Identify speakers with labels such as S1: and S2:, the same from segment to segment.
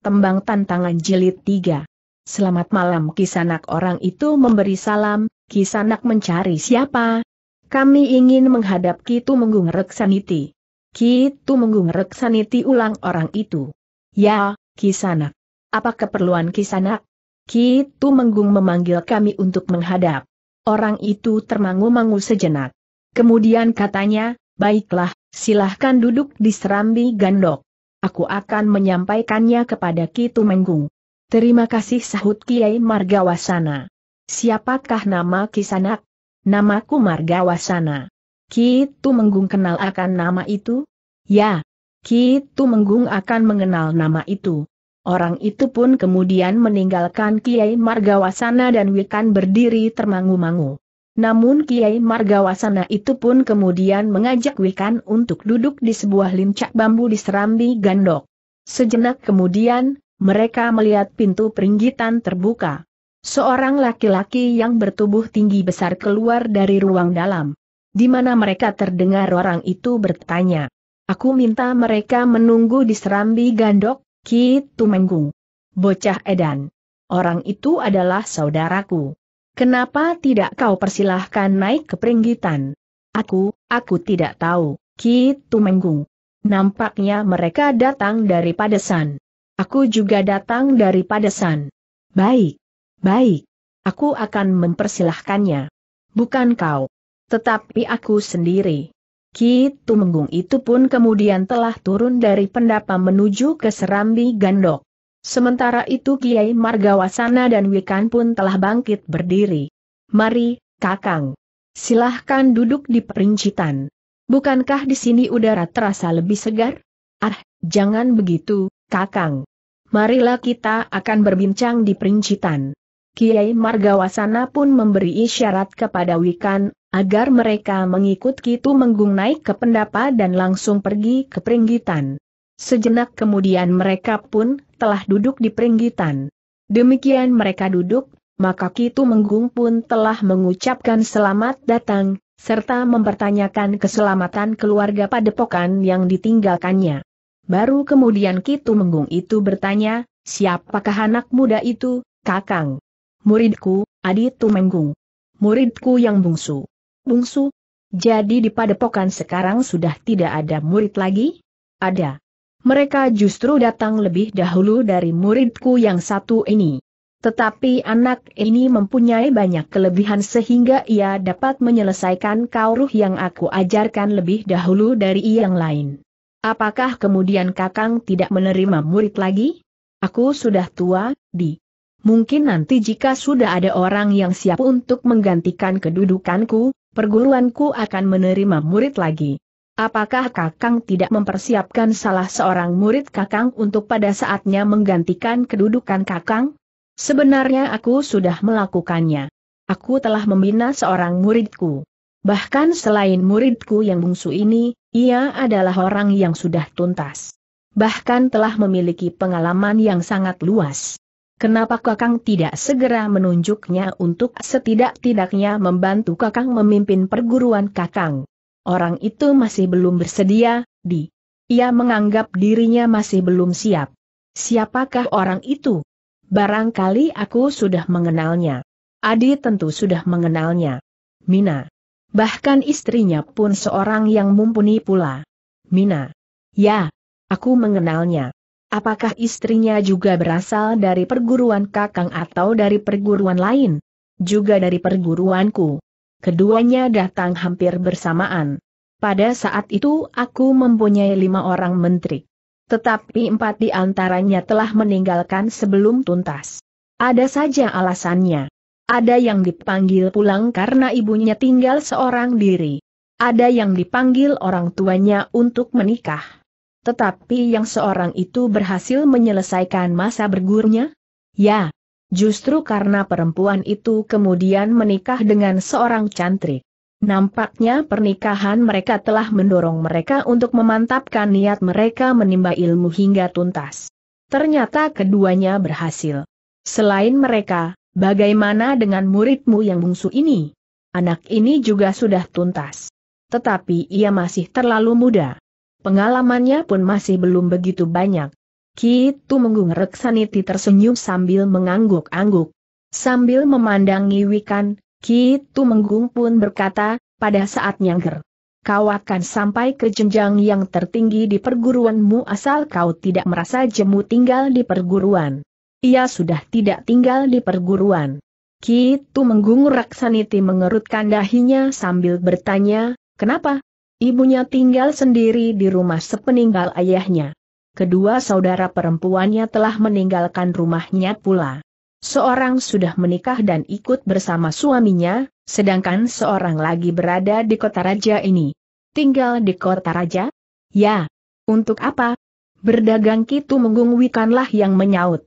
S1: Tembang Tantangan Jilid 3. Selamat malam Kisanak orang itu memberi salam, Kisanak mencari siapa? Kami ingin menghadap Kitu Menggung Reksaniti. Kitu Menggung Reksaniti ulang orang itu. Ya, Kisanak. Apa keperluan Kisanak? Kitu Menggung memanggil kami untuk menghadap. Orang itu termangu-mangu sejenak. Kemudian katanya, baiklah, silahkan duduk di serambi gandok aku akan menyampaikannya kepada Kitu Menggung. Terima kasih sahut Kiai Margawasana. Siapakah nama Kisanak? Namaku Margawasana. Kitu Menggung kenal akan nama itu? Ya, Kitu Menggung akan mengenal nama itu. Orang itu pun kemudian meninggalkan Kiai Margawasana dan Wikan berdiri termangu-mangu. Namun Kiai Margawasana itu pun kemudian mengajak Wikan untuk duduk di sebuah lincak bambu di serambi gandok. Sejenak kemudian, mereka melihat pintu peringgitan terbuka. Seorang laki-laki yang bertubuh tinggi besar keluar dari ruang dalam. Di mana mereka terdengar orang itu bertanya. Aku minta mereka menunggu di serambi gandok, Ki Tumenggung. Bocah Edan. Orang itu adalah saudaraku. Kenapa tidak kau persilahkan naik ke peringgitan? Aku, aku tidak tahu, Ki Tumenggung. Nampaknya mereka datang dari Padesan. Aku juga datang dari Padesan. Baik, baik. Aku akan mempersilahkannya. Bukan kau. Tetapi aku sendiri. Ki Tumenggung itu pun kemudian telah turun dari pendapa menuju ke Serambi Gandok. Sementara itu Kiai Margawasana dan Wikan pun telah bangkit berdiri. Mari, Kakang. Silahkan duduk di perincitan. Bukankah di sini udara terasa lebih segar? Ah, jangan begitu, Kakang. Marilah kita akan berbincang di perincitan. Kiai Margawasana pun memberi isyarat kepada Wikan, agar mereka mengikut Kitu Menggung naik ke pendapa dan langsung pergi ke peringgitan. Sejenak kemudian mereka pun telah duduk di peringgitan. Demikian mereka duduk, maka Kitu Menggung pun telah mengucapkan selamat datang, serta mempertanyakan keselamatan keluarga padepokan yang ditinggalkannya. Baru kemudian Kitu Menggung itu bertanya, siapakah anak muda itu, Kakang? Muridku, Adi Menggung, Muridku yang bungsu. Bungsu? Jadi di padepokan sekarang sudah tidak ada murid lagi? Ada. Mereka justru datang lebih dahulu dari muridku yang satu ini. Tetapi anak ini mempunyai banyak kelebihan sehingga ia dapat menyelesaikan kauruh yang aku ajarkan lebih dahulu dari yang lain. Apakah kemudian Kakang tidak menerima murid lagi? Aku sudah tua, di. Mungkin nanti jika sudah ada orang yang siap untuk menggantikan kedudukanku, perguruanku akan menerima murid lagi. Apakah Kakang tidak mempersiapkan salah seorang murid Kakang untuk pada saatnya menggantikan kedudukan Kakang? Sebenarnya aku sudah melakukannya. Aku telah membina seorang muridku. Bahkan selain muridku yang bungsu ini, ia adalah orang yang sudah tuntas. Bahkan telah memiliki pengalaman yang sangat luas. Kenapa Kakang tidak segera menunjuknya untuk setidak-tidaknya membantu Kakang memimpin perguruan Kakang? orang itu masih belum bersedia, di. Ia menganggap dirinya masih belum siap. Siapakah orang itu? Barangkali aku sudah mengenalnya. Adi tentu sudah mengenalnya. Mina. Bahkan istrinya pun seorang yang mumpuni pula. Mina. Ya, aku mengenalnya. Apakah istrinya juga berasal dari perguruan kakang atau dari perguruan lain? Juga dari perguruanku. Keduanya datang hampir bersamaan. Pada saat itu aku mempunyai lima orang menteri. Tetapi empat di antaranya telah meninggalkan sebelum tuntas. Ada saja alasannya. Ada yang dipanggil pulang karena ibunya tinggal seorang diri. Ada yang dipanggil orang tuanya untuk menikah. Tetapi yang seorang itu berhasil menyelesaikan masa bergurnya? Ya, Justru karena perempuan itu kemudian menikah dengan seorang cantrik. Nampaknya pernikahan mereka telah mendorong mereka untuk memantapkan niat mereka menimba ilmu hingga tuntas. Ternyata keduanya berhasil. Selain mereka, bagaimana dengan muridmu yang bungsu ini? Anak ini juga sudah tuntas. Tetapi ia masih terlalu muda. Pengalamannya pun masih belum begitu banyak. Kitu menggung Reksaniti tersenyum sambil mengangguk-angguk. Sambil memandangi Wikan, Kitu menggung pun berkata, pada saat nyangger. Kau akan sampai ke jenjang yang tertinggi di perguruanmu asal kau tidak merasa jemu tinggal di perguruan. Ia sudah tidak tinggal di perguruan. Kitu menggung reksaniti mengerutkan dahinya sambil bertanya, kenapa? Ibunya tinggal sendiri di rumah sepeninggal ayahnya kedua saudara perempuannya telah meninggalkan rumahnya pula. Seorang sudah menikah dan ikut bersama suaminya, sedangkan seorang lagi berada di kota raja ini. Tinggal di kota raja? Ya. Untuk apa? Berdagang Kitu mengungwikanlah yang menyaut.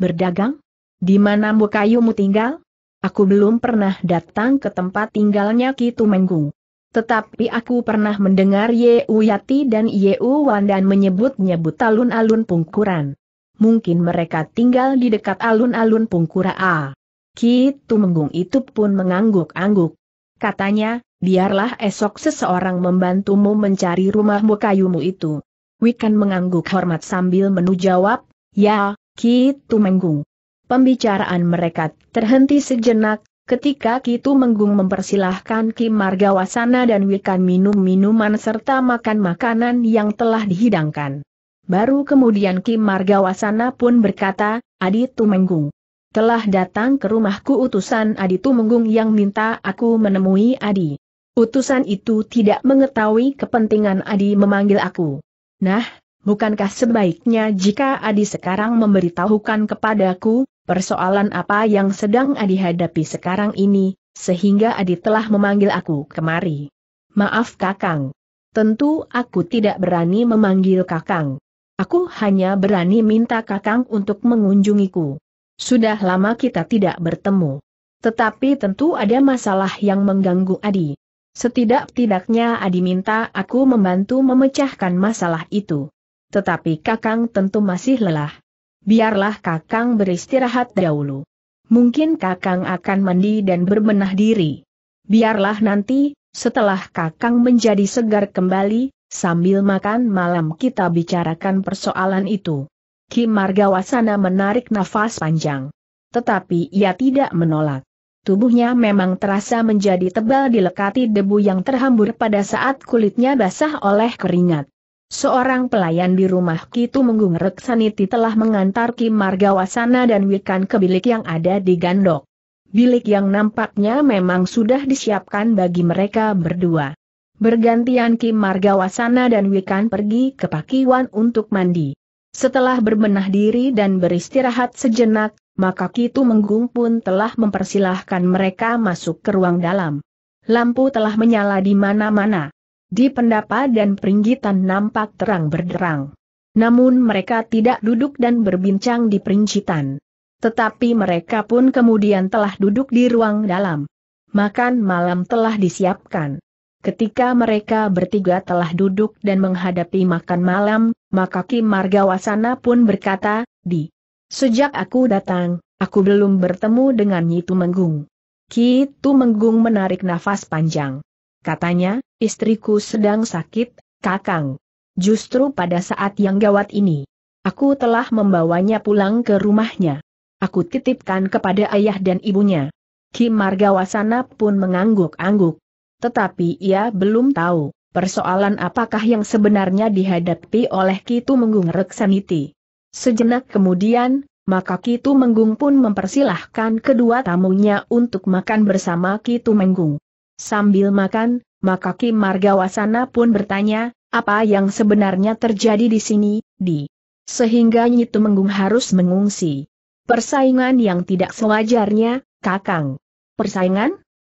S1: Berdagang? Di mana Mbokayumu tinggal? Aku belum pernah datang ke tempat tinggalnya Kitu Menggung. Tetapi aku pernah mendengar Ye Uyati dan Ye Wandan menyebut-nyebut alun-alun pungkuran. Mungkin mereka tinggal di dekat alun-alun pungkura A. Ki Tumenggung itu pun mengangguk-angguk. Katanya, biarlah esok seseorang membantumu mencari rumahmu kayumu itu. Wikan mengangguk hormat sambil menujawab, ya, Ki Tumenggung. Pembicaraan mereka terhenti sejenak, Ketika Kitu Menggung mempersilahkan Kim Margawasana dan Wikan minum minuman serta makan makanan yang telah dihidangkan. Baru kemudian Kim Margawasana pun berkata, Aditu Menggung. Telah datang ke rumahku utusan Aditu Menggung yang minta aku menemui Adi. Utusan itu tidak mengetahui kepentingan Adi memanggil aku. Nah, bukankah sebaiknya jika Adi sekarang memberitahukan kepadaku, persoalan apa yang sedang Adi hadapi sekarang ini, sehingga Adi telah memanggil aku kemari. Maaf Kakang. Tentu aku tidak berani memanggil Kakang. Aku hanya berani minta Kakang untuk mengunjungiku. Sudah lama kita tidak bertemu. Tetapi tentu ada masalah yang mengganggu Adi. Setidak-tidaknya Adi minta aku membantu memecahkan masalah itu. Tetapi Kakang tentu masih lelah biarlah Kakang beristirahat dahulu. Mungkin Kakang akan mandi dan berbenah diri. Biarlah nanti, setelah Kakang menjadi segar kembali, sambil makan malam kita bicarakan persoalan itu. Kim Margawasana menarik nafas panjang. Tetapi ia tidak menolak. Tubuhnya memang terasa menjadi tebal dilekati debu yang terhambur pada saat kulitnya basah oleh keringat. Seorang pelayan di rumah Kitu Menggung Reksaniti telah mengantar Ki Margawasana dan Wikan ke bilik yang ada di Gandok. Bilik yang nampaknya memang sudah disiapkan bagi mereka berdua. Bergantian Ki Margawasana dan Wikan pergi ke Pakiwan untuk mandi. Setelah berbenah diri dan beristirahat sejenak, maka Kitu Menggung pun telah mempersilahkan mereka masuk ke ruang dalam. Lampu telah menyala di mana-mana. Di pendapa dan peringgitan nampak terang berderang. Namun mereka tidak duduk dan berbincang di peringgitan. Tetapi mereka pun kemudian telah duduk di ruang dalam. Makan malam telah disiapkan. Ketika mereka bertiga telah duduk dan menghadapi makan malam, maka Kim Margawasana pun berkata, Di, sejak aku datang, aku belum bertemu dengan Nyi Tumenggung. Ki Tumenggung menarik nafas panjang. Katanya, istriku sedang sakit, Kakang. Justru pada saat yang gawat ini, aku telah membawanya pulang ke rumahnya. Aku titipkan kepada ayah dan ibunya. Kim Margawasana pun mengangguk-angguk. Tetapi ia belum tahu, persoalan apakah yang sebenarnya dihadapi oleh Kitu Menggung Reksaniti. Sejenak kemudian, maka Kitu Menggung pun mempersilahkan kedua tamunya untuk makan bersama Kitu Menggung. Sambil makan, maka Kim Margawasana pun bertanya, apa yang sebenarnya terjadi di sini, di? Sehingga Nyitu Menggung harus mengungsi. Persaingan yang tidak sewajarnya, Kakang. Persaingan?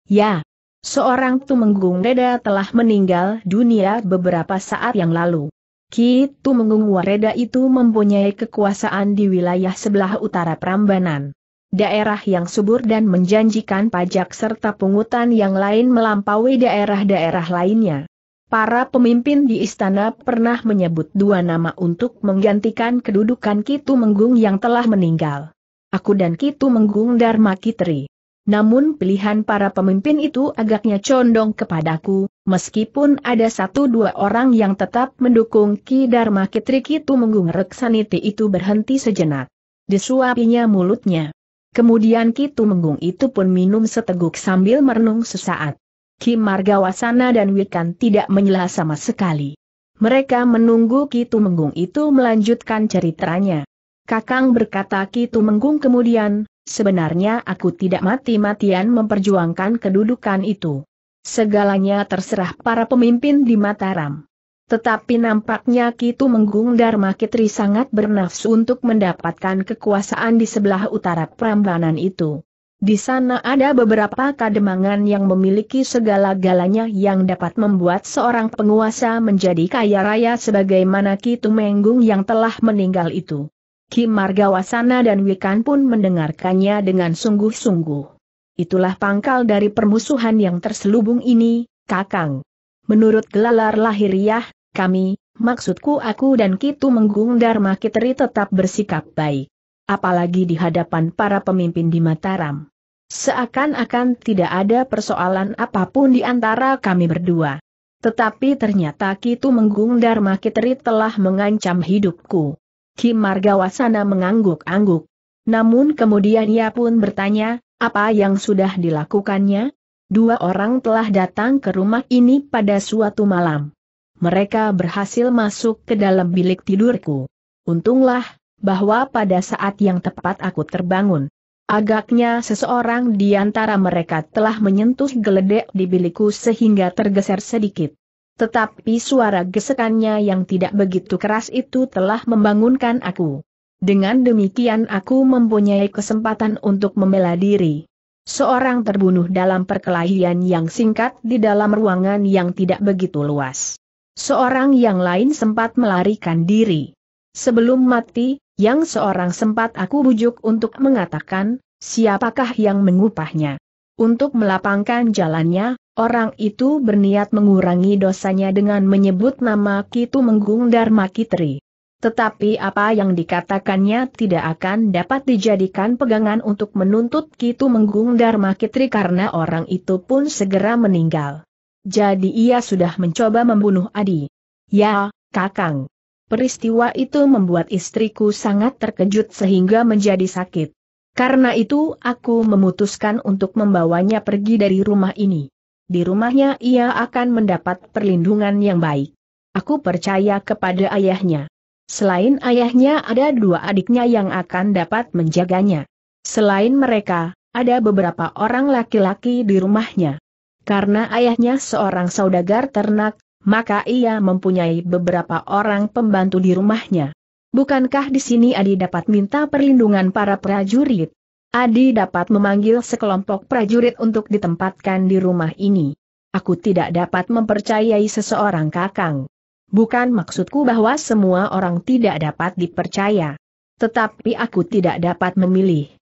S1: Ya. Seorang Tumenggung Reda telah meninggal dunia beberapa saat yang lalu. Ki Tumenggung Wareda itu mempunyai kekuasaan di wilayah sebelah utara Prambanan daerah yang subur dan menjanjikan pajak serta pungutan yang lain melampaui daerah-daerah lainnya. Para pemimpin di istana pernah menyebut dua nama untuk menggantikan kedudukan Kitu Menggung yang telah meninggal. Aku dan Kitu Menggung Dharma Kitri. Namun pilihan para pemimpin itu agaknya condong kepadaku, meskipun ada satu dua orang yang tetap mendukung Ki Dharma Kitri Kitu Menggung Reksaniti itu berhenti sejenak. Disuapinya mulutnya. Kemudian Ki Tumenggung itu pun minum seteguk sambil merenung sesaat. Ki Margawasana dan Wikan tidak menyela sama sekali. Mereka menunggu Ki Tumenggung itu melanjutkan ceritanya. Kakang berkata Ki Tumenggung kemudian, sebenarnya aku tidak mati-matian memperjuangkan kedudukan itu. Segalanya terserah para pemimpin di Mataram. Tetapi nampaknya Kitu Menggung Dharma Kitri sangat bernafsu untuk mendapatkan kekuasaan di sebelah utara Prambanan itu. Di sana ada beberapa kademangan yang memiliki segala-galanya yang dapat membuat seorang penguasa menjadi kaya raya sebagaimana Kitu Menggung yang telah meninggal itu. Ki Margawasana dan Wikan pun mendengarkannya dengan sungguh-sungguh. Itulah pangkal dari permusuhan yang terselubung ini, Kakang. Menurut gelalar lahiriah, kami, maksudku aku dan Kitu Menggung Dharma Kiteri tetap bersikap baik. Apalagi di hadapan para pemimpin di Mataram. Seakan-akan tidak ada persoalan apapun di antara kami berdua. Tetapi ternyata Kitu Menggung Dharma Kiteri telah mengancam hidupku. Ki Margawasana mengangguk-angguk. Namun kemudian ia pun bertanya, apa yang sudah dilakukannya? Dua orang telah datang ke rumah ini pada suatu malam mereka berhasil masuk ke dalam bilik tidurku. Untunglah, bahwa pada saat yang tepat aku terbangun. Agaknya seseorang di antara mereka telah menyentuh geledek di bilikku sehingga tergeser sedikit. Tetapi suara gesekannya yang tidak begitu keras itu telah membangunkan aku. Dengan demikian aku mempunyai kesempatan untuk membela diri. Seorang terbunuh dalam perkelahian yang singkat di dalam ruangan yang tidak begitu luas. Seorang yang lain sempat melarikan diri. Sebelum mati, yang seorang sempat aku bujuk untuk mengatakan, siapakah yang mengupahnya. Untuk melapangkan jalannya, orang itu berniat mengurangi dosanya dengan menyebut nama Kitu Menggung Dharma Kitri. Tetapi apa yang dikatakannya tidak akan dapat dijadikan pegangan untuk menuntut Kitu Menggung Dharma Kitri karena orang itu pun segera meninggal. Jadi ia sudah mencoba membunuh Adi. Ya, Kakang. Peristiwa itu membuat istriku sangat terkejut sehingga menjadi sakit. Karena itu aku memutuskan untuk membawanya pergi dari rumah ini. Di rumahnya ia akan mendapat perlindungan yang baik. Aku percaya kepada ayahnya. Selain ayahnya ada dua adiknya yang akan dapat menjaganya. Selain mereka, ada beberapa orang laki-laki di rumahnya. Karena ayahnya seorang saudagar ternak, maka ia mempunyai beberapa orang pembantu di rumahnya. Bukankah di sini Adi dapat minta perlindungan para prajurit? Adi dapat memanggil sekelompok prajurit untuk ditempatkan di rumah ini. Aku tidak dapat mempercayai seseorang kakang. Bukan maksudku bahwa semua orang tidak dapat dipercaya. Tetapi aku tidak dapat memilih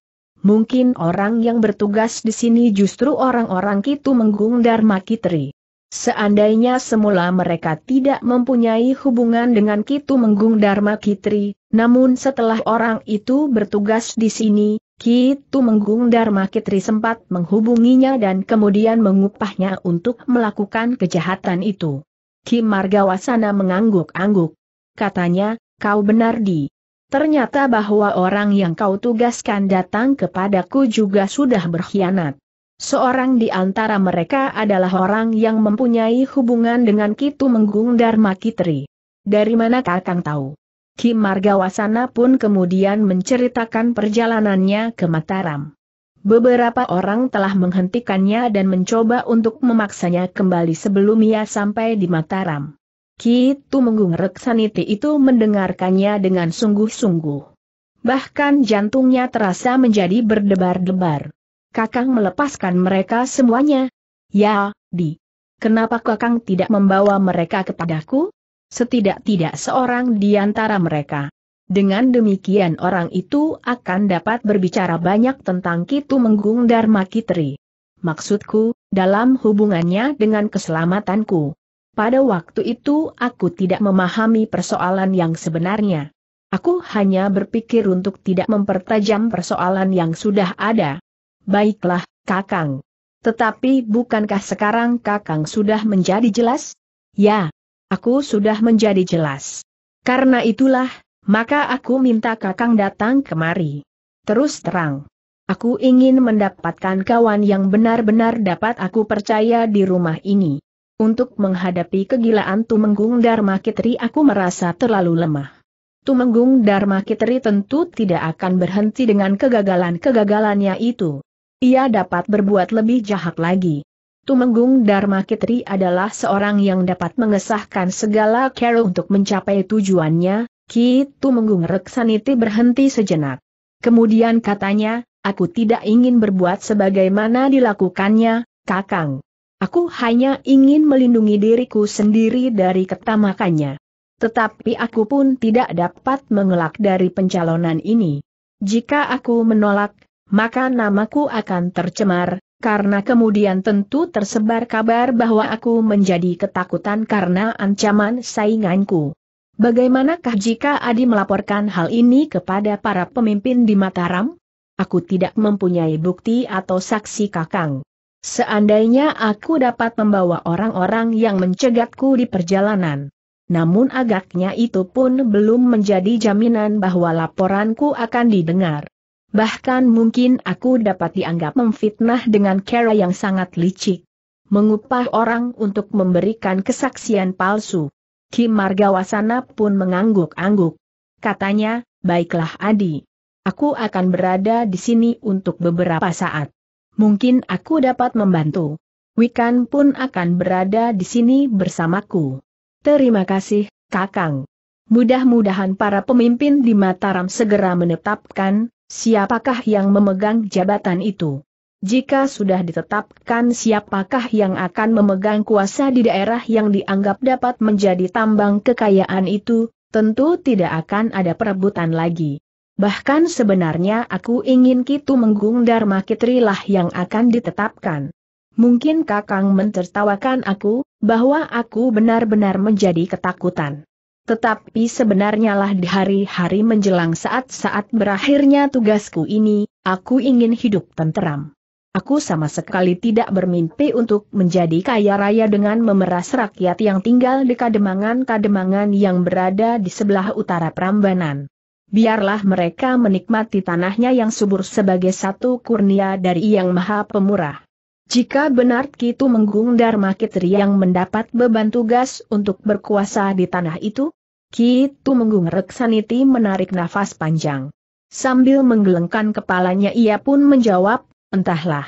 S1: mungkin orang yang bertugas di sini justru orang-orang Kitu Menggung Dharma Kitri. Seandainya semula mereka tidak mempunyai hubungan dengan Kitu Menggung Dharma Kitri, namun setelah orang itu bertugas di sini, Kitu Menggung Dharma Kitri sempat menghubunginya dan kemudian mengupahnya untuk melakukan kejahatan itu. Ki Margawasana mengangguk-angguk. Katanya, kau benar di. Ternyata bahwa orang yang kau tugaskan datang kepadaku juga sudah berkhianat. Seorang di antara mereka adalah orang yang mempunyai hubungan dengan Kitu Menggung Dharma Kitri. Dari mana Kakang tahu? Ki Margawasana pun kemudian menceritakan perjalanannya ke Mataram. Beberapa orang telah menghentikannya dan mencoba untuk memaksanya kembali sebelum ia sampai di Mataram. Kitu menggung Reksaniti itu mendengarkannya dengan sungguh-sungguh. Bahkan jantungnya terasa menjadi berdebar-debar. Kakang melepaskan mereka semuanya. Ya, di. Kenapa Kakang tidak membawa mereka kepadaku? Setidak-tidak seorang di antara mereka. Dengan demikian orang itu akan dapat berbicara banyak tentang Kitu menggung Dharma Kitri. Maksudku, dalam hubungannya dengan keselamatanku. Pada waktu itu aku tidak memahami persoalan yang sebenarnya. Aku hanya berpikir untuk tidak mempertajam persoalan yang sudah ada. Baiklah, Kakang. Tetapi bukankah sekarang Kakang sudah menjadi jelas? Ya, aku sudah menjadi jelas. Karena itulah, maka aku minta Kakang datang kemari. Terus terang. Aku ingin mendapatkan kawan yang benar-benar dapat aku percaya di rumah ini. Untuk menghadapi kegilaan Tumenggung Dharma Kitri aku merasa terlalu lemah. Tumenggung Dharma Kitri tentu tidak akan berhenti dengan kegagalan-kegagalannya itu. Ia dapat berbuat lebih jahat lagi. Tumenggung Dharma Kitri adalah seorang yang dapat mengesahkan segala cara untuk mencapai tujuannya, Ki Tumenggung Reksaniti berhenti sejenak. Kemudian katanya, aku tidak ingin berbuat sebagaimana dilakukannya, Kakang. Aku hanya ingin melindungi diriku sendiri dari ketamakannya. Tetapi aku pun tidak dapat mengelak dari pencalonan ini. Jika aku menolak, maka namaku akan tercemar, karena kemudian tentu tersebar kabar bahwa aku menjadi ketakutan karena ancaman sainganku. Bagaimanakah jika Adi melaporkan hal ini kepada para pemimpin di Mataram? Aku tidak mempunyai bukti atau saksi kakang. Seandainya aku dapat membawa orang-orang yang mencegatku di perjalanan. Namun agaknya itu pun belum menjadi jaminan bahwa laporanku akan didengar. Bahkan mungkin aku dapat dianggap memfitnah dengan cara yang sangat licik. Mengupah orang untuk memberikan kesaksian palsu. Kim Margawasana pun mengangguk-angguk. Katanya, baiklah Adi. Aku akan berada di sini untuk beberapa saat mungkin aku dapat membantu. Wikan pun akan berada di sini bersamaku. Terima kasih, Kakang. Mudah-mudahan para pemimpin di Mataram segera menetapkan siapakah yang memegang jabatan itu. Jika sudah ditetapkan siapakah yang akan memegang kuasa di daerah yang dianggap dapat menjadi tambang kekayaan itu, tentu tidak akan ada perebutan lagi. Bahkan sebenarnya aku ingin Kitu Menggung Dharma Kitrilah yang akan ditetapkan. Mungkin Kakang mentertawakan aku, bahwa aku benar-benar menjadi ketakutan. Tetapi sebenarnya lah di hari-hari menjelang saat-saat berakhirnya tugasku ini, aku ingin hidup tenteram. Aku sama sekali tidak bermimpi untuk menjadi kaya raya dengan memeras rakyat yang tinggal di kademangan-kademangan yang berada di sebelah utara Prambanan biarlah mereka menikmati tanahnya yang subur sebagai satu kurnia dari Yang Maha Pemurah. Jika benar Kitu Menggung Dharma Kitri yang mendapat beban tugas untuk berkuasa di tanah itu, Kitu Menggung Reksaniti menarik nafas panjang. Sambil menggelengkan kepalanya ia pun menjawab, entahlah.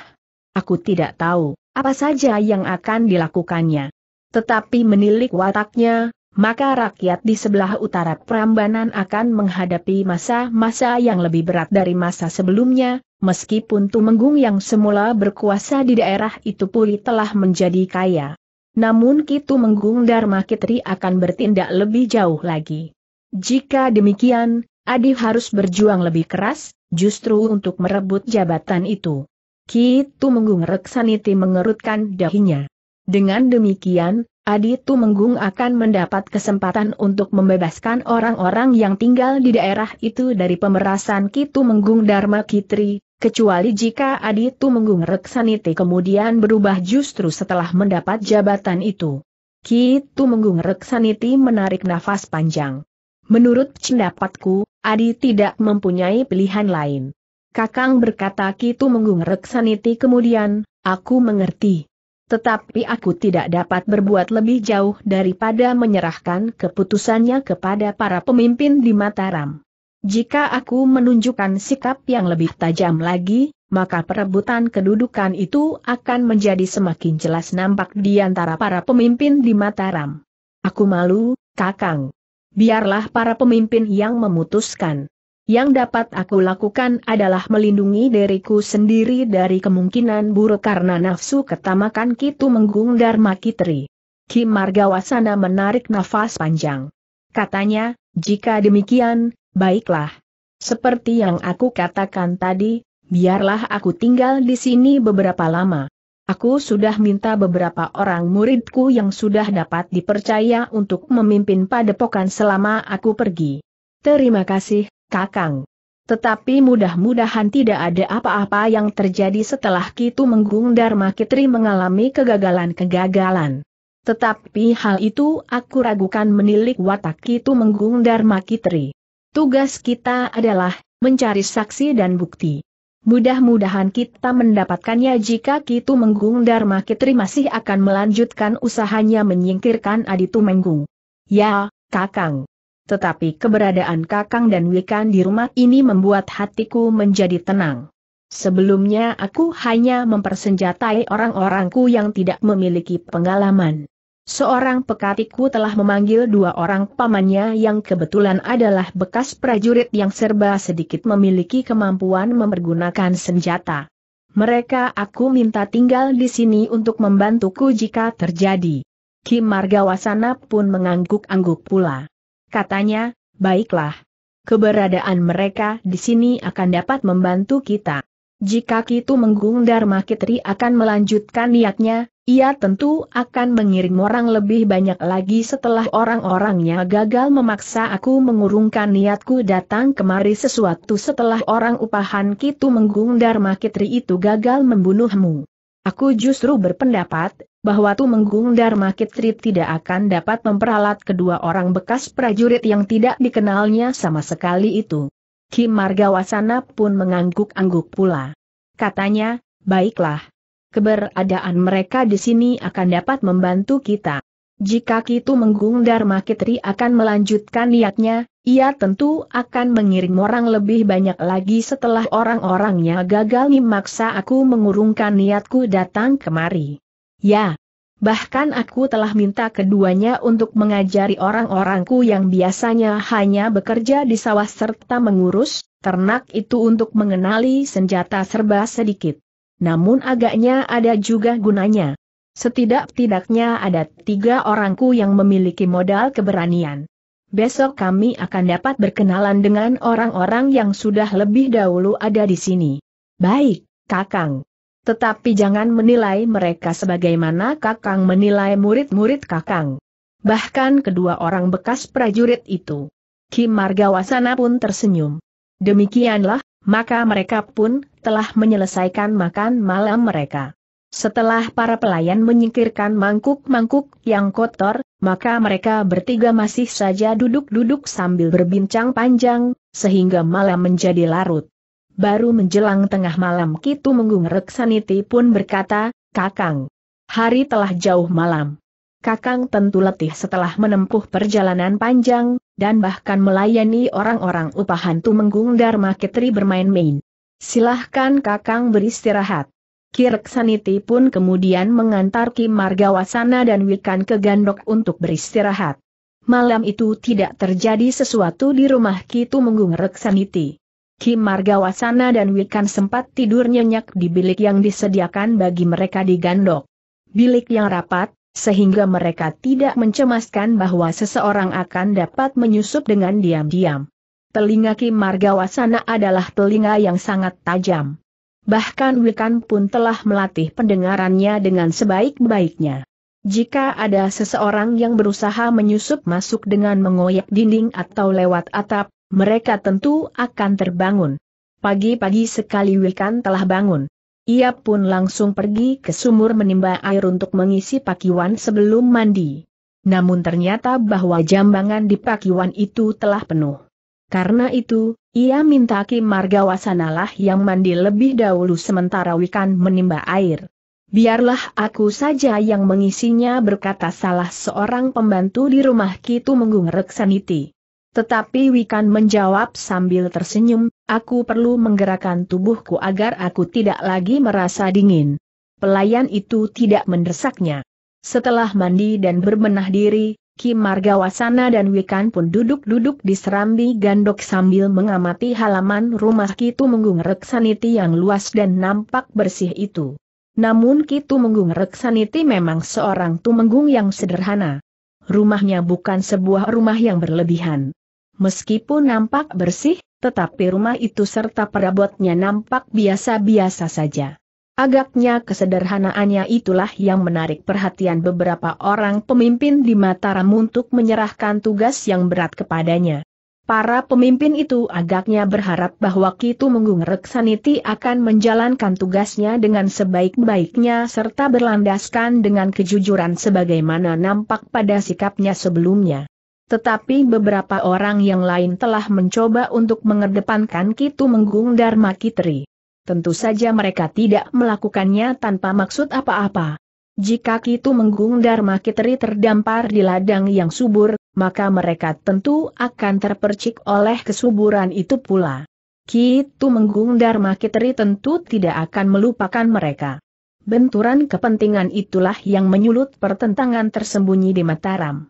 S1: Aku tidak tahu, apa saja yang akan dilakukannya. Tetapi menilik wataknya, maka rakyat di sebelah utara Prambanan akan menghadapi masa-masa yang lebih berat dari masa sebelumnya, meskipun Tumenggung yang semula berkuasa di daerah itu pulih telah menjadi kaya. Namun Kitu Tumenggung Dharma Kitri akan bertindak lebih jauh lagi. Jika demikian, Adi harus berjuang lebih keras, justru untuk merebut jabatan itu. Kitu Tumenggung Reksaniti mengerutkan dahinya. Dengan demikian, Adi Tumenggung akan mendapat kesempatan untuk membebaskan orang-orang yang tinggal di daerah itu dari pemerasan Ki Menggung Dharma Kitri, kecuali jika Adi Tumenggung Reksaniti kemudian berubah justru setelah mendapat jabatan itu. Ki Menggung Reksaniti menarik nafas panjang. Menurut pendapatku, Adi tidak mempunyai pilihan lain. Kakang berkata Ki Menggung Reksaniti kemudian, aku mengerti. Tetapi aku tidak dapat berbuat lebih jauh daripada menyerahkan keputusannya kepada para pemimpin di Mataram. Jika aku menunjukkan sikap yang lebih tajam lagi, maka perebutan kedudukan itu akan menjadi semakin jelas nampak di antara para pemimpin di Mataram. Aku malu, Kakang. Biarlah para pemimpin yang memutuskan. Yang dapat aku lakukan adalah melindungi diriku sendiri dari kemungkinan buruk karena nafsu ketamakan Kitu Menggung Dharma Kitri. Ki Margawasana menarik nafas panjang. Katanya, jika demikian, baiklah. Seperti yang aku katakan tadi, biarlah aku tinggal di sini beberapa lama. Aku sudah minta beberapa orang muridku yang sudah dapat dipercaya untuk memimpin padepokan selama aku pergi. Terima kasih, Kakang. Tetapi mudah-mudahan tidak ada apa-apa yang terjadi setelah Kitu Menggung Dharma Kitri mengalami kegagalan-kegagalan. Tetapi hal itu aku ragukan menilik watak Kitu Menggung Dharma Kitri. Tugas kita adalah mencari saksi dan bukti. Mudah-mudahan kita mendapatkannya jika Kitu Menggung Dharma Kitri masih akan melanjutkan usahanya menyingkirkan Aditu Menggung. Ya, Kakang tetapi keberadaan Kakang dan Wikan di rumah ini membuat hatiku menjadi tenang. Sebelumnya aku hanya mempersenjatai orang-orangku yang tidak memiliki pengalaman. Seorang pekatiku telah memanggil dua orang pamannya yang kebetulan adalah bekas prajurit yang serba sedikit memiliki kemampuan mempergunakan senjata. Mereka aku minta tinggal di sini untuk membantuku jika terjadi. Kim Margawasana pun mengangguk-angguk pula. Katanya, baiklah. Keberadaan mereka di sini akan dapat membantu kita. Jika Kitu Menggung Dharma Kitri akan melanjutkan niatnya, ia tentu akan mengirim orang lebih banyak lagi setelah orang-orangnya gagal memaksa aku mengurungkan niatku datang kemari sesuatu setelah orang upahan Kitu Menggung Dharma Kitri itu gagal membunuhmu. Aku justru berpendapat, bahwa Tumenggung Dharma Kitri tidak akan dapat memperalat kedua orang bekas prajurit yang tidak dikenalnya sama sekali itu. Kim Margawasana pun mengangguk-angguk pula. Katanya, baiklah. Keberadaan mereka di sini akan dapat membantu kita. Jika Kitu Menggung Dharma Kitri akan melanjutkan niatnya, ia tentu akan mengirim orang lebih banyak lagi setelah orang-orangnya gagal memaksa aku mengurungkan niatku datang kemari. Ya. Bahkan aku telah minta keduanya untuk mengajari orang-orangku yang biasanya hanya bekerja di sawah serta mengurus ternak itu untuk mengenali senjata serba sedikit. Namun agaknya ada juga gunanya. Setidak-tidaknya ada tiga orangku yang memiliki modal keberanian. Besok kami akan dapat berkenalan dengan orang-orang yang sudah lebih dahulu ada di sini. Baik, Kakang. Tetapi jangan menilai mereka sebagaimana Kakang menilai murid-murid Kakang. Bahkan kedua orang bekas prajurit itu. Kim Margawasana pun tersenyum. Demikianlah, maka mereka pun telah menyelesaikan makan malam mereka. Setelah para pelayan menyingkirkan mangkuk-mangkuk yang kotor, maka mereka bertiga masih saja duduk-duduk sambil berbincang panjang, sehingga malam menjadi larut baru menjelang tengah malam Kitu Menggung Reksaniti pun berkata, Kakang, hari telah jauh malam. Kakang tentu letih setelah menempuh perjalanan panjang, dan bahkan melayani orang-orang upahan Tumenggung Dharma Ketri bermain-main. Silahkan Kakang beristirahat. Kirksaniti pun kemudian mengantar Kim Margawasana dan Wikan ke Gandok untuk beristirahat. Malam itu tidak terjadi sesuatu di rumah Kitu Menggung Reksaniti. Kim Margawasana dan Wikan sempat tidur nyenyak di bilik yang disediakan bagi mereka di Gandok. Bilik yang rapat, sehingga mereka tidak mencemaskan bahwa seseorang akan dapat menyusup dengan diam-diam. Telinga Kim Margawasana adalah telinga yang sangat tajam. Bahkan Wikan pun telah melatih pendengarannya dengan sebaik-baiknya. Jika ada seseorang yang berusaha menyusup masuk dengan mengoyak dinding atau lewat atap, mereka tentu akan terbangun. Pagi-pagi sekali Wikan telah bangun. Ia pun langsung pergi ke sumur menimba air untuk mengisi pakiwan sebelum mandi. Namun ternyata bahwa jambangan di pakiwan itu telah penuh. Karena itu, ia minta Ki Margawasanalah yang mandi lebih dahulu sementara Wikan menimba air. Biarlah aku saja yang mengisinya berkata salah seorang pembantu di rumah Kitu Menggung Reksaniti. Tetapi Wikan menjawab sambil tersenyum, aku perlu menggerakkan tubuhku agar aku tidak lagi merasa dingin. Pelayan itu tidak mendesaknya. Setelah mandi dan berbenah diri, Kim Margawasana dan Wikan pun duduk-duduk di serambi gandok sambil mengamati halaman rumah Kitu Menggung Reksaniti yang luas dan nampak bersih itu. Namun Kitu Menggung Reksaniti memang seorang tumenggung yang sederhana. Rumahnya bukan sebuah rumah yang berlebihan. Meskipun nampak bersih, tetapi rumah itu serta perabotnya nampak biasa-biasa saja. Agaknya kesederhanaannya itulah yang menarik perhatian beberapa orang pemimpin di Mataram untuk menyerahkan tugas yang berat kepadanya. Para pemimpin itu agaknya berharap bahwa Kitu Menggung Reksaniti akan menjalankan tugasnya dengan sebaik-baiknya serta berlandaskan dengan kejujuran sebagaimana nampak pada sikapnya sebelumnya. Tetapi beberapa orang yang lain telah mencoba untuk mengedepankan Kitu Menggung Dharma Kitri. Tentu saja mereka tidak melakukannya tanpa maksud apa-apa. Jika Kitu Menggung Dharma Kitri terdampar di ladang yang subur, maka mereka tentu akan terpercik oleh kesuburan itu pula. Kitu Menggung Dharma Kiteri tentu tidak akan melupakan mereka. Benturan kepentingan itulah yang menyulut pertentangan tersembunyi di Mataram.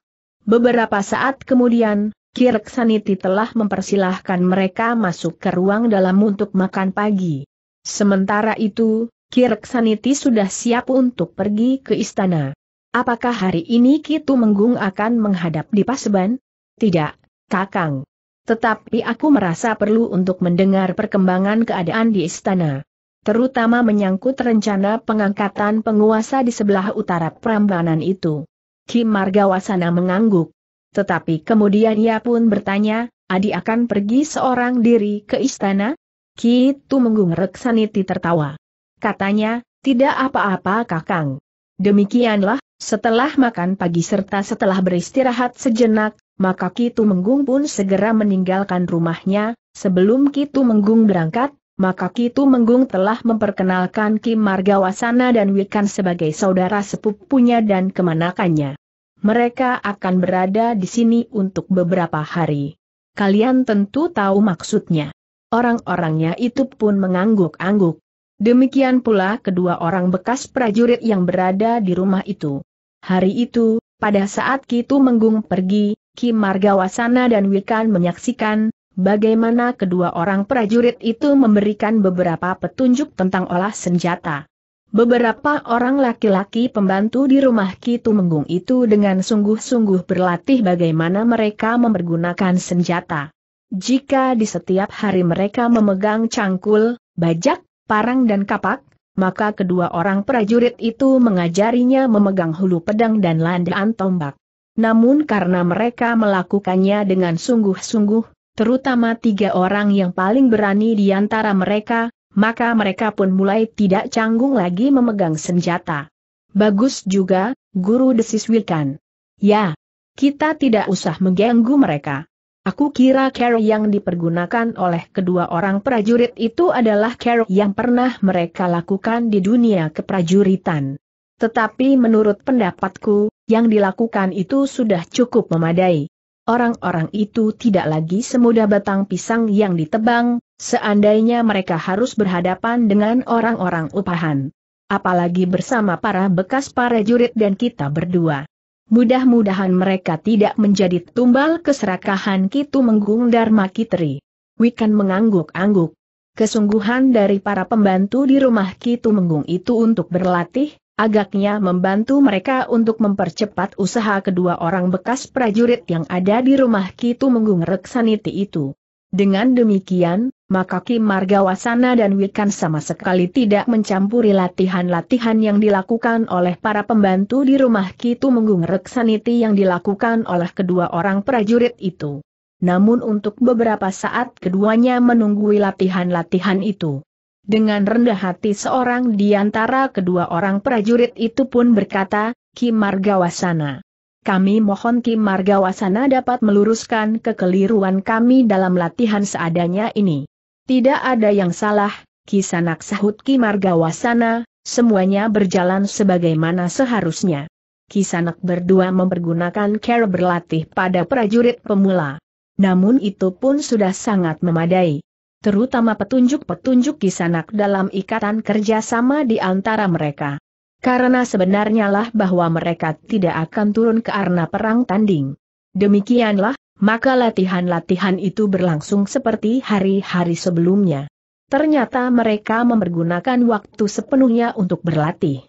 S1: Beberapa saat kemudian, Kirksaniti telah mempersilahkan mereka masuk ke ruang dalam untuk makan pagi. Sementara itu, Kirksaniti sudah siap untuk pergi ke istana. Apakah hari ini Kitu Menggung akan menghadap di Paseban? Tidak, Kakang. Tetapi aku merasa perlu untuk mendengar perkembangan keadaan di istana. Terutama menyangkut rencana pengangkatan penguasa di sebelah utara Prambanan itu. Kim Margawasana mengangguk. Tetapi kemudian ia pun bertanya, Adi akan pergi seorang diri ke istana? Kitu Tu Menggung Reksaniti tertawa. Katanya, tidak apa-apa kakang. Demikianlah, setelah makan pagi serta setelah beristirahat sejenak, maka Kitu Menggung pun segera meninggalkan rumahnya, sebelum Kitu Menggung berangkat, maka Kitu Menggung telah memperkenalkan Kim Margawasana dan Wikan sebagai saudara sepupunya dan kemanakannya. Mereka akan berada di sini untuk beberapa hari. Kalian tentu tahu maksudnya. Orang-orangnya itu pun mengangguk-angguk. Demikian pula kedua orang bekas prajurit yang berada di rumah itu. Hari itu, pada saat Kitu Menggung pergi, Kim Margawasana dan Wikan menyaksikan, bagaimana kedua orang prajurit itu memberikan beberapa petunjuk tentang olah senjata. Beberapa orang laki-laki pembantu di rumah kitu menggung itu dengan sungguh-sungguh berlatih bagaimana mereka mempergunakan senjata. Jika di setiap hari mereka memegang cangkul, bajak, parang dan kapak, maka kedua orang prajurit itu mengajarinya memegang hulu pedang dan landaan tombak. Namun karena mereka melakukannya dengan sungguh-sungguh, terutama tiga orang yang paling berani di antara mereka, maka mereka pun mulai tidak canggung lagi memegang senjata. Bagus juga, guru desis Wilkan. Ya, kita tidak usah mengganggu mereka. Aku kira care yang dipergunakan oleh kedua orang prajurit itu adalah care yang pernah mereka lakukan di dunia keprajuritan. Tetapi menurut pendapatku, yang dilakukan itu sudah cukup memadai. Orang-orang itu tidak lagi semudah batang pisang yang ditebang, seandainya mereka harus berhadapan dengan orang-orang upahan. Apalagi bersama para bekas prajurit dan kita berdua. Mudah-mudahan mereka tidak menjadi tumbal keserakahan Kitu Menggung Dharma Kitri. Wikan mengangguk-angguk. Kesungguhan dari para pembantu di rumah Kitu Menggung itu untuk berlatih, agaknya membantu mereka untuk mempercepat usaha kedua orang bekas prajurit yang ada di rumah Kitu Menggung Reksaniti itu. Dengan demikian, maka Ki Margawasana dan Wikan sama sekali tidak mencampuri latihan-latihan yang dilakukan oleh para pembantu di rumah Kitu Menggung Reksaniti yang dilakukan oleh kedua orang prajurit itu. Namun untuk beberapa saat keduanya menunggui latihan-latihan itu. Dengan rendah hati seorang di antara kedua orang prajurit itu pun berkata, Ki Margawasana. Kami mohon Ki Margawasana dapat meluruskan kekeliruan kami dalam latihan seadanya ini. Tidak ada yang salah, Kisanak sahut Ki Margawasana, semuanya berjalan sebagaimana seharusnya. Kisanak berdua mempergunakan cara berlatih pada prajurit pemula. Namun itu pun sudah sangat memadai terutama petunjuk-petunjuk kisanak dalam ikatan kerjasama di antara mereka. Karena sebenarnya lah bahwa mereka tidak akan turun ke arena perang tanding. Demikianlah, maka latihan-latihan itu berlangsung seperti hari-hari sebelumnya. Ternyata mereka mempergunakan waktu sepenuhnya untuk berlatih.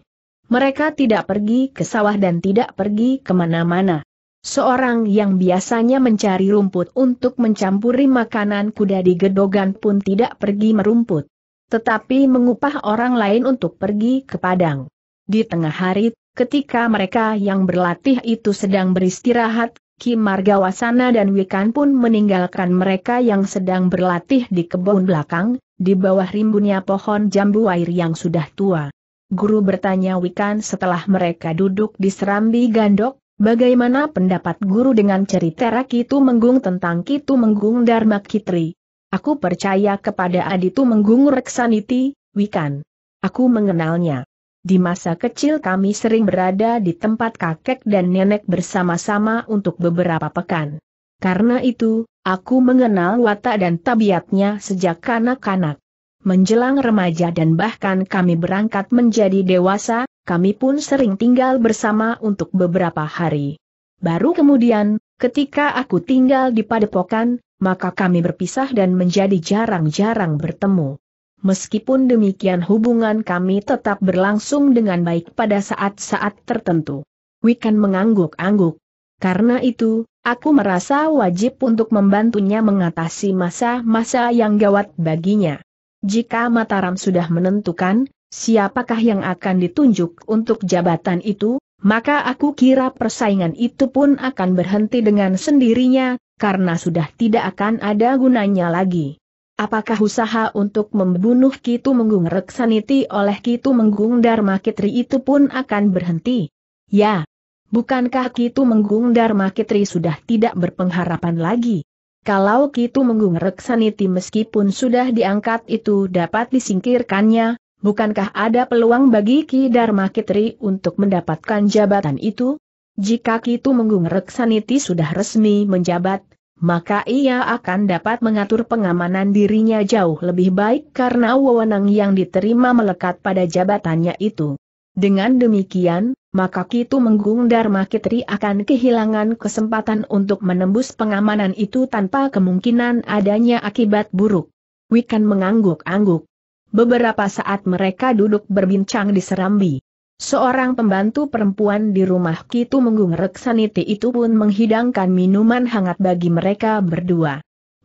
S1: Mereka tidak pergi ke sawah dan tidak pergi kemana-mana. Seorang yang biasanya mencari rumput untuk mencampuri makanan kuda di gedogan pun tidak pergi merumput. Tetapi mengupah orang lain untuk pergi ke padang. Di tengah hari, ketika mereka yang berlatih itu sedang beristirahat, Kim Margawasana dan Wikan pun meninggalkan mereka yang sedang berlatih di kebun belakang, di bawah rimbunnya pohon jambu air yang sudah tua. Guru bertanya Wikan setelah mereka duduk di serambi gandok, Bagaimana pendapat guru dengan cerita Kitu Menggung tentang Kitu Menggung Dharma Kitri? Aku percaya kepada Aditu Menggung Reksaniti, Wikan. Aku mengenalnya. Di masa kecil kami sering berada di tempat kakek dan nenek bersama-sama untuk beberapa pekan. Karena itu, aku mengenal watak dan tabiatnya sejak kanak-kanak. Menjelang remaja dan bahkan kami berangkat menjadi dewasa, kami pun sering tinggal bersama untuk beberapa hari. Baru kemudian, ketika aku tinggal di padepokan, maka kami berpisah dan menjadi jarang-jarang bertemu. Meskipun demikian hubungan kami tetap berlangsung dengan baik pada saat-saat tertentu. Wikan mengangguk-angguk. Karena itu, aku merasa wajib untuk membantunya mengatasi masa-masa yang gawat baginya. Jika Mataram sudah menentukan, siapakah yang akan ditunjuk untuk jabatan itu, maka aku kira persaingan itu pun akan berhenti dengan sendirinya, karena sudah tidak akan ada gunanya lagi. Apakah usaha untuk membunuh Kitu Menggung Reksaniti oleh Kitu Menggung Dharma Kitri itu pun akan berhenti? Ya. Bukankah Kitu Menggung Dharma Kitri sudah tidak berpengharapan lagi? Kalau Kitu Menggung Reksaniti meskipun sudah diangkat itu dapat disingkirkannya, bukankah ada peluang bagi Ki Dharma Kitri untuk mendapatkan jabatan itu? Jika Kitu Menggung Reksaniti sudah resmi menjabat, maka ia akan dapat mengatur pengamanan dirinya jauh lebih baik karena wewenang yang diterima melekat pada jabatannya itu. Dengan demikian, maka Kitu Menggung Dharma Kitri akan kehilangan kesempatan untuk menembus pengamanan itu tanpa kemungkinan adanya akibat buruk. Wikan mengangguk-angguk. Beberapa saat mereka duduk berbincang di serambi. Seorang pembantu perempuan di rumah Kitu Menggung Reksaniti itu pun menghidangkan minuman hangat bagi mereka berdua.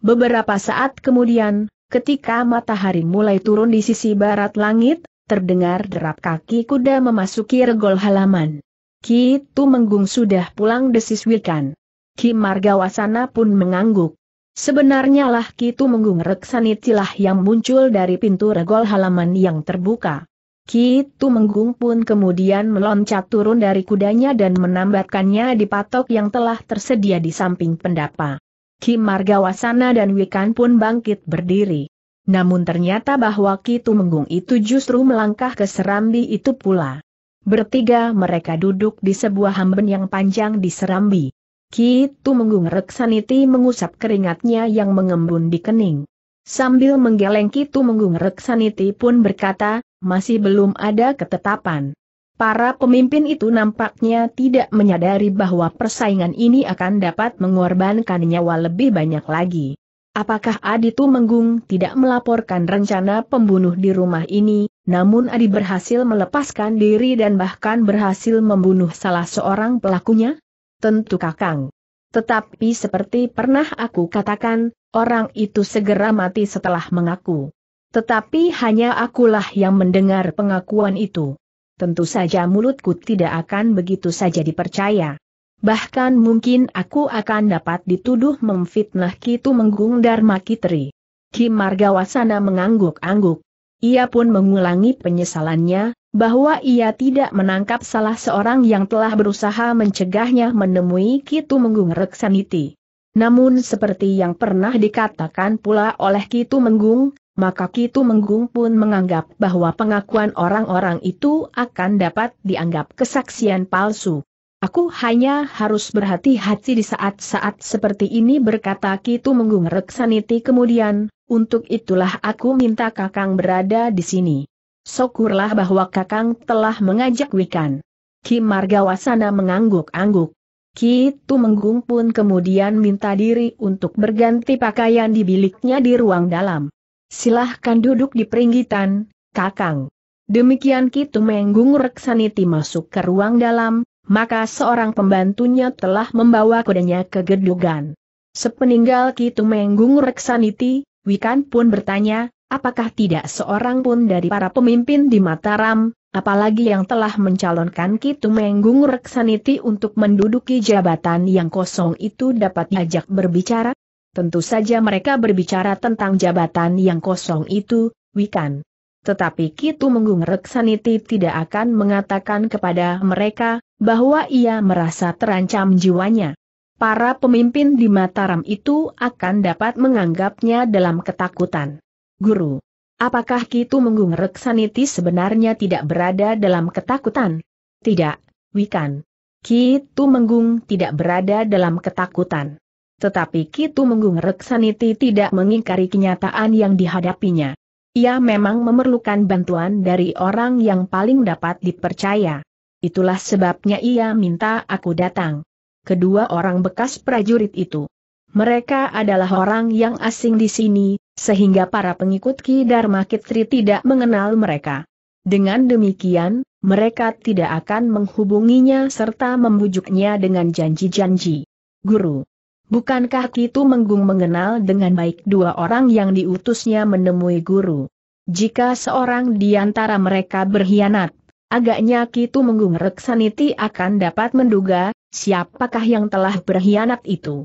S1: Beberapa saat kemudian, ketika matahari mulai turun di sisi barat langit, terdengar derap kaki kuda memasuki regol halaman. Kitu Menggung sudah pulang desis Wikan. Ki Margawasana pun mengangguk. Sebenarnya lah Kitu Menggung reksanitilah yang muncul dari pintu regol halaman yang terbuka. Kitu Menggung pun kemudian meloncat turun dari kudanya dan menambatkannya di patok yang telah tersedia di samping pendapa. Kim Margawasana dan Wikan pun bangkit berdiri. Namun ternyata bahwa Kitu Menggung itu justru melangkah ke Serambi itu pula. Bertiga mereka duduk di sebuah hamben yang panjang di Serambi. Kitu Menggung Reksaniti mengusap keringatnya yang mengembun di kening. Sambil menggeleng Kitu Menggung Reksaniti pun berkata, masih belum ada ketetapan. Para pemimpin itu nampaknya tidak menyadari bahwa persaingan ini akan dapat mengorbankan nyawa lebih banyak lagi. Apakah Adi Tu Menggung tidak melaporkan rencana pembunuh di rumah ini, namun Adi berhasil melepaskan diri dan bahkan berhasil membunuh salah seorang pelakunya? Tentu Kakang. Tetapi seperti pernah aku katakan, orang itu segera mati setelah mengaku. Tetapi hanya akulah yang mendengar pengakuan itu. Tentu saja mulutku tidak akan begitu saja dipercaya. Bahkan mungkin aku akan dapat dituduh memfitnah Kitu Menggung Dharma Kitri. Ki Margawasana mengangguk-angguk. Ia pun mengulangi penyesalannya, bahwa ia tidak menangkap salah seorang yang telah berusaha mencegahnya menemui Kitu Menggung Reksaniti. Namun seperti yang pernah dikatakan pula oleh Kitu Menggung, maka Kitu Menggung pun menganggap bahwa pengakuan orang-orang itu akan dapat dianggap kesaksian palsu. Aku hanya harus berhati-hati di saat-saat seperti ini berkata Kitu Menggung Reksaniti kemudian, untuk itulah aku minta kakang berada di sini. Syukurlah bahwa Kakang telah mengajak Wikan. Ki Margawasana mengangguk-angguk. Ki Tumenggung pun kemudian minta diri untuk berganti pakaian di biliknya di ruang dalam. Silahkan duduk di peringgitan, Kakang. Demikian Ki Tumenggung Reksaniti masuk ke ruang dalam, maka seorang pembantunya telah membawa kudanya ke gedugan. Sepeninggal Ki Tumenggung Reksaniti, Wikan pun bertanya, Apakah tidak seorang pun dari para pemimpin di Mataram, apalagi yang telah mencalonkan Kitu Menggung Reksaniti untuk menduduki jabatan yang kosong itu dapat diajak berbicara? Tentu saja mereka berbicara tentang jabatan yang kosong itu, Wikan. Tetapi Kitu Menggung Reksaniti tidak akan mengatakan kepada mereka, bahwa ia merasa terancam jiwanya para pemimpin di Mataram itu akan dapat menganggapnya dalam ketakutan. Guru, apakah Kitu Menggung Reksaniti sebenarnya tidak berada dalam ketakutan? Tidak, Wikan. Kitu Menggung tidak berada dalam ketakutan. Tetapi Kitu Menggung Reksaniti tidak mengingkari kenyataan yang dihadapinya. Ia memang memerlukan bantuan dari orang yang paling dapat dipercaya. Itulah sebabnya ia minta aku datang. Kedua orang bekas prajurit itu. Mereka adalah orang yang asing di sini, sehingga para pengikut Ki Dharma Kitri tidak mengenal mereka. Dengan demikian, mereka tidak akan menghubunginya serta membujuknya dengan janji-janji. Guru, bukankah Kitu Menggung mengenal dengan baik dua orang yang diutusnya menemui guru? Jika seorang di antara mereka berkhianat, agaknya Kitu Menggung Reksaniti akan dapat menduga siapakah yang telah berkhianat itu.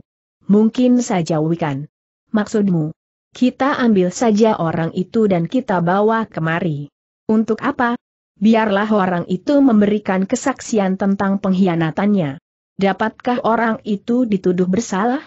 S1: Mungkin saja Wikan. Maksudmu, kita ambil saja orang itu dan kita bawa kemari. Untuk apa? Biarlah orang itu memberikan kesaksian tentang pengkhianatannya. Dapatkah orang itu dituduh bersalah?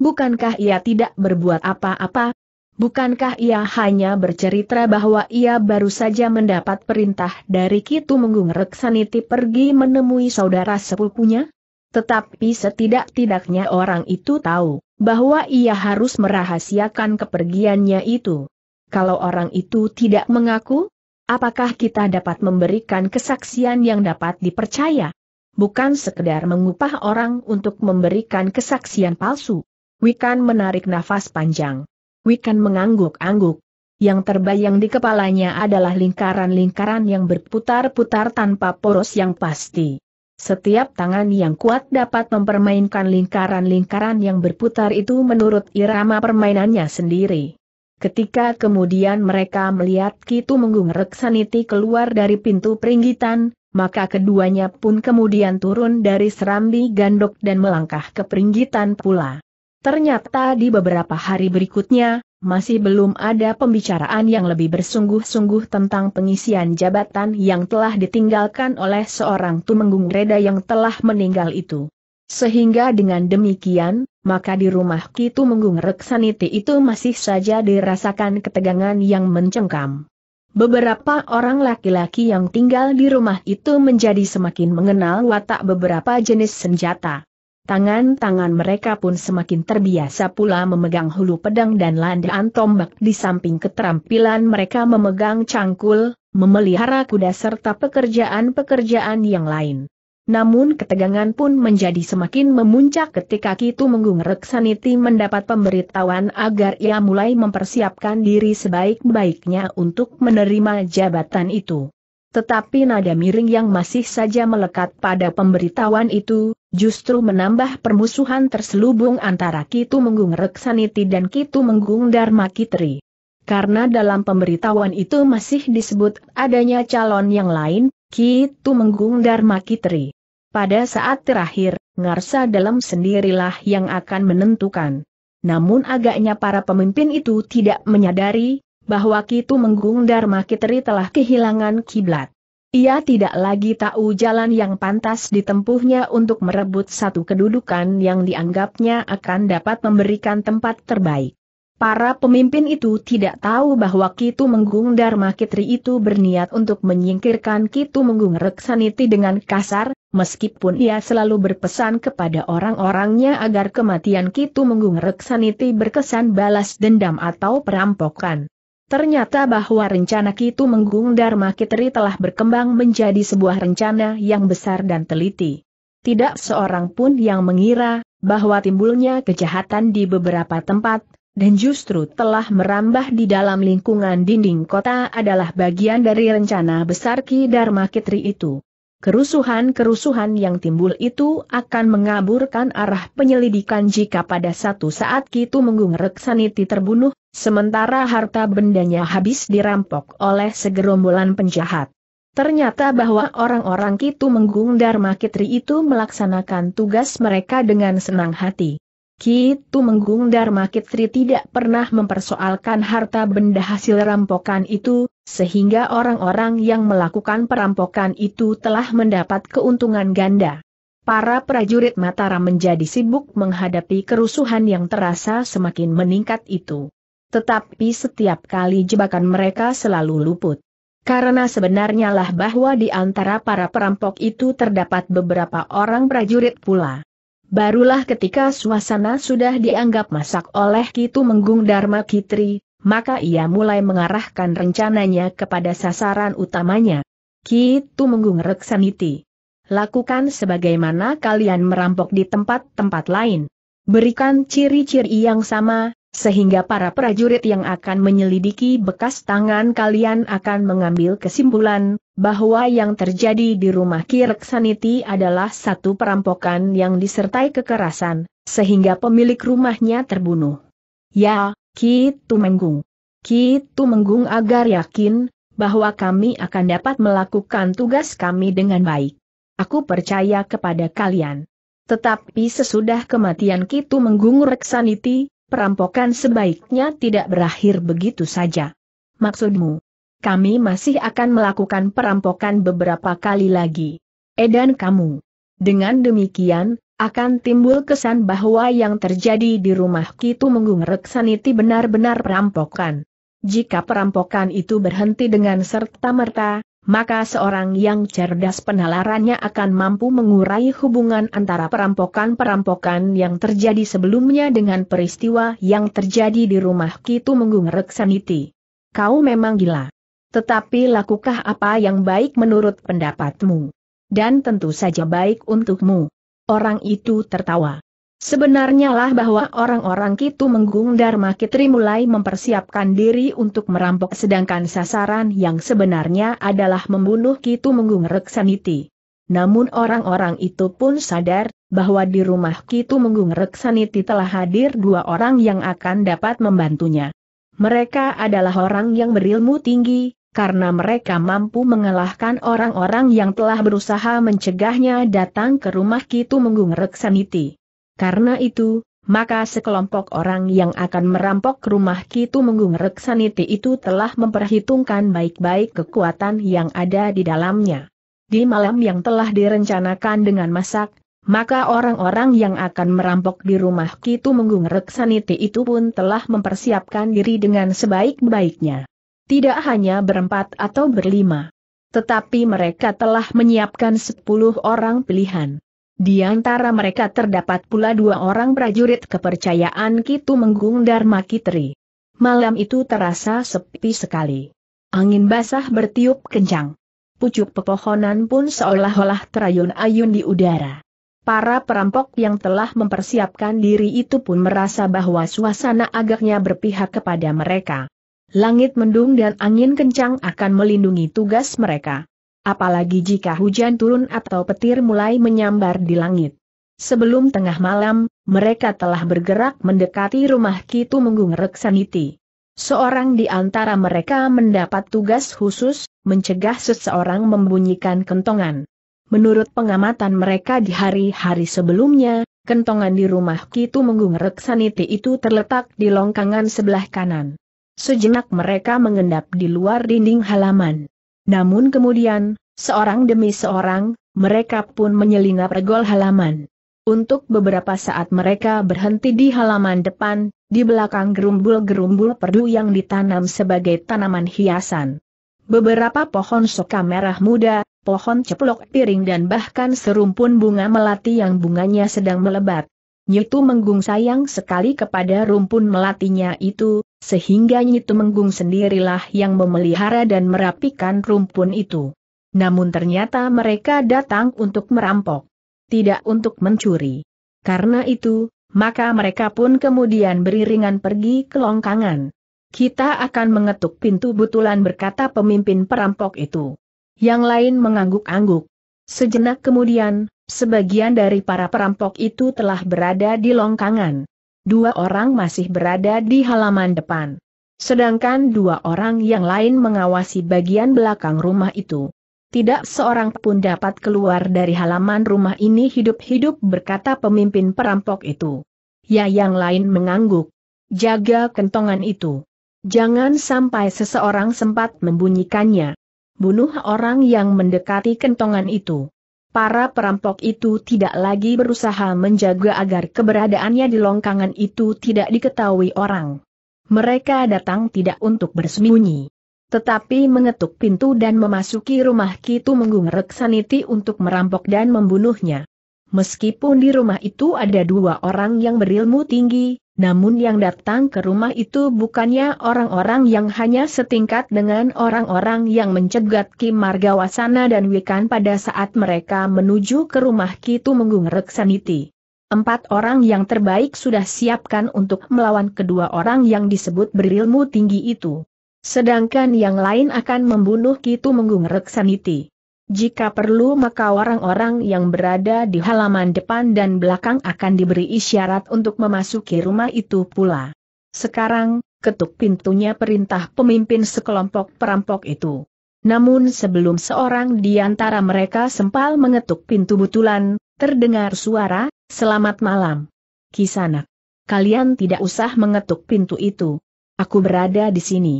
S1: Bukankah ia tidak berbuat apa-apa? Bukankah ia hanya bercerita bahwa ia baru saja mendapat perintah dari Kitu Menggung Reksaniti pergi menemui saudara sepupunya? Tetapi setidak-tidaknya orang itu tahu bahwa ia harus merahasiakan kepergiannya itu. Kalau orang itu tidak mengaku, apakah kita dapat memberikan kesaksian yang dapat dipercaya? Bukan sekedar mengupah orang untuk memberikan kesaksian palsu. Wikan menarik nafas panjang. Wikan mengangguk-angguk. Yang terbayang di kepalanya adalah lingkaran-lingkaran yang berputar-putar tanpa poros yang pasti. Setiap tangan yang kuat dapat mempermainkan lingkaran-lingkaran yang berputar itu menurut irama permainannya sendiri. Ketika kemudian mereka melihat Kitu Menggung Reksaniti keluar dari pintu peringgitan, maka keduanya pun kemudian turun dari serambi gandok dan melangkah ke peringgitan pula. Ternyata di beberapa hari berikutnya, masih belum ada pembicaraan yang lebih bersungguh-sungguh tentang pengisian jabatan yang telah ditinggalkan oleh seorang Tumenggung Reda yang telah meninggal itu. Sehingga dengan demikian, maka di rumah Ki Tumenggung Reksaniti itu masih saja dirasakan ketegangan yang mencengkam. Beberapa orang laki-laki yang tinggal di rumah itu menjadi semakin mengenal watak beberapa jenis senjata. Tangan-tangan mereka pun semakin terbiasa pula memegang hulu pedang dan landaan tombak di samping keterampilan mereka memegang cangkul, memelihara kuda serta pekerjaan-pekerjaan yang lain. Namun ketegangan pun menjadi semakin memuncak ketika Kitu Menggung Reksaniti mendapat pemberitahuan agar ia mulai mempersiapkan diri sebaik-baiknya untuk menerima jabatan itu. Tetapi nada miring yang masih saja melekat pada pemberitahuan itu, justru menambah permusuhan terselubung antara Kitu Menggung Reksaniti dan Kitu Menggung Dharma Kitri. Karena dalam pemberitahuan itu masih disebut adanya calon yang lain, Kitu Menggung Dharma Kitri. Pada saat terakhir, Ngarsa dalam sendirilah yang akan menentukan. Namun agaknya para pemimpin itu tidak menyadari bahwa Kitu Menggung Dharma Kitri telah kehilangan kiblat. Ia tidak lagi tahu jalan yang pantas ditempuhnya untuk merebut satu kedudukan yang dianggapnya akan dapat memberikan tempat terbaik. Para pemimpin itu tidak tahu bahwa Kitu Menggung Dharma Kitri itu berniat untuk menyingkirkan Kitu Menggung Reksaniti dengan kasar, meskipun ia selalu berpesan kepada orang-orangnya agar kematian Kitu Menggung Reksaniti berkesan balas dendam atau perampokan. Ternyata bahwa rencana Kitu Menggung Dharma Kiteri telah berkembang menjadi sebuah rencana yang besar dan teliti. Tidak seorang pun yang mengira bahwa timbulnya kejahatan di beberapa tempat, dan justru telah merambah di dalam lingkungan dinding kota adalah bagian dari rencana besar Ki Dharma Kiteri itu. Kerusuhan-kerusuhan yang timbul itu akan mengaburkan arah penyelidikan jika pada satu saat Kitu Menggung Reksaniti terbunuh, Sementara harta bendanya habis dirampok oleh segerombolan penjahat. Ternyata bahwa orang-orang Kitu Menggung Dharma Kitri itu melaksanakan tugas mereka dengan senang hati. Kitu Menggung Dharma Kitri tidak pernah mempersoalkan harta benda hasil rampokan itu, sehingga orang-orang yang melakukan perampokan itu telah mendapat keuntungan ganda. Para prajurit Mataram menjadi sibuk menghadapi kerusuhan yang terasa semakin meningkat itu. Tetapi setiap kali jebakan mereka selalu luput. Karena sebenarnya lah bahwa di antara para perampok itu terdapat beberapa orang prajurit pula. Barulah ketika suasana sudah dianggap masak oleh Kitu Menggung Dharma Kitri, maka ia mulai mengarahkan rencananya kepada sasaran utamanya. Kitu Menggung Reksaniti. Lakukan sebagaimana kalian merampok di tempat-tempat lain. Berikan ciri-ciri yang sama, sehingga para prajurit yang akan menyelidiki bekas tangan kalian akan mengambil kesimpulan, bahwa yang terjadi di rumah Kireksaniti adalah satu perampokan yang disertai kekerasan, sehingga pemilik rumahnya terbunuh. Ya, Ki Tumenggung. Ki Tumenggung agar yakin, bahwa kami akan dapat melakukan tugas kami dengan baik. Aku percaya kepada kalian. Tetapi sesudah kematian Kitu Menggung Reksaniti, Perampokan sebaiknya tidak berakhir begitu saja. Maksudmu? Kami masih akan melakukan perampokan beberapa kali lagi. Edan kamu. Dengan demikian, akan timbul kesan bahwa yang terjadi di rumah Kitu Menggung Reksaniti benar-benar perampokan. Jika perampokan itu berhenti dengan serta-merta, maka seorang yang cerdas penalarannya akan mampu mengurai hubungan antara perampokan-perampokan yang terjadi sebelumnya dengan peristiwa yang terjadi di rumah Kitu Menggung Reksaniti. Kau memang gila. Tetapi lakukah apa yang baik menurut pendapatmu? Dan tentu saja baik untukmu. Orang itu tertawa. Sebenarnya lah bahwa orang-orang Kitu Menggung Dharma Kitri mulai mempersiapkan diri untuk merampok sedangkan sasaran yang sebenarnya adalah membunuh Kitu Menggung Reksaniti. Namun orang-orang itu pun sadar, bahwa di rumah Kitu Menggung Reksaniti telah hadir dua orang yang akan dapat membantunya. Mereka adalah orang yang berilmu tinggi, karena mereka mampu mengalahkan orang-orang yang telah berusaha mencegahnya datang ke rumah Kitu Menggung Reksaniti. Karena itu, maka sekelompok orang yang akan merampok rumah Kitu Menggung Reksaniti itu telah memperhitungkan baik-baik kekuatan yang ada di dalamnya. Di malam yang telah direncanakan dengan masak, maka orang-orang yang akan merampok di rumah Kitu Menggung Reksaniti itu pun telah mempersiapkan diri dengan sebaik-baiknya. Tidak hanya berempat atau berlima. Tetapi mereka telah menyiapkan sepuluh orang pilihan. Di antara mereka terdapat pula dua orang prajurit kepercayaan Kitu Menggung Dharma Kitri. Malam itu terasa sepi sekali. Angin basah bertiup kencang. Pucuk pepohonan pun seolah-olah terayun-ayun di udara. Para perampok yang telah mempersiapkan diri itu pun merasa bahwa suasana agaknya berpihak kepada mereka. Langit mendung dan angin kencang akan melindungi tugas mereka. Apalagi jika hujan turun atau petir mulai menyambar di langit. Sebelum tengah malam, mereka telah bergerak mendekati rumah Kitu Menggung Reksaniti. Seorang di antara mereka mendapat tugas khusus, mencegah seseorang membunyikan kentongan. Menurut pengamatan mereka di hari-hari sebelumnya, kentongan di rumah Kitu Menggung Reksaniti itu terletak di longkangan sebelah kanan. Sejenak mereka mengendap di luar dinding halaman. Namun kemudian, seorang demi seorang, mereka pun menyelinap regol halaman. Untuk beberapa saat mereka berhenti di halaman depan, di belakang gerumbul-gerumbul perdu yang ditanam sebagai tanaman hiasan. Beberapa pohon soka merah muda, pohon ceplok piring dan bahkan serumpun bunga melati yang bunganya sedang melebat. Nyitu Menggung sayang sekali kepada rumpun melatinya itu, sehingga Nyitu Menggung sendirilah yang memelihara dan merapikan rumpun itu. Namun ternyata mereka datang untuk merampok, tidak untuk mencuri. Karena itu, maka mereka pun kemudian beriringan pergi ke longkangan. Kita akan mengetuk pintu butulan berkata pemimpin perampok itu. Yang lain mengangguk-angguk. Sejenak kemudian, sebagian dari para perampok itu telah berada di longkangan. Dua orang masih berada di halaman depan. Sedangkan dua orang yang lain mengawasi bagian belakang rumah itu. Tidak seorang pun dapat keluar dari halaman rumah ini hidup-hidup berkata pemimpin perampok itu. Ya yang lain mengangguk. Jaga kentongan itu. Jangan sampai seseorang sempat membunyikannya bunuh orang yang mendekati kentongan itu. Para perampok itu tidak lagi berusaha menjaga agar keberadaannya di longkangan itu tidak diketahui orang. Mereka datang tidak untuk bersembunyi tetapi mengetuk pintu dan memasuki rumah Kitu Menggung Reksaniti untuk merampok dan membunuhnya. Meskipun di rumah itu ada dua orang yang berilmu tinggi, namun yang datang ke rumah itu bukannya orang-orang yang hanya setingkat dengan orang-orang yang mencegat Kim Margawasana dan Wikan pada saat mereka menuju ke rumah Kitu Menggung Reksaniti. Empat orang yang terbaik sudah siapkan untuk melawan kedua orang yang disebut berilmu tinggi itu. Sedangkan yang lain akan membunuh Kitu Menggung Reksaniti. Jika perlu maka orang-orang yang berada di halaman depan dan belakang akan diberi isyarat untuk memasuki rumah itu pula. Sekarang, ketuk pintunya perintah pemimpin sekelompok perampok itu. Namun sebelum seorang di antara mereka sempal mengetuk pintu butulan, terdengar suara, selamat malam. Kisanak, kalian tidak usah mengetuk pintu itu. Aku berada di sini.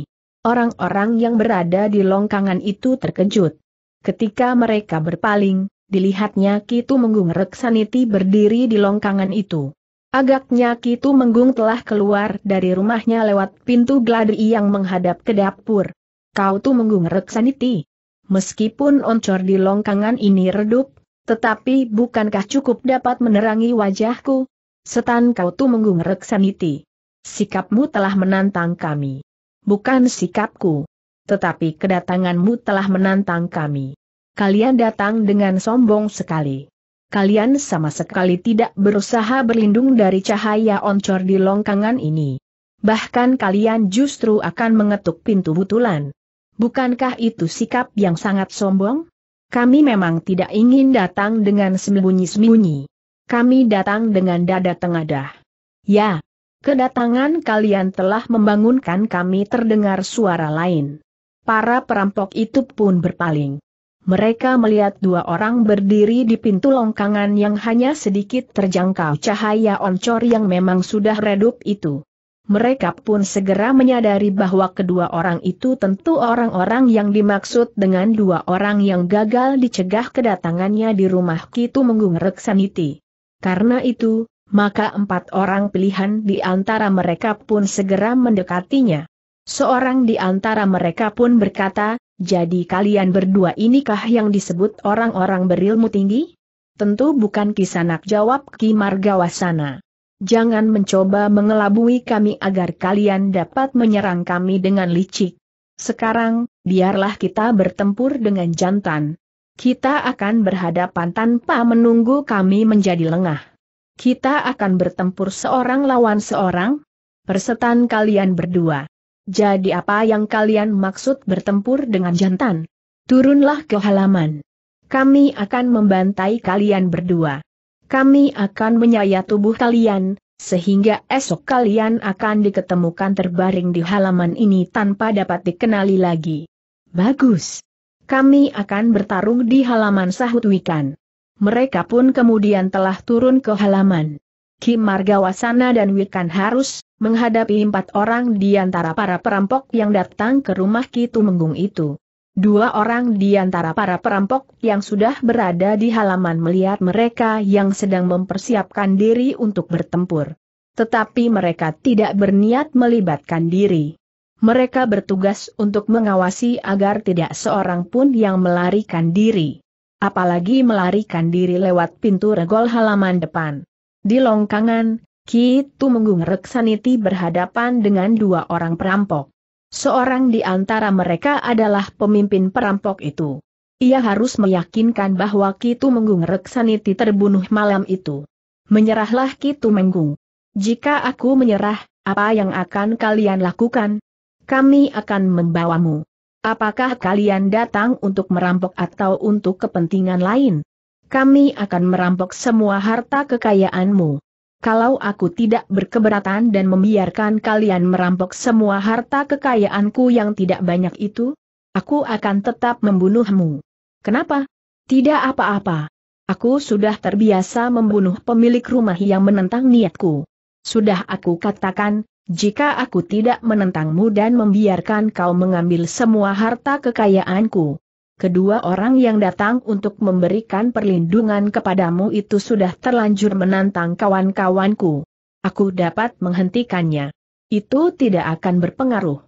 S1: Orang-orang yang berada di longkangan itu terkejut. Ketika mereka berpaling, dilihatnya Kitu Menggung Reksaniti berdiri di longkangan itu. Agaknya Kitu Menggung telah keluar dari rumahnya lewat pintu gladi yang menghadap ke dapur. Kau tuh Menggung Reksaniti. Meskipun oncor di longkangan ini redup, tetapi bukankah cukup dapat menerangi wajahku? Setan kau tuh Menggung Reksaniti. Sikapmu telah menantang kami. Bukan sikapku tetapi kedatanganmu telah menantang kami. Kalian datang dengan sombong sekali. Kalian sama sekali tidak berusaha berlindung dari cahaya oncor di longkangan ini. Bahkan kalian justru akan mengetuk pintu butulan. Bukankah itu sikap yang sangat sombong? Kami memang tidak ingin datang dengan sembunyi-sembunyi. Kami datang dengan dada tengadah. Ya, kedatangan kalian telah membangunkan kami terdengar suara lain para perampok itu pun berpaling. Mereka melihat dua orang berdiri di pintu longkangan yang hanya sedikit terjangkau cahaya oncor yang memang sudah redup itu. Mereka pun segera menyadari bahwa kedua orang itu tentu orang-orang yang dimaksud dengan dua orang yang gagal dicegah kedatangannya di rumah Kitu Menggung Reksaniti. Karena itu, maka empat orang pilihan di antara mereka pun segera mendekatinya. Seorang di antara mereka pun berkata, jadi kalian berdua inikah yang disebut orang-orang berilmu tinggi? Tentu bukan kisanak jawab Ki Margawasana. Jangan mencoba mengelabui kami agar kalian dapat menyerang kami dengan licik. Sekarang, biarlah kita bertempur dengan jantan. Kita akan berhadapan tanpa menunggu kami menjadi lengah. Kita akan bertempur seorang lawan seorang. Persetan kalian berdua. Jadi apa yang kalian maksud bertempur dengan jantan? Turunlah ke halaman. Kami akan membantai kalian berdua. Kami akan menyayat tubuh kalian, sehingga esok kalian akan diketemukan terbaring di halaman ini tanpa dapat dikenali lagi. Bagus. Kami akan bertarung di halaman sahut Wikan. Mereka pun kemudian telah turun ke halaman. Kim Margawasana dan Wikan harus menghadapi empat orang di antara para perampok yang datang ke rumah Kitu Menggung itu. Dua orang di antara para perampok yang sudah berada di halaman melihat mereka yang sedang mempersiapkan diri untuk bertempur. Tetapi mereka tidak berniat melibatkan diri. Mereka bertugas untuk mengawasi agar tidak seorang pun yang melarikan diri. Apalagi melarikan diri lewat pintu regol halaman depan. Di longkangan, Kitu Tumenggung Reksaniti berhadapan dengan dua orang perampok. Seorang di antara mereka adalah pemimpin perampok itu. Ia harus meyakinkan bahwa Kitu Tumenggung Reksaniti terbunuh malam itu. Menyerahlah Kitu Menggung. Jika aku menyerah, apa yang akan kalian lakukan? Kami akan membawamu. Apakah kalian datang untuk merampok atau untuk kepentingan lain? Kami akan merampok semua harta kekayaanmu kalau aku tidak berkeberatan dan membiarkan kalian merampok semua harta kekayaanku yang tidak banyak itu, aku akan tetap membunuhmu. Kenapa? Tidak apa-apa. Aku sudah terbiasa membunuh pemilik rumah yang menentang niatku. Sudah aku katakan, jika aku tidak menentangmu dan membiarkan kau mengambil semua harta kekayaanku, kedua orang yang datang untuk memberikan perlindungan kepadamu itu sudah terlanjur menantang kawan-kawanku. Aku dapat menghentikannya. Itu tidak akan berpengaruh.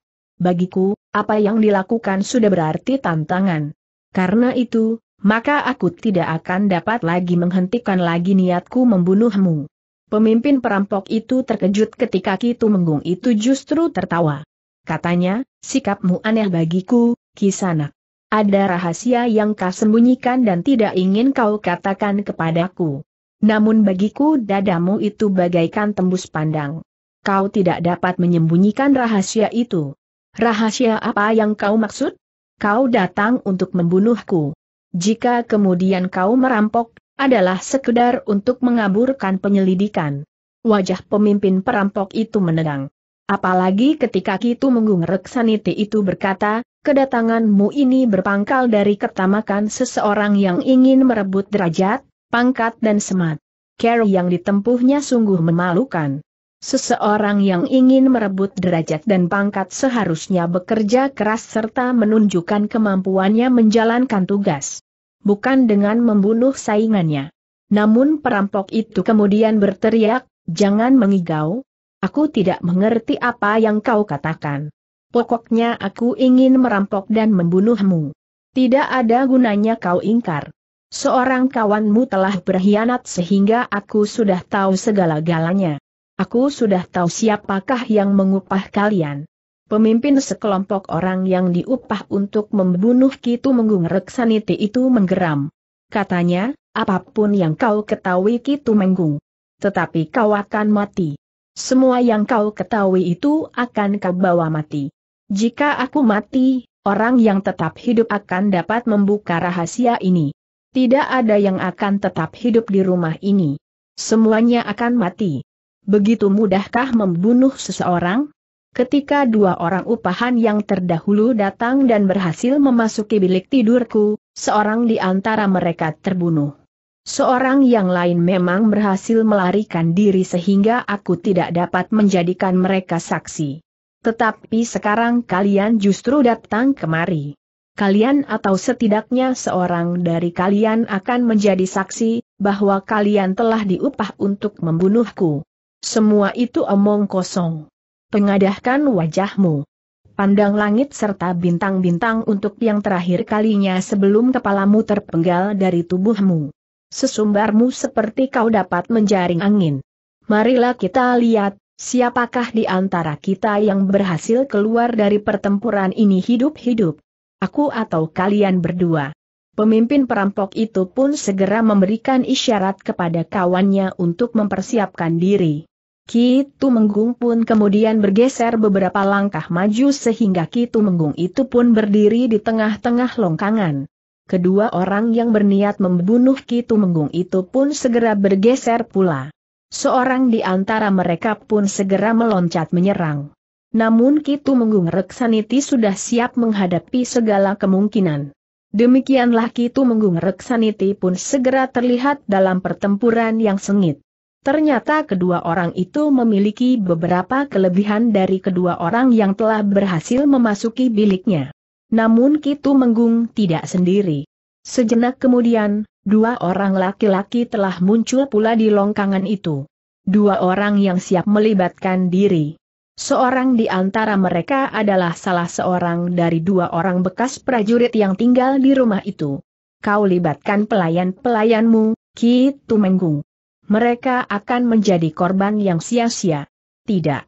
S1: Bagiku, apa yang dilakukan sudah berarti tantangan. Karena itu, maka aku tidak akan dapat lagi menghentikan lagi niatku membunuhmu. Pemimpin perampok itu terkejut ketika Kitu Menggung itu justru tertawa. Katanya, sikapmu aneh bagiku, Kisanak. Ada rahasia yang kau sembunyikan dan tidak ingin kau katakan kepadaku. Namun bagiku dadamu itu bagaikan tembus pandang. Kau tidak dapat menyembunyikan rahasia itu. Rahasia apa yang kau maksud? Kau datang untuk membunuhku. Jika kemudian kau merampok, adalah sekedar untuk mengaburkan penyelidikan. Wajah pemimpin perampok itu menegang. Apalagi ketika Kitu Menggung Reksaniti itu berkata, kedatanganmu ini berpangkal dari ketamakan seseorang yang ingin merebut derajat, pangkat dan semat. Care yang ditempuhnya sungguh memalukan. Seseorang yang ingin merebut derajat dan pangkat seharusnya bekerja keras serta menunjukkan kemampuannya menjalankan tugas. Bukan dengan membunuh saingannya. Namun perampok itu kemudian berteriak, jangan mengigau. Aku tidak mengerti apa yang kau katakan. Pokoknya aku ingin merampok dan membunuhmu. Tidak ada gunanya kau ingkar. Seorang kawanmu telah berkhianat sehingga aku sudah tahu segala-galanya. Aku sudah tahu siapakah yang mengupah kalian. Pemimpin sekelompok orang yang diupah untuk membunuh Kitu Menggung Reksaniti itu menggeram. Katanya, apapun yang kau ketahui Kitu Menggung. Tetapi kau akan mati. Semua yang kau ketahui itu akan kau bawa mati. Jika aku mati, orang yang tetap hidup akan dapat membuka rahasia ini. Tidak ada yang akan tetap hidup di rumah ini. Semuanya akan mati. Begitu mudahkah membunuh seseorang? Ketika dua orang upahan yang terdahulu datang dan berhasil memasuki bilik tidurku, seorang di antara mereka terbunuh. Seorang yang lain memang berhasil melarikan diri sehingga aku tidak dapat menjadikan mereka saksi. Tetapi sekarang kalian justru datang kemari. Kalian atau setidaknya seorang dari kalian akan menjadi saksi, bahwa kalian telah diupah untuk membunuhku. Semua itu omong kosong. Pengadahkan wajahmu. Pandang langit serta bintang-bintang untuk yang terakhir kalinya sebelum kepalamu terpenggal dari tubuhmu. Sesumbarmu seperti kau dapat menjaring angin. Marilah kita lihat, Siapakah di antara kita yang berhasil keluar dari pertempuran ini hidup-hidup? Aku atau kalian berdua? Pemimpin perampok itu pun segera memberikan isyarat kepada kawannya untuk mempersiapkan diri. Ki Tumenggung pun kemudian bergeser beberapa langkah maju sehingga Ki Tumenggung itu pun berdiri di tengah-tengah longkangan. Kedua orang yang berniat membunuh Ki Tumenggung itu pun segera bergeser pula. Seorang di antara mereka pun segera meloncat menyerang. Namun Kitu Menggung Reksaniti sudah siap menghadapi segala kemungkinan. Demikianlah Kitu Menggung Reksaniti pun segera terlihat dalam pertempuran yang sengit. Ternyata kedua orang itu memiliki beberapa kelebihan dari kedua orang yang telah berhasil memasuki biliknya. Namun Kitu Menggung tidak sendiri. Sejenak kemudian, Dua orang laki-laki telah muncul pula di longkangan itu. Dua orang yang siap melibatkan diri. Seorang di antara mereka adalah salah seorang dari dua orang bekas prajurit yang tinggal di rumah itu. Kau libatkan pelayan-pelayanmu, Ki Tumenggung. Mereka akan menjadi korban yang sia-sia. Tidak.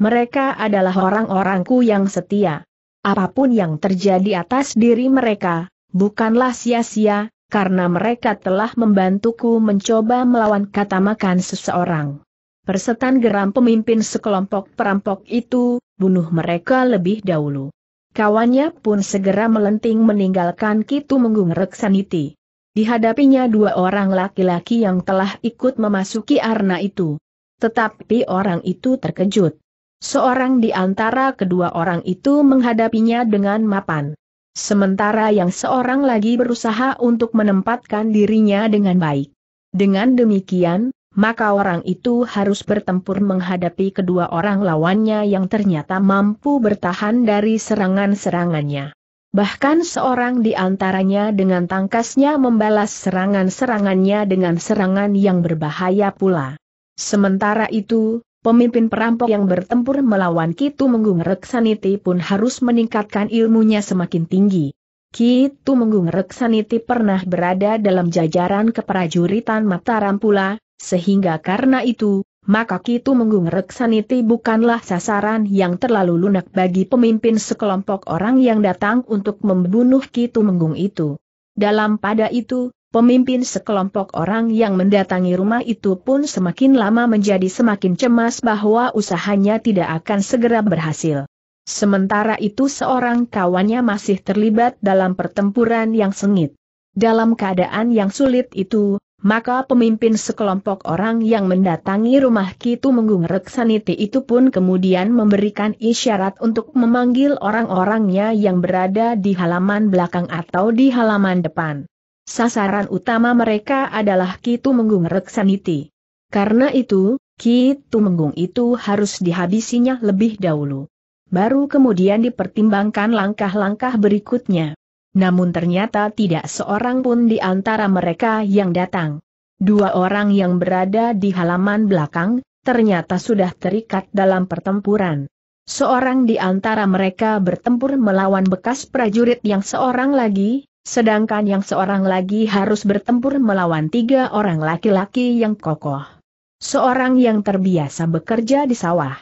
S1: Mereka adalah orang-orangku yang setia. Apapun yang terjadi atas diri mereka, bukanlah sia-sia, karena mereka telah membantuku mencoba melawan kata makan seseorang. Persetan geram pemimpin sekelompok perampok itu, bunuh mereka lebih dahulu. Kawannya pun segera melenting meninggalkan Kitu Menggung Reksaniti. Dihadapinya dua orang laki-laki yang telah ikut memasuki arna itu. Tetapi orang itu terkejut. Seorang di antara kedua orang itu menghadapinya dengan mapan. Sementara yang seorang lagi berusaha untuk menempatkan dirinya dengan baik. Dengan demikian, maka orang itu harus bertempur menghadapi kedua orang lawannya yang ternyata mampu bertahan dari serangan-serangannya. Bahkan seorang di antaranya dengan tangkasnya membalas serangan-serangannya dengan serangan yang berbahaya pula. Sementara itu, Pemimpin perampok yang bertempur melawan Kitu Menggung Reksaniti pun harus meningkatkan ilmunya semakin tinggi. Kitu Menggung Reksaniti pernah berada dalam jajaran keprajuritan Mataram pula, sehingga karena itu, maka Kitu Menggung Reksaniti bukanlah sasaran yang terlalu lunak bagi pemimpin sekelompok orang yang datang untuk membunuh Kitu Menggung itu. Dalam pada itu, Pemimpin sekelompok orang yang mendatangi rumah itu pun semakin lama menjadi semakin cemas bahwa usahanya tidak akan segera berhasil. Sementara itu seorang kawannya masih terlibat dalam pertempuran yang sengit. Dalam keadaan yang sulit itu, maka pemimpin sekelompok orang yang mendatangi rumah Kitu Menggung Reksaniti itu pun kemudian memberikan isyarat untuk memanggil orang-orangnya yang berada di halaman belakang atau di halaman depan. Sasaran utama mereka adalah Kitu Menggung Reksaniti. Karena itu, Kitu Menggung itu harus dihabisinya lebih dahulu. Baru kemudian dipertimbangkan langkah-langkah berikutnya. Namun ternyata tidak seorang pun di antara mereka yang datang. Dua orang yang berada di halaman belakang, ternyata sudah terikat dalam pertempuran. Seorang di antara mereka bertempur melawan bekas prajurit yang seorang lagi, Sedangkan yang seorang lagi harus bertempur melawan tiga orang laki-laki yang kokoh. Seorang yang terbiasa bekerja di sawah.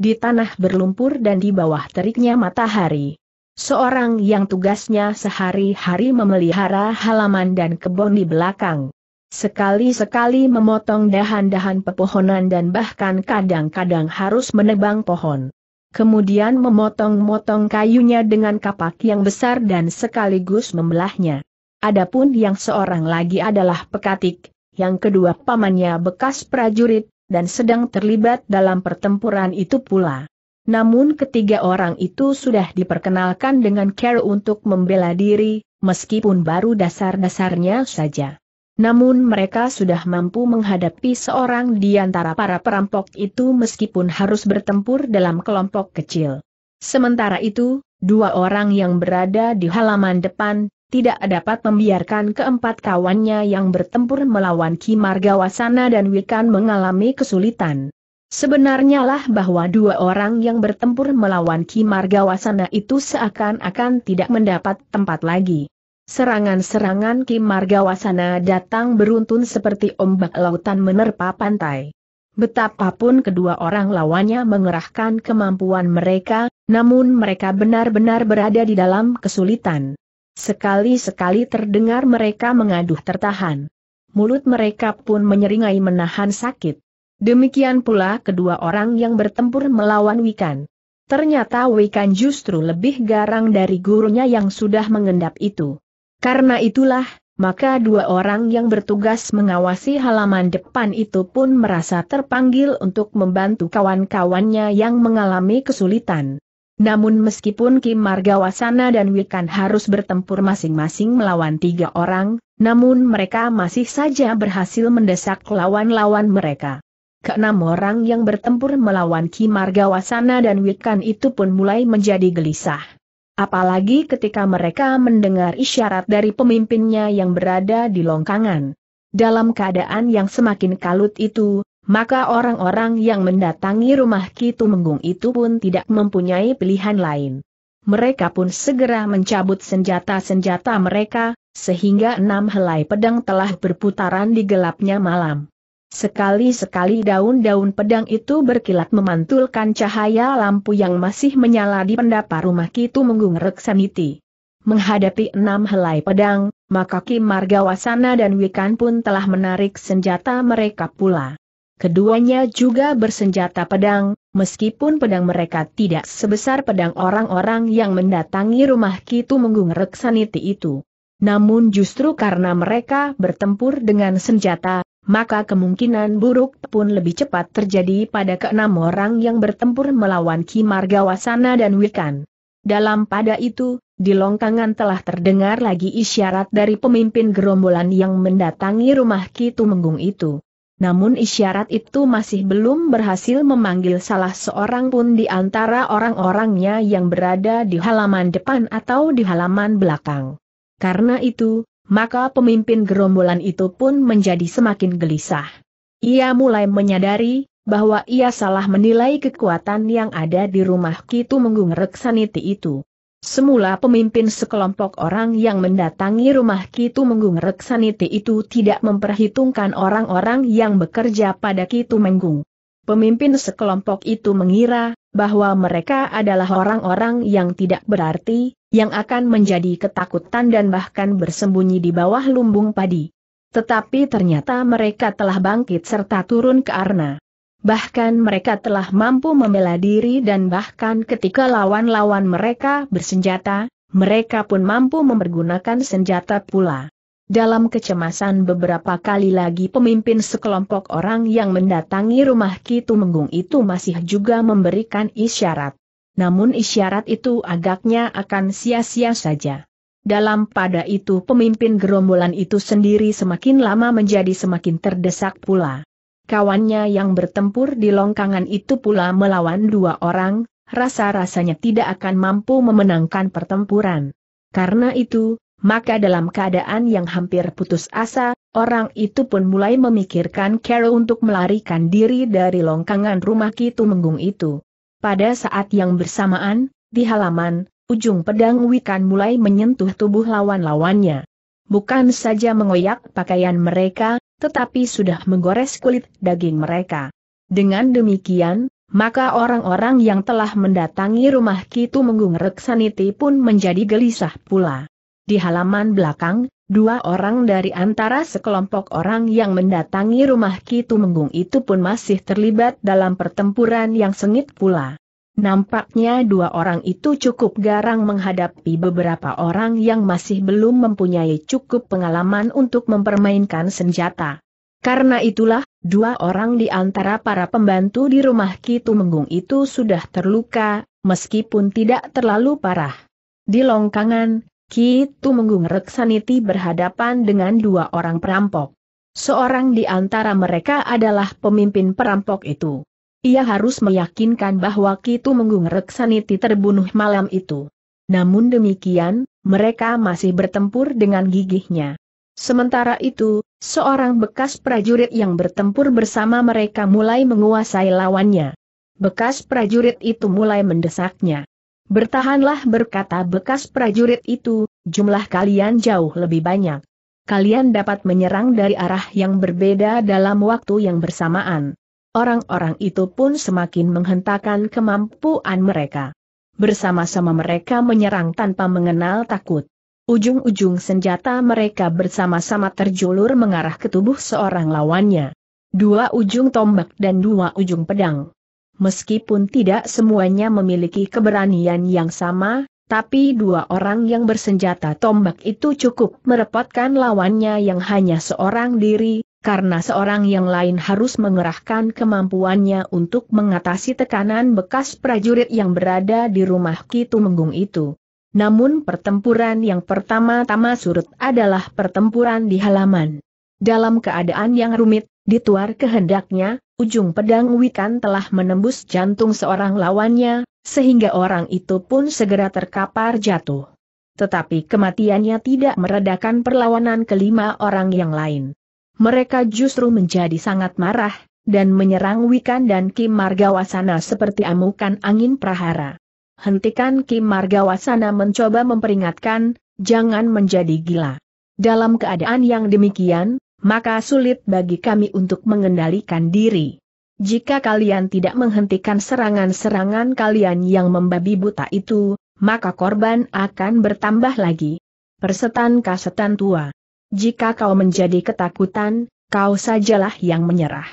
S1: Di tanah berlumpur dan di bawah teriknya matahari. Seorang yang tugasnya sehari-hari memelihara halaman dan kebun di belakang. Sekali-sekali memotong dahan-dahan pepohonan dan bahkan kadang-kadang harus menebang pohon kemudian memotong-motong kayunya dengan kapak yang besar dan sekaligus membelahnya. Adapun yang seorang lagi adalah Pekatik, yang kedua pamannya bekas prajurit, dan sedang terlibat dalam pertempuran itu pula. Namun ketiga orang itu sudah diperkenalkan dengan care untuk membela diri, meskipun baru dasar-dasarnya saja. Namun mereka sudah mampu menghadapi seorang di antara para perampok itu meskipun harus bertempur dalam kelompok kecil. Sementara itu, dua orang yang berada di halaman depan, tidak dapat membiarkan keempat kawannya yang bertempur melawan Kimargawasana dan Wikan mengalami kesulitan. Sebenarnya lah bahwa dua orang yang bertempur melawan Kimargawasana itu seakan-akan tidak mendapat tempat lagi. Serangan-serangan Kim Margawasana datang beruntun seperti ombak lautan menerpa pantai. Betapapun kedua orang lawannya mengerahkan kemampuan mereka, namun mereka benar-benar berada di dalam kesulitan. Sekali-sekali terdengar mereka mengaduh tertahan. Mulut mereka pun menyeringai menahan sakit. Demikian pula kedua orang yang bertempur melawan Wikan. Ternyata Wikan justru lebih garang dari gurunya yang sudah mengendap itu. Karena itulah, maka dua orang yang bertugas mengawasi halaman depan itu pun merasa terpanggil untuk membantu kawan-kawannya yang mengalami kesulitan. Namun meskipun Kim Margawasana dan Wilkan harus bertempur masing-masing melawan tiga orang, namun mereka masih saja berhasil mendesak lawan-lawan mereka. Keenam orang yang bertempur melawan Kim Margawasana dan Wilkan itu pun mulai menjadi gelisah apalagi ketika mereka mendengar isyarat dari pemimpinnya yang berada di longkangan. Dalam keadaan yang semakin kalut itu, maka orang-orang yang mendatangi rumah Kitu Menggung itu pun tidak mempunyai pilihan lain. Mereka pun segera mencabut senjata-senjata mereka, sehingga enam helai pedang telah berputaran di gelapnya malam. Sekali-sekali daun-daun pedang itu berkilat memantulkan cahaya lampu yang masih menyala di pendapa rumah Kitu Menggung Reksaniti. Menghadapi enam helai pedang, maka Kim Margawasana dan Wikan pun telah menarik senjata mereka pula. Keduanya juga bersenjata pedang, meskipun pedang mereka tidak sebesar pedang orang-orang yang mendatangi rumah Kitu Menggung Reksaniti itu. Namun justru karena mereka bertempur dengan senjata, maka kemungkinan buruk pun lebih cepat terjadi pada keenam orang yang bertempur melawan Ki Margawasana dan Wikan. Dalam pada itu, di longkangan telah terdengar lagi isyarat dari pemimpin gerombolan yang mendatangi rumah Ki Tumenggung itu. Namun isyarat itu masih belum berhasil memanggil salah seorang pun di antara orang-orangnya yang berada di halaman depan atau di halaman belakang. Karena itu, maka pemimpin gerombolan itu pun menjadi semakin gelisah. Ia mulai menyadari bahwa ia salah menilai kekuatan yang ada di rumah Kitu Menggung Reksaniti itu. Semula pemimpin sekelompok orang yang mendatangi rumah Kitu Menggung Reksaniti itu tidak memperhitungkan orang-orang yang bekerja pada Kitu Menggung. Pemimpin sekelompok itu mengira bahwa mereka adalah orang-orang yang tidak berarti, yang akan menjadi ketakutan dan bahkan bersembunyi di bawah lumbung padi. Tetapi ternyata mereka telah bangkit serta turun ke arna. Bahkan mereka telah mampu membela diri dan bahkan ketika lawan-lawan mereka bersenjata, mereka pun mampu mempergunakan senjata pula. Dalam kecemasan beberapa kali lagi pemimpin sekelompok orang yang mendatangi rumah Ki Tumenggung itu masih juga memberikan isyarat namun isyarat itu agaknya akan sia-sia saja. Dalam pada itu pemimpin gerombolan itu sendiri semakin lama menjadi semakin terdesak pula. Kawannya yang bertempur di longkangan itu pula melawan dua orang, rasa-rasanya tidak akan mampu memenangkan pertempuran. Karena itu, maka dalam keadaan yang hampir putus asa, orang itu pun mulai memikirkan Carol untuk melarikan diri dari longkangan rumah kitu menggung itu. Pada saat yang bersamaan, di halaman, ujung pedang Wikan mulai menyentuh tubuh lawan-lawannya. Bukan saja mengoyak pakaian mereka, tetapi sudah menggores kulit daging mereka. Dengan demikian, maka orang-orang yang telah mendatangi rumah Kitu Menggung Reksaniti pun menjadi gelisah pula. Di halaman belakang, Dua orang dari antara sekelompok orang yang mendatangi rumah Kitu Menggung itu pun masih terlibat dalam pertempuran yang sengit pula. Nampaknya dua orang itu cukup garang menghadapi beberapa orang yang masih belum mempunyai cukup pengalaman untuk mempermainkan senjata. Karena itulah, dua orang di antara para pembantu di rumah Kitu Menggung itu sudah terluka, meskipun tidak terlalu parah. Di longkangan, Kitu Tumenggung Reksaniti berhadapan dengan dua orang perampok. Seorang di antara mereka adalah pemimpin perampok itu. Ia harus meyakinkan bahwa Kitu Tumenggung Reksaniti terbunuh malam itu. Namun demikian, mereka masih bertempur dengan gigihnya. Sementara itu, seorang bekas prajurit yang bertempur bersama mereka mulai menguasai lawannya. Bekas prajurit itu mulai mendesaknya. Bertahanlah berkata bekas prajurit itu, jumlah kalian jauh lebih banyak. Kalian dapat menyerang dari arah yang berbeda dalam waktu yang bersamaan. Orang-orang itu pun semakin menghentakkan kemampuan mereka. Bersama-sama mereka menyerang tanpa mengenal takut. Ujung-ujung senjata mereka bersama-sama terjulur mengarah ke tubuh seorang lawannya. Dua ujung tombak dan dua ujung pedang meskipun tidak semuanya memiliki keberanian yang sama, tapi dua orang yang bersenjata tombak itu cukup merepotkan lawannya yang hanya seorang diri, karena seorang yang lain harus mengerahkan kemampuannya untuk mengatasi tekanan bekas prajurit yang berada di rumah Kitu Menggung itu. Namun pertempuran yang pertama-tama surut adalah pertempuran di halaman. Dalam keadaan yang rumit, dituar kehendaknya, Ujung pedang Wikan telah menembus jantung seorang lawannya, sehingga orang itu pun segera terkapar jatuh. Tetapi kematiannya tidak meredakan perlawanan kelima orang yang lain. Mereka justru menjadi sangat marah, dan menyerang Wikan dan Kim Margawasana seperti amukan angin prahara. Hentikan Kim Margawasana mencoba memperingatkan, jangan menjadi gila. Dalam keadaan yang demikian, maka sulit bagi kami untuk mengendalikan diri. Jika kalian tidak menghentikan serangan-serangan kalian yang membabi buta itu, maka korban akan bertambah lagi. Persetan kasetan tua. Jika kau menjadi ketakutan, kau sajalah yang menyerah.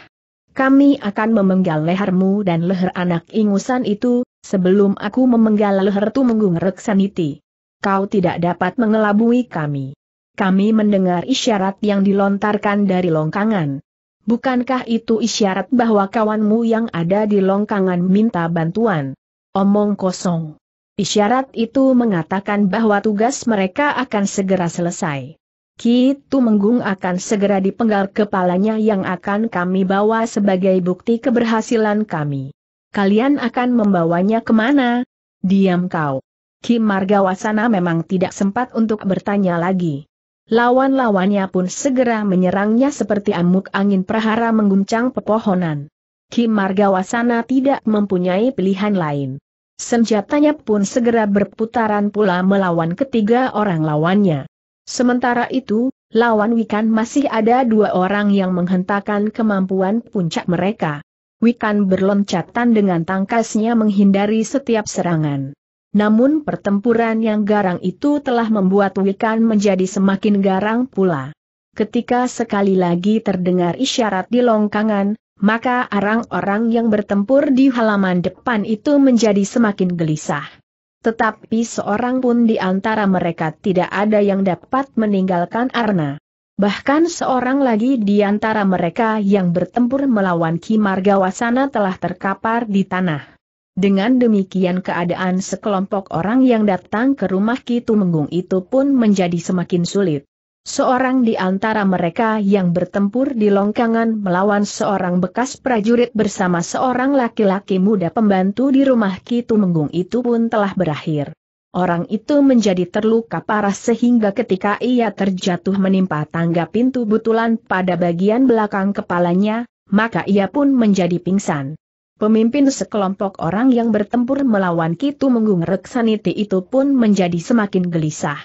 S1: Kami akan memenggal lehermu dan leher anak ingusan itu, sebelum aku memenggal leher tumenggung reksaniti. Kau tidak dapat mengelabui kami kami mendengar isyarat yang dilontarkan dari longkangan. Bukankah itu isyarat bahwa kawanmu yang ada di longkangan minta bantuan? Omong kosong. Isyarat itu mengatakan bahwa tugas mereka akan segera selesai. Kitu Menggung akan segera dipenggal kepalanya yang akan kami bawa sebagai bukti keberhasilan kami. Kalian akan membawanya kemana? Diam kau. Kim Margawasana memang tidak sempat untuk bertanya lagi. Lawan-lawannya pun segera menyerangnya seperti amuk angin prahara mengguncang pepohonan. Ki Margawasana tidak mempunyai pilihan lain. Senjatanya pun segera berputaran pula melawan ketiga orang lawannya. Sementara itu, lawan Wikan masih ada dua orang yang menghentakkan kemampuan puncak mereka. Wikan berloncatan dengan tangkasnya menghindari setiap serangan. Namun pertempuran yang garang itu telah membuat Wikan menjadi semakin garang pula. Ketika sekali lagi terdengar isyarat di longkangan, maka orang-orang yang bertempur di halaman depan itu menjadi semakin gelisah. Tetapi seorang pun di antara mereka tidak ada yang dapat meninggalkan Arna. Bahkan seorang lagi di antara mereka yang bertempur melawan Kimargawasana telah terkapar di tanah. Dengan demikian keadaan sekelompok orang yang datang ke rumah Kitu Menggung itu pun menjadi semakin sulit. Seorang di antara mereka yang bertempur di longkangan melawan seorang bekas prajurit bersama seorang laki-laki muda pembantu di rumah Kitu Menggung itu pun telah berakhir. Orang itu menjadi terluka parah sehingga ketika ia terjatuh menimpa tangga pintu butulan pada bagian belakang kepalanya, maka ia pun menjadi pingsan. Pemimpin sekelompok orang yang bertempur melawan Kitu Menggung Reksaniti itu pun menjadi semakin gelisah.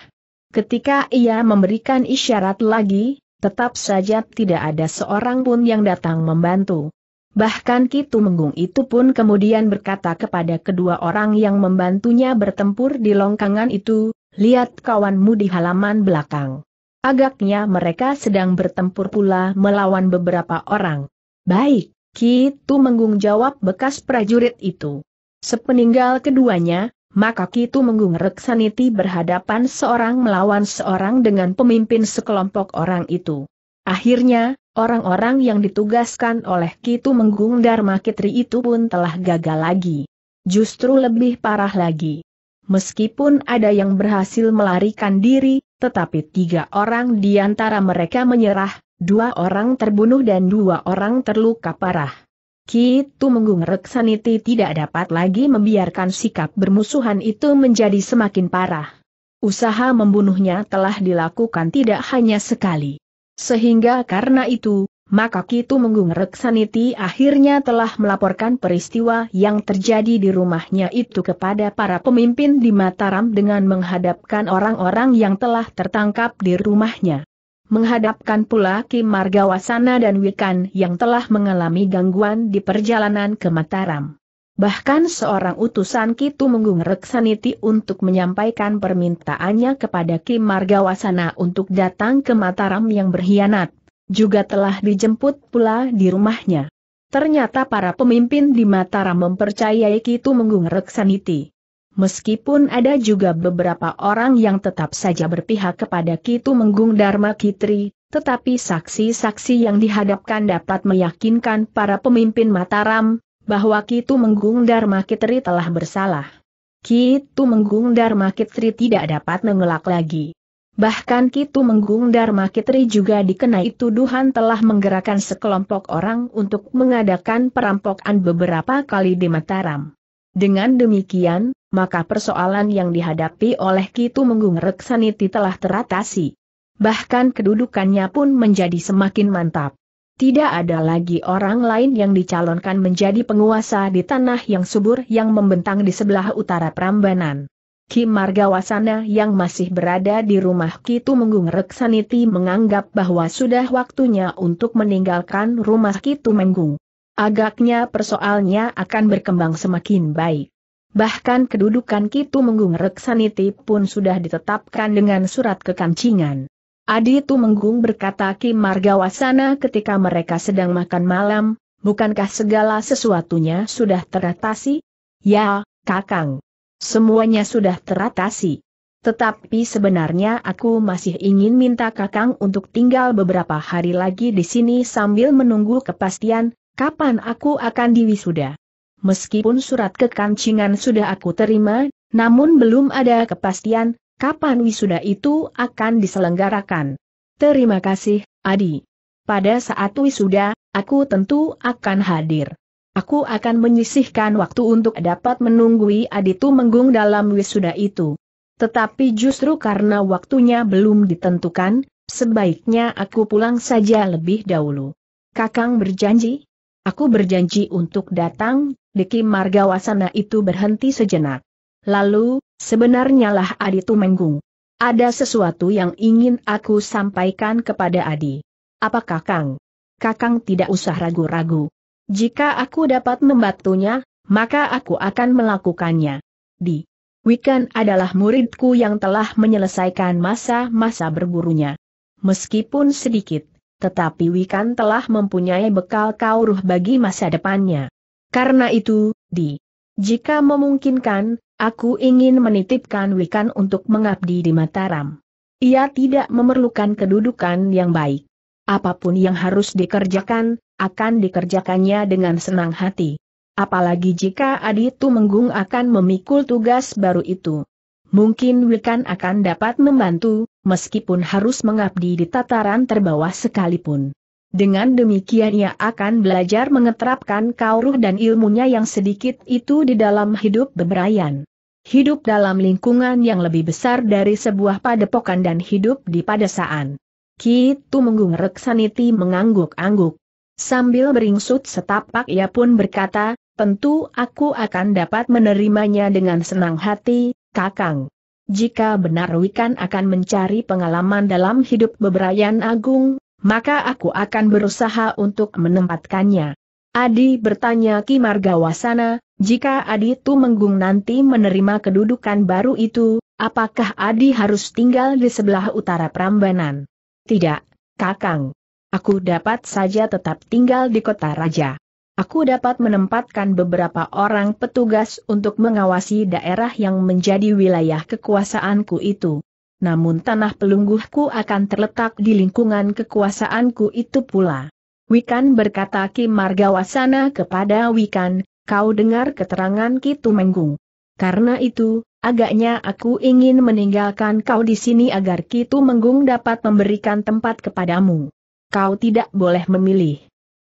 S1: Ketika ia memberikan isyarat lagi, tetap saja tidak ada seorang pun yang datang membantu. Bahkan Kitu Menggung itu pun kemudian berkata kepada kedua orang yang membantunya bertempur di longkangan itu, lihat kawanmu di halaman belakang. Agaknya mereka sedang bertempur pula melawan beberapa orang. Baik, Kitu Menggung jawab bekas prajurit itu. Sepeninggal keduanya, maka Kitu Menggung Reksaniti berhadapan seorang melawan seorang dengan pemimpin sekelompok orang itu. Akhirnya, orang-orang yang ditugaskan oleh Kitu Menggung Dharma Kitri itu pun telah gagal lagi. Justru lebih parah lagi. Meskipun ada yang berhasil melarikan diri, tetapi tiga orang di antara mereka menyerah, Dua orang terbunuh dan dua orang terluka parah. Kitu Menggung Reksaniti tidak dapat lagi membiarkan sikap bermusuhan itu menjadi semakin parah. Usaha membunuhnya telah dilakukan tidak hanya sekali. Sehingga karena itu, maka Kitu Menggung Reksaniti akhirnya telah melaporkan peristiwa yang terjadi di rumahnya itu kepada para pemimpin di Mataram dengan menghadapkan orang-orang yang telah tertangkap di rumahnya menghadapkan pula Ki Margawasana dan Wikan yang telah mengalami gangguan di perjalanan ke Mataram. Bahkan seorang utusan Kitu Menggung Reksaniti untuk menyampaikan permintaannya kepada Ki Margawasana untuk datang ke Mataram yang berkhianat, juga telah dijemput pula di rumahnya. Ternyata para pemimpin di Mataram mempercayai Kitu Menggung Reksaniti. Meskipun ada juga beberapa orang yang tetap saja berpihak kepada Kitu Menggung Dharma Kitri, tetapi saksi-saksi yang dihadapkan dapat meyakinkan para pemimpin Mataram, bahwa Kitu Menggung Dharma Kitri telah bersalah. Kitu Menggung Dharma Kitri tidak dapat mengelak lagi. Bahkan Kitu Menggung Dharma Kitri juga dikenai tuduhan telah menggerakkan sekelompok orang untuk mengadakan perampokan beberapa kali di Mataram. Dengan demikian, maka persoalan yang dihadapi oleh Kitu Menggung Reksaniti telah teratasi. Bahkan kedudukannya pun menjadi semakin mantap. Tidak ada lagi orang lain yang dicalonkan menjadi penguasa di tanah yang subur yang membentang di sebelah utara Prambanan. Kim Margawasana yang masih berada di rumah Kitu Menggung Reksaniti menganggap bahwa sudah waktunya untuk meninggalkan rumah Kitu Menggung. Agaknya persoalnya akan berkembang semakin baik bahkan kedudukan Kitu Menggung Reksaniti pun sudah ditetapkan dengan surat kekancingan. Adi Tumenggung berkata Ki Margawasana ketika mereka sedang makan malam, bukankah segala sesuatunya sudah teratasi? Ya, Kakang. Semuanya sudah teratasi. Tetapi sebenarnya aku masih ingin minta Kakang untuk tinggal beberapa hari lagi di sini sambil menunggu kepastian, kapan aku akan diwisuda meskipun surat kekancingan sudah aku terima, namun belum ada kepastian kapan wisuda itu akan diselenggarakan. Terima kasih, Adi. Pada saat wisuda, aku tentu akan hadir. Aku akan menyisihkan waktu untuk dapat menunggui Aditu menggung dalam wisuda itu. Tetapi justru karena waktunya belum ditentukan, sebaiknya aku pulang saja lebih dahulu. Kakang berjanji? Aku berjanji untuk datang, Diki Margawasana itu berhenti sejenak. Lalu, sebenarnya lah Adi Tumenggung. Ada sesuatu yang ingin aku sampaikan kepada Adi. Apakah Kang? Kakang tidak usah ragu-ragu. Jika aku dapat membantunya, maka aku akan melakukannya. Di Wikan adalah muridku yang telah menyelesaikan masa-masa bergurunya. Meskipun sedikit, tetapi Wikan telah mempunyai bekal kauruh bagi masa depannya. Karena itu, di jika memungkinkan, aku ingin menitipkan Wikan untuk mengabdi di Mataram. Ia tidak memerlukan kedudukan yang baik. Apapun yang harus dikerjakan, akan dikerjakannya dengan senang hati. Apalagi jika Aditu Menggung akan memikul tugas baru itu. Mungkin Wikan akan dapat membantu, meskipun harus mengabdi di tataran terbawah sekalipun. Dengan demikian ia akan belajar mengeterapkan kauruh dan ilmunya yang sedikit itu di dalam hidup beberayan. Hidup dalam lingkungan yang lebih besar dari sebuah padepokan dan hidup di padesaan. Kitu Menggung Reksaniti mengangguk-angguk. Sambil beringsut setapak ia pun berkata, tentu aku akan dapat menerimanya dengan senang hati, kakang. Jika benar Wikan akan mencari pengalaman dalam hidup beberayan agung, maka aku akan berusaha untuk menempatkannya. Adi bertanya Ki Margawasana, jika Adi menggung nanti menerima kedudukan baru itu, apakah Adi harus tinggal di sebelah utara Prambanan? Tidak, Kakang. Aku dapat saja tetap tinggal di kota raja. Aku dapat menempatkan beberapa orang petugas untuk mengawasi daerah yang menjadi wilayah kekuasaanku itu namun tanah pelungguhku akan terletak di lingkungan kekuasaanku itu pula. Wikan berkata Ki Margawasana kepada Wikan, kau dengar keterangan Kitu Menggung. Karena itu, agaknya aku ingin meninggalkan kau di sini agar Kitu Menggung dapat memberikan tempat kepadamu. Kau tidak boleh memilih.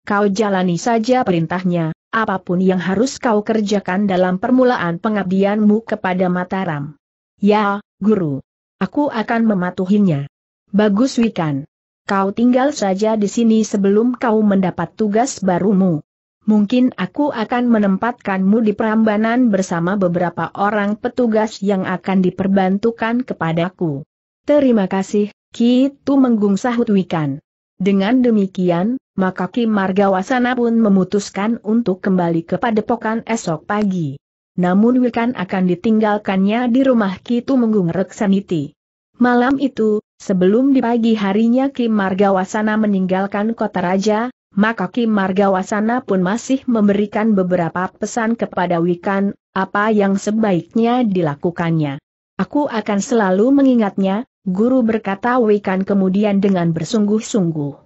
S1: Kau jalani saja perintahnya, apapun yang harus kau kerjakan dalam permulaan pengabdianmu kepada Mataram. Ya, Guru. Aku akan mematuhinya. Bagus Wikan. Kau tinggal saja di sini sebelum kau mendapat tugas barumu. Mungkin aku akan menempatkanmu di perambanan bersama beberapa orang petugas yang akan diperbantukan kepadaku. Terima kasih, Ki menggungsa sahut Wikan. Dengan demikian, maka Ki Margawasana pun memutuskan untuk kembali ke padepokan esok pagi namun Wikan akan ditinggalkannya di rumah Kitu Menggung Reksaniti. Malam itu, sebelum di pagi harinya Kim Margawasana meninggalkan kota raja, maka Kim Margawasana pun masih memberikan beberapa pesan kepada Wikan, apa yang sebaiknya dilakukannya. Aku akan selalu mengingatnya, guru berkata Wikan kemudian dengan bersungguh-sungguh.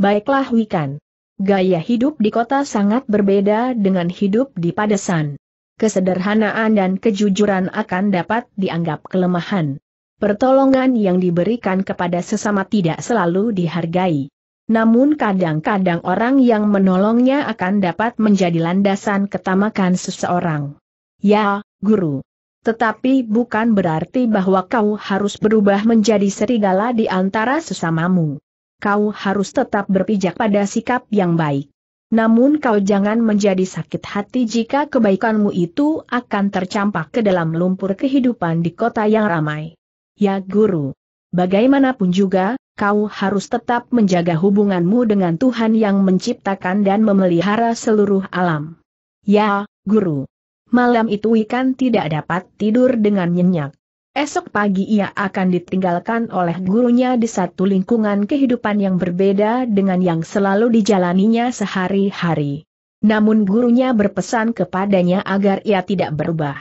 S1: Baiklah Wikan. Gaya hidup di kota sangat berbeda dengan hidup di padesan kesederhanaan dan kejujuran akan dapat dianggap kelemahan. Pertolongan yang diberikan kepada sesama tidak selalu dihargai. Namun kadang-kadang orang yang menolongnya akan dapat menjadi landasan ketamakan seseorang. Ya, guru. Tetapi bukan berarti bahwa kau harus berubah menjadi serigala di antara sesamamu. Kau harus tetap berpijak pada sikap yang baik. Namun kau jangan menjadi sakit hati jika kebaikanmu itu akan tercampak ke dalam lumpur kehidupan di kota yang ramai. Ya guru, bagaimanapun juga, kau harus tetap menjaga hubunganmu dengan Tuhan yang menciptakan dan memelihara seluruh alam. Ya, guru. Malam itu ikan tidak dapat tidur dengan nyenyak. Esok pagi ia akan ditinggalkan oleh gurunya di satu lingkungan kehidupan yang berbeda dengan yang selalu dijalaninya sehari-hari. Namun gurunya berpesan kepadanya agar ia tidak berubah.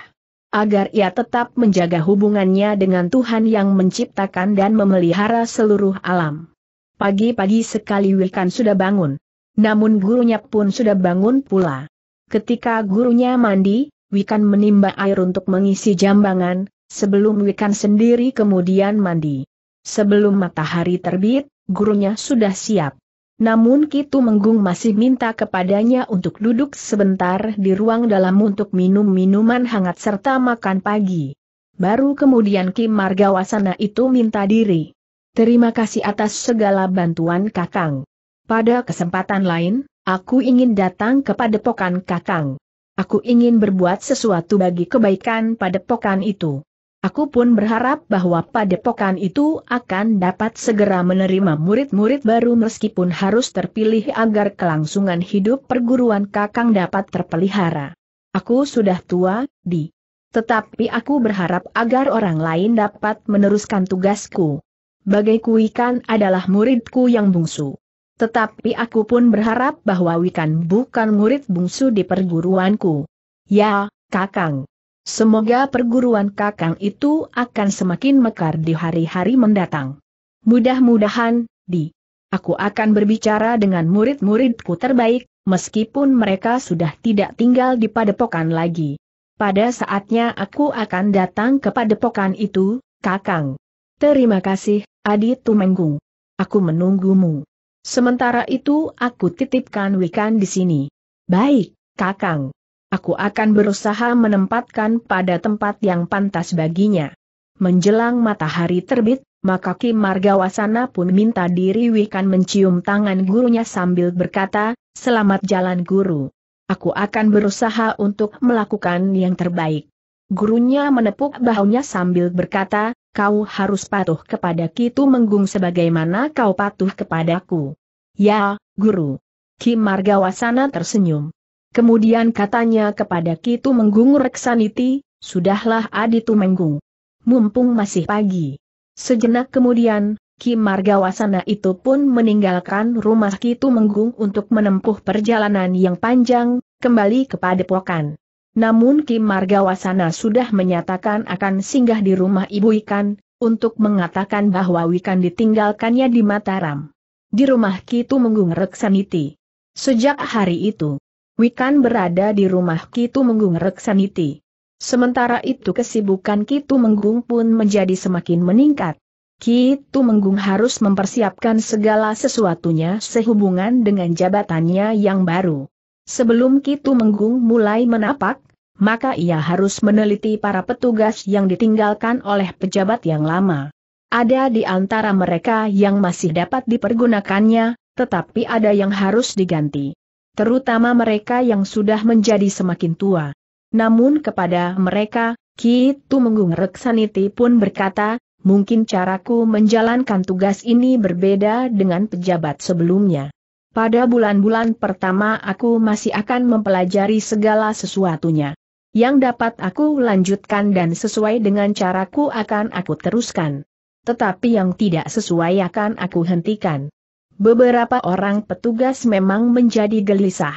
S1: Agar ia tetap menjaga hubungannya dengan Tuhan yang menciptakan dan memelihara seluruh alam. Pagi-pagi sekali Wilkan sudah bangun. Namun gurunya pun sudah bangun pula. Ketika gurunya mandi, Wikan menimba air untuk mengisi jambangan, Sebelum Wikan sendiri kemudian mandi. Sebelum matahari terbit, gurunya sudah siap. Namun Kitu Menggung masih minta kepadanya untuk duduk sebentar di ruang dalam untuk minum minuman hangat serta makan pagi. Baru kemudian Kim Margawasana itu minta diri. Terima kasih atas segala bantuan Kakang. Pada kesempatan lain, aku ingin datang ke padepokan Kakang. Aku ingin berbuat sesuatu bagi kebaikan padepokan itu. Aku pun berharap bahwa padepokan itu akan dapat segera menerima murid-murid baru meskipun harus terpilih agar kelangsungan hidup perguruan kakang dapat terpelihara. Aku sudah tua, di. Tetapi aku berharap agar orang lain dapat meneruskan tugasku. Bagaiku ikan adalah muridku yang bungsu. Tetapi aku pun berharap bahwa Wikan bukan murid bungsu di perguruanku. Ya, Kakang. Semoga perguruan kakang itu akan semakin mekar di hari-hari mendatang. Mudah-mudahan, di. Aku akan berbicara dengan murid-muridku terbaik, meskipun mereka sudah tidak tinggal di padepokan lagi. Pada saatnya aku akan datang ke padepokan itu, kakang. Terima kasih, Adi Tumenggung. Aku menunggumu. Sementara itu aku titipkan Wikan di sini. Baik, kakang. Aku akan berusaha menempatkan pada tempat yang pantas baginya. Menjelang matahari terbit, maka Kim Margawasana pun minta diri Wikan mencium tangan gurunya sambil berkata, Selamat jalan guru. Aku akan berusaha untuk melakukan yang terbaik. Gurunya menepuk bahunya sambil berkata, kau harus patuh kepada Kitu Menggung sebagaimana kau patuh kepadaku. Ya, guru. Kim Margawasana tersenyum. Kemudian katanya kepada Kitu Menggung Reksaniti, Sudahlah Aditu Menggung. Mumpung masih pagi. Sejenak kemudian, Ki Margawasana itu pun meninggalkan rumah Kitu Menggung untuk menempuh perjalanan yang panjang, kembali kepada padepokan. Namun Ki Margawasana sudah menyatakan akan singgah di rumah Ibu Ikan, untuk mengatakan bahwa Wikan ditinggalkannya di Mataram. Di rumah Kitu Menggung Reksaniti. Sejak hari itu, Wikan berada di rumah Kitu Menggung Reksaniti. Sementara itu kesibukan Kitu Menggung pun menjadi semakin meningkat. Kitu Menggung harus mempersiapkan segala sesuatunya sehubungan dengan jabatannya yang baru. Sebelum Kitu Menggung mulai menapak, maka ia harus meneliti para petugas yang ditinggalkan oleh pejabat yang lama. Ada di antara mereka yang masih dapat dipergunakannya, tetapi ada yang harus diganti terutama mereka yang sudah menjadi semakin tua. Namun kepada mereka, Kitu Menggung Reksaniti pun berkata, mungkin caraku menjalankan tugas ini berbeda dengan pejabat sebelumnya. Pada bulan-bulan pertama aku masih akan mempelajari segala sesuatunya. Yang dapat aku lanjutkan dan sesuai dengan caraku akan aku teruskan. Tetapi yang tidak sesuai akan aku hentikan. Beberapa orang petugas memang menjadi gelisah.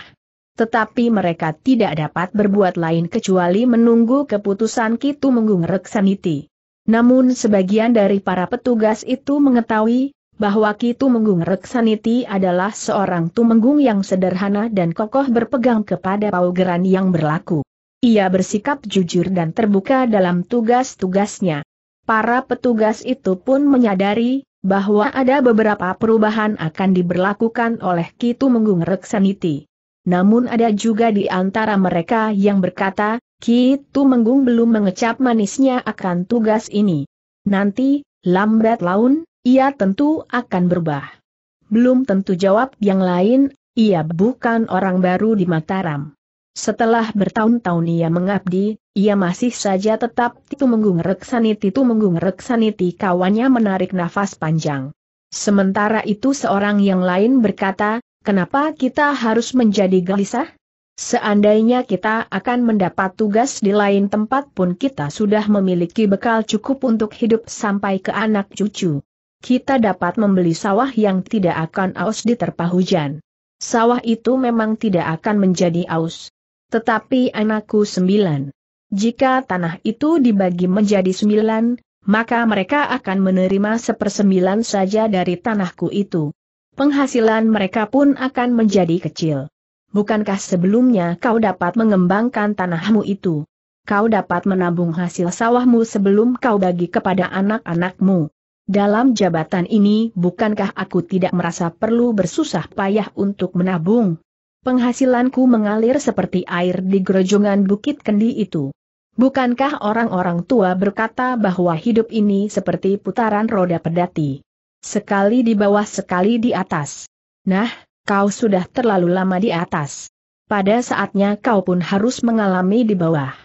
S1: Tetapi mereka tidak dapat berbuat lain kecuali menunggu keputusan Kitu Menggung Reksaniti. Namun sebagian dari para petugas itu mengetahui bahwa Kitu Menggung Reksaniti adalah seorang tumenggung yang sederhana dan kokoh berpegang kepada paugeran yang berlaku. Ia bersikap jujur dan terbuka dalam tugas-tugasnya. Para petugas itu pun menyadari bahwa ada beberapa perubahan akan diberlakukan oleh Kitu Menggung Reksaniti. Namun ada juga di antara mereka yang berkata, Kitu Menggung belum mengecap manisnya akan tugas ini. Nanti, lambat laun, ia tentu akan berubah. Belum tentu jawab yang lain, ia bukan orang baru di Mataram. Setelah bertahun-tahun ia mengabdi, ia masih saja tetap Titu Menggung Reksani Titu Menggung Reksaniti kawannya menarik nafas panjang. Sementara itu seorang yang lain berkata, kenapa kita harus menjadi gelisah? Seandainya kita akan mendapat tugas di lain tempat pun kita sudah memiliki bekal cukup untuk hidup sampai ke anak cucu. Kita dapat membeli sawah yang tidak akan aus diterpa hujan. Sawah itu memang tidak akan menjadi aus, tetapi anakku sembilan. Jika tanah itu dibagi menjadi sembilan, maka mereka akan menerima sepersembilan saja dari tanahku itu. Penghasilan mereka pun akan menjadi kecil. Bukankah sebelumnya kau dapat mengembangkan tanahmu itu? Kau dapat menabung hasil sawahmu sebelum kau bagi kepada anak-anakmu. Dalam jabatan ini, bukankah aku tidak merasa perlu bersusah payah untuk menabung? Penghasilanku mengalir seperti air di gerojongan Bukit Kendi itu. Bukankah orang-orang tua berkata bahwa hidup ini seperti putaran roda pedati? Sekali di bawah sekali di atas. Nah, kau sudah terlalu lama di atas. Pada saatnya kau pun harus mengalami di bawah.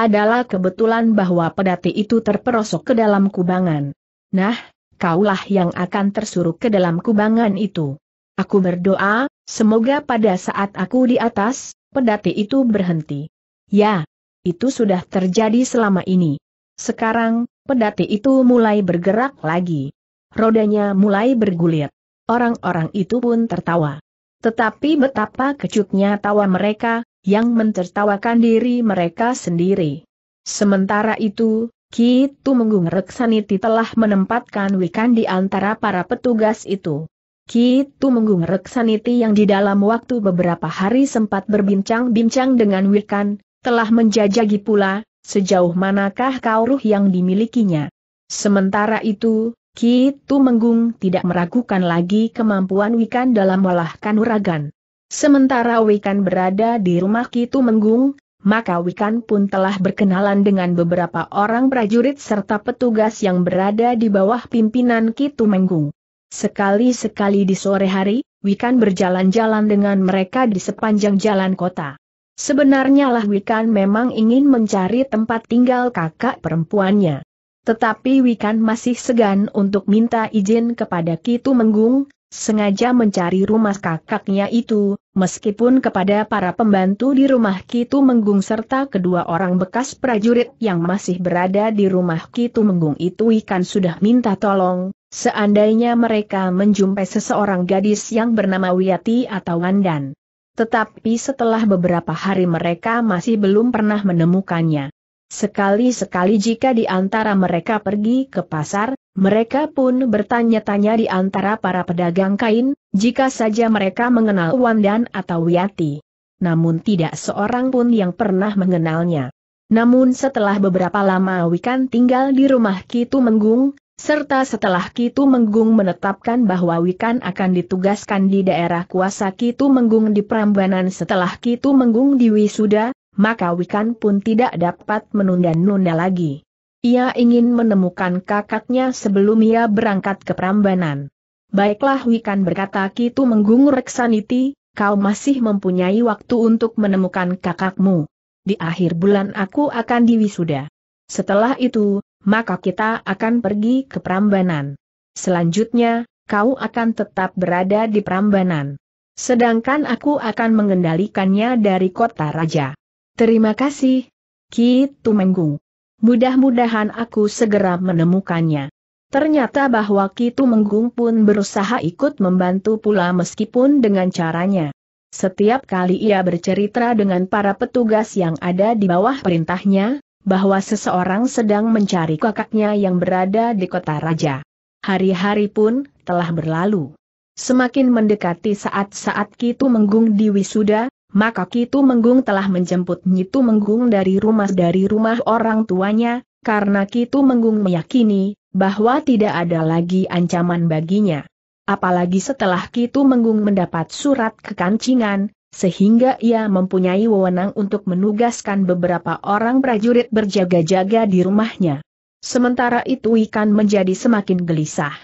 S1: Adalah kebetulan bahwa pedati itu terperosok ke dalam kubangan. Nah, kaulah yang akan tersuruh ke dalam kubangan itu. Aku berdoa, Semoga pada saat aku di atas, pedati itu berhenti. Ya, itu sudah terjadi selama ini. Sekarang, pedati itu mulai bergerak lagi. Rodanya mulai bergulir. Orang-orang itu pun tertawa. Tetapi betapa kecutnya tawa mereka, yang mentertawakan diri mereka sendiri. Sementara itu, Kitu Menggung Reksaniti telah menempatkan Wikan di antara para petugas itu. Kitu Menggung Reksaniti yang di dalam waktu beberapa hari sempat berbincang-bincang dengan Wirkan, telah menjajagi pula, sejauh manakah kau yang dimilikinya. Sementara itu, Kitu Menggung tidak meragukan lagi kemampuan Wikan dalam melahkan uragan. Sementara Wikan berada di rumah Kitu Menggung, maka Wikan pun telah berkenalan dengan beberapa orang prajurit serta petugas yang berada di bawah pimpinan Kitu Menggung. Sekali-sekali di sore hari, Wikan berjalan-jalan dengan mereka di sepanjang jalan kota. Sebenarnya lah Wikan memang ingin mencari tempat tinggal kakak perempuannya. Tetapi Wikan masih segan untuk minta izin kepada Kitu Menggung, sengaja mencari rumah kakaknya itu, Meskipun kepada para pembantu di rumah Kitu Menggung serta kedua orang bekas prajurit yang masih berada di rumah Kitu Menggung itu ikan sudah minta tolong, seandainya mereka menjumpai seseorang gadis yang bernama Wiyati atau Wandan. Tetapi setelah beberapa hari mereka masih belum pernah menemukannya. Sekali-sekali jika di antara mereka pergi ke pasar, mereka pun bertanya-tanya di antara para pedagang kain, jika saja mereka mengenal Wandan atau Wiyati. Namun tidak seorang pun yang pernah mengenalnya. Namun setelah beberapa lama Wikan tinggal di rumah Kitu Menggung, serta setelah Kitu Menggung menetapkan bahwa Wikan akan ditugaskan di daerah kuasa Kitu Menggung di Prambanan setelah Kitu Menggung di Wisuda, maka Wikan pun tidak dapat menunda-nunda lagi. Ia ingin menemukan kakaknya sebelum ia berangkat ke Prambanan. Baiklah Wikan berkata Kitu Menggung Reksaniti, kau masih mempunyai waktu untuk menemukan kakakmu. Di akhir bulan aku akan diwisuda. Setelah itu, maka kita akan pergi ke Prambanan. Selanjutnya, kau akan tetap berada di Prambanan. Sedangkan aku akan mengendalikannya dari kota raja. Terima kasih, Kitu Menggung. Mudah-mudahan aku segera menemukannya. Ternyata bahwa Kitu Menggung pun berusaha ikut membantu pula meskipun dengan caranya. Setiap kali ia bercerita dengan para petugas yang ada di bawah perintahnya, bahwa seseorang sedang mencari kakaknya yang berada di kota raja. Hari-hari pun telah berlalu. Semakin mendekati saat-saat Kitu Menggung di wisuda, maka Kitu Menggung telah menjemput Nyitu Menggung dari rumah dari rumah orang tuanya, karena Kitu Menggung meyakini bahwa tidak ada lagi ancaman baginya. Apalagi setelah Kitu Menggung mendapat surat kekancingan, sehingga ia mempunyai wewenang untuk menugaskan beberapa orang prajurit berjaga-jaga di rumahnya. Sementara itu Ikan menjadi semakin gelisah.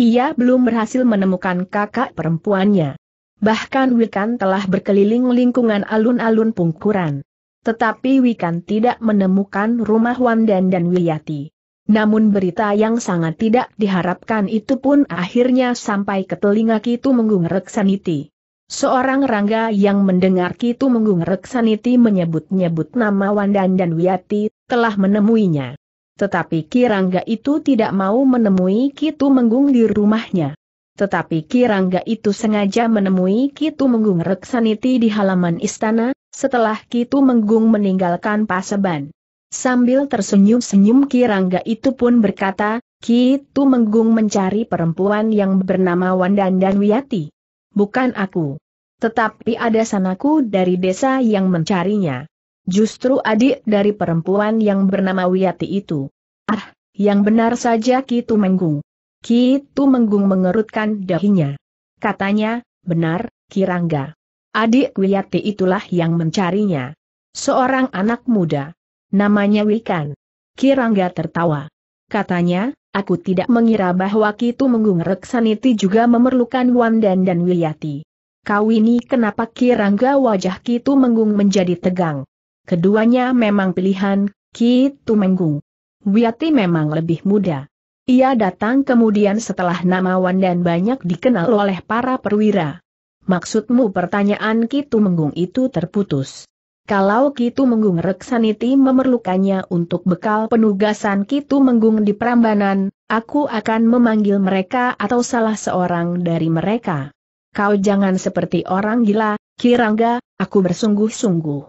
S1: Ia belum berhasil menemukan kakak perempuannya. Bahkan Wikan telah berkeliling lingkungan alun-alun pungkuran. Tetapi Wikan tidak menemukan rumah Wandan dan Wiyati. Namun berita yang sangat tidak diharapkan itu pun akhirnya sampai ke telinga Kitu Menggung Reksaniti. Seorang Rangga yang mendengar Kitu Menggung Reksaniti menyebut-nyebut nama Wandan dan Wiyati, telah menemuinya. Tetapi Kirangga itu tidak mau menemui Kitu Menggung di rumahnya. Tetapi Kirangga itu sengaja menemui Kitu Menggung Reksaniti di halaman istana, setelah Kitu Menggung meninggalkan Paseban. Sambil tersenyum-senyum Kirangga itu pun berkata, Kitu Menggung mencari perempuan yang bernama Wandan dan Wiyati. Bukan aku. Tetapi ada sanaku dari desa yang mencarinya. Justru adik dari perempuan yang bernama Wiyati itu. Ah, yang benar saja Kitu Menggung. Ki menggung mengerutkan dahinya. Katanya, benar, Kirangga. Adik Wiyati itulah yang mencarinya. Seorang anak muda. Namanya Wikan. Kirangga tertawa. Katanya, aku tidak mengira bahwa Ki menggung Reksaniti juga memerlukan Wandan dan Wiyati. Kau ini kenapa Kirangga wajah Ki menggung menjadi tegang. Keduanya memang pilihan, Ki menggung. Wiyati memang lebih muda. Ia datang kemudian setelah namawan dan banyak dikenal oleh para perwira. Maksudmu pertanyaan Kitu Menggung itu terputus. Kalau Kitu Menggung Reksaniti memerlukannya untuk bekal penugasan Kitu Menggung di Prambanan, aku akan memanggil mereka atau salah seorang dari mereka. Kau jangan seperti orang gila, Kirangga, aku bersungguh-sungguh.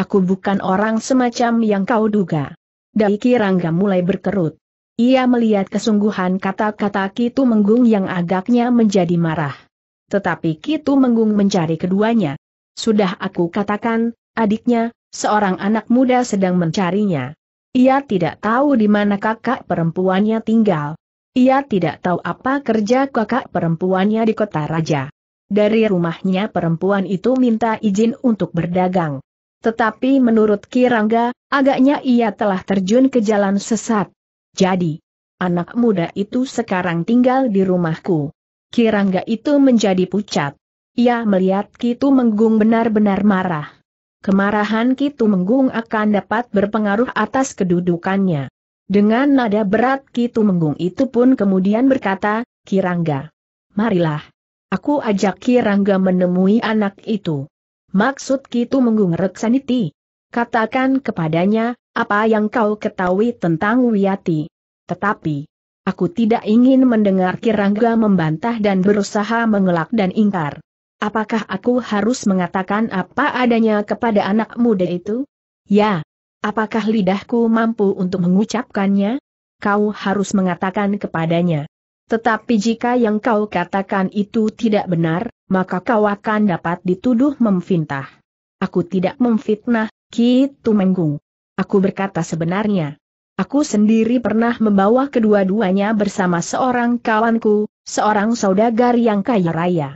S1: Aku bukan orang semacam yang kau duga. Dai Kirangga mulai berkerut. Ia melihat kesungguhan kata-kata Kitu Menggung yang agaknya menjadi marah. Tetapi Kitu Menggung mencari keduanya. Sudah aku katakan, adiknya, seorang anak muda sedang mencarinya. Ia tidak tahu di mana kakak perempuannya tinggal. Ia tidak tahu apa kerja kakak perempuannya di kota raja. Dari rumahnya perempuan itu minta izin untuk berdagang. Tetapi menurut Kirangga, agaknya ia telah terjun ke jalan sesat. Jadi, anak muda itu sekarang tinggal di rumahku. Kirangga itu menjadi pucat. Ia melihat Kitu Menggung benar-benar marah. Kemarahan Kitu Menggung akan dapat berpengaruh atas kedudukannya. Dengan nada berat Kitu Menggung itu pun kemudian berkata, Kirangga. Marilah. Aku ajak Kirangga menemui anak itu. Maksud Kitu Menggung Reksaniti. Katakan kepadanya, apa yang kau ketahui tentang Wiyati. Tetapi, aku tidak ingin mendengar Kirangga membantah dan berusaha mengelak dan ingkar. Apakah aku harus mengatakan apa adanya kepada anak muda itu? Ya. Apakah lidahku mampu untuk mengucapkannya? Kau harus mengatakan kepadanya. Tetapi jika yang kau katakan itu tidak benar, maka kau akan dapat dituduh memfitnah. Aku tidak memfitnah, Ki Tumenggung. Aku berkata sebenarnya. Aku sendiri pernah membawa kedua-duanya bersama seorang kawanku, seorang saudagar yang kaya raya.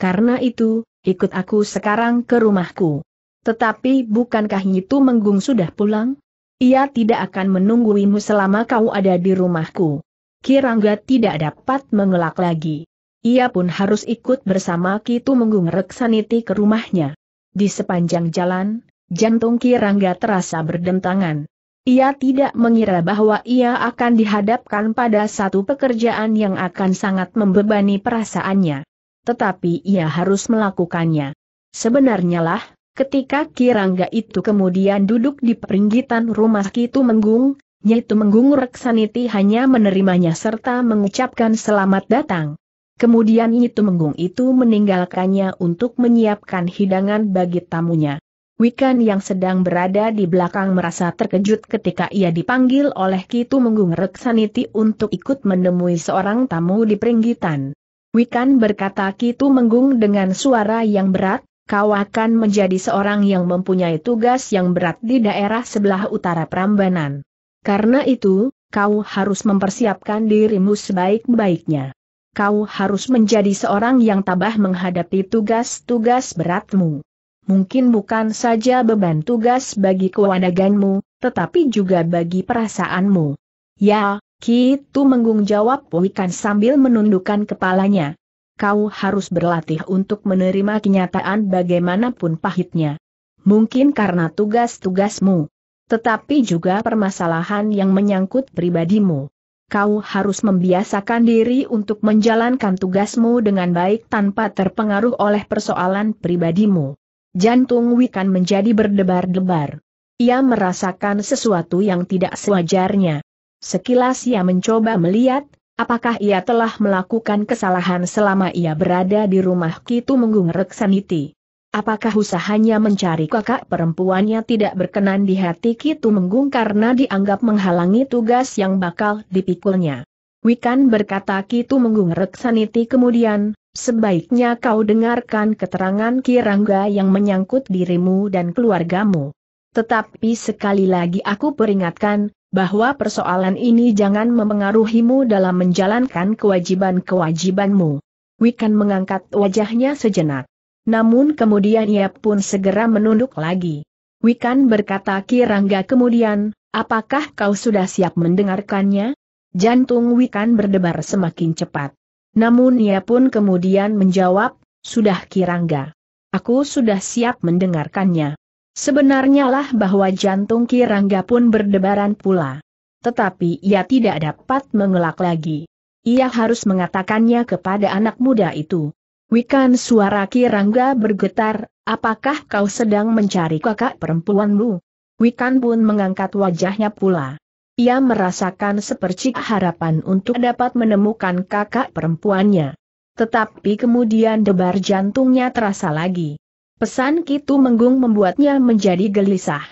S1: Karena itu, ikut aku sekarang ke rumahku. Tetapi bukankah itu Menggung sudah pulang? Ia tidak akan menungguimu selama kau ada di rumahku. Kirangga tidak dapat mengelak lagi. Ia pun harus ikut bersama Kitu Menggung Reksaniti ke rumahnya. Di sepanjang jalan, Jantung Kirangga terasa berdentangan. Ia tidak mengira bahwa ia akan dihadapkan pada satu pekerjaan yang akan sangat membebani perasaannya. Tetapi ia harus melakukannya. Sebenarnya lah, ketika Kirangga itu kemudian duduk di peringgitan rumah Kitu Menggung, Nyitu Menggung Reksaniti hanya menerimanya serta mengucapkan selamat datang. Kemudian itu Menggung itu meninggalkannya untuk menyiapkan hidangan bagi tamunya. Wikan yang sedang berada di belakang merasa terkejut ketika ia dipanggil oleh Kitu Menggung Reksaniti untuk ikut menemui seorang tamu di peringgitan. Wikan berkata Kitu Menggung dengan suara yang berat, kau akan menjadi seorang yang mempunyai tugas yang berat di daerah sebelah utara Prambanan. Karena itu, kau harus mempersiapkan dirimu sebaik-baiknya. Kau harus menjadi seorang yang tabah menghadapi tugas-tugas beratmu mungkin bukan saja beban tugas bagi kewanaganmu, tetapi juga bagi perasaanmu. Ya, Kitu menggung jawab Wikan sambil menundukkan kepalanya. Kau harus berlatih untuk menerima kenyataan bagaimanapun pahitnya. Mungkin karena tugas-tugasmu. Tetapi juga permasalahan yang menyangkut pribadimu. Kau harus membiasakan diri untuk menjalankan tugasmu dengan baik tanpa terpengaruh oleh persoalan pribadimu. Jantung Wikan menjadi berdebar-debar. Ia merasakan sesuatu yang tidak sewajarnya. Sekilas ia mencoba melihat, apakah ia telah melakukan kesalahan selama ia berada di rumah Kitu Menggung Reksaniti. Apakah usahanya mencari kakak perempuannya tidak berkenan di hati Kitu Menggung karena dianggap menghalangi tugas yang bakal dipikulnya. Wikan berkata Kitu Menggung Reksaniti kemudian, sebaiknya kau dengarkan keterangan Kirangga yang menyangkut dirimu dan keluargamu. Tetapi sekali lagi aku peringatkan, bahwa persoalan ini jangan memengaruhimu dalam menjalankan kewajiban-kewajibanmu. Wikan mengangkat wajahnya sejenak. Namun kemudian ia pun segera menunduk lagi. Wikan berkata Kirangga kemudian, apakah kau sudah siap mendengarkannya? Jantung Wikan berdebar semakin cepat. Namun ia pun kemudian menjawab, sudah Kirangga. Aku sudah siap mendengarkannya. Sebenarnya lah bahwa jantung Kirangga pun berdebaran pula. Tetapi ia tidak dapat mengelak lagi. Ia harus mengatakannya kepada anak muda itu. Wikan suara Kirangga bergetar, apakah kau sedang mencari kakak perempuanmu? Wikan pun mengangkat wajahnya pula. Ia merasakan sepercik harapan untuk dapat menemukan kakak perempuannya. Tetapi kemudian debar jantungnya terasa lagi. Pesan Kitu Menggung membuatnya menjadi gelisah.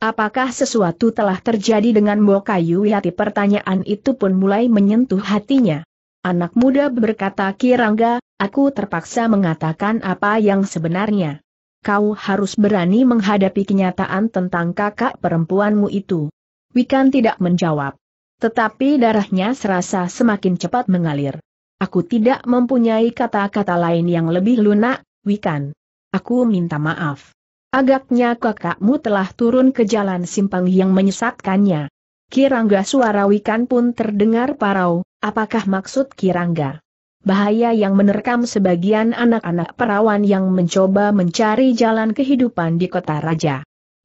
S1: Apakah sesuatu telah terjadi dengan Bokayu Yati? pertanyaan itu pun mulai menyentuh hatinya. Anak muda berkata Kirangga, aku terpaksa mengatakan apa yang sebenarnya. Kau harus berani menghadapi kenyataan tentang kakak perempuanmu itu. Wikan tidak menjawab. Tetapi darahnya serasa semakin cepat mengalir. Aku tidak mempunyai kata-kata lain yang lebih lunak, Wikan. Aku minta maaf. Agaknya kakakmu telah turun ke jalan simpang yang menyesatkannya. Kirangga suara Wikan pun terdengar parau, apakah maksud Kirangga? Bahaya yang menerkam sebagian anak-anak perawan yang mencoba mencari jalan kehidupan di kota raja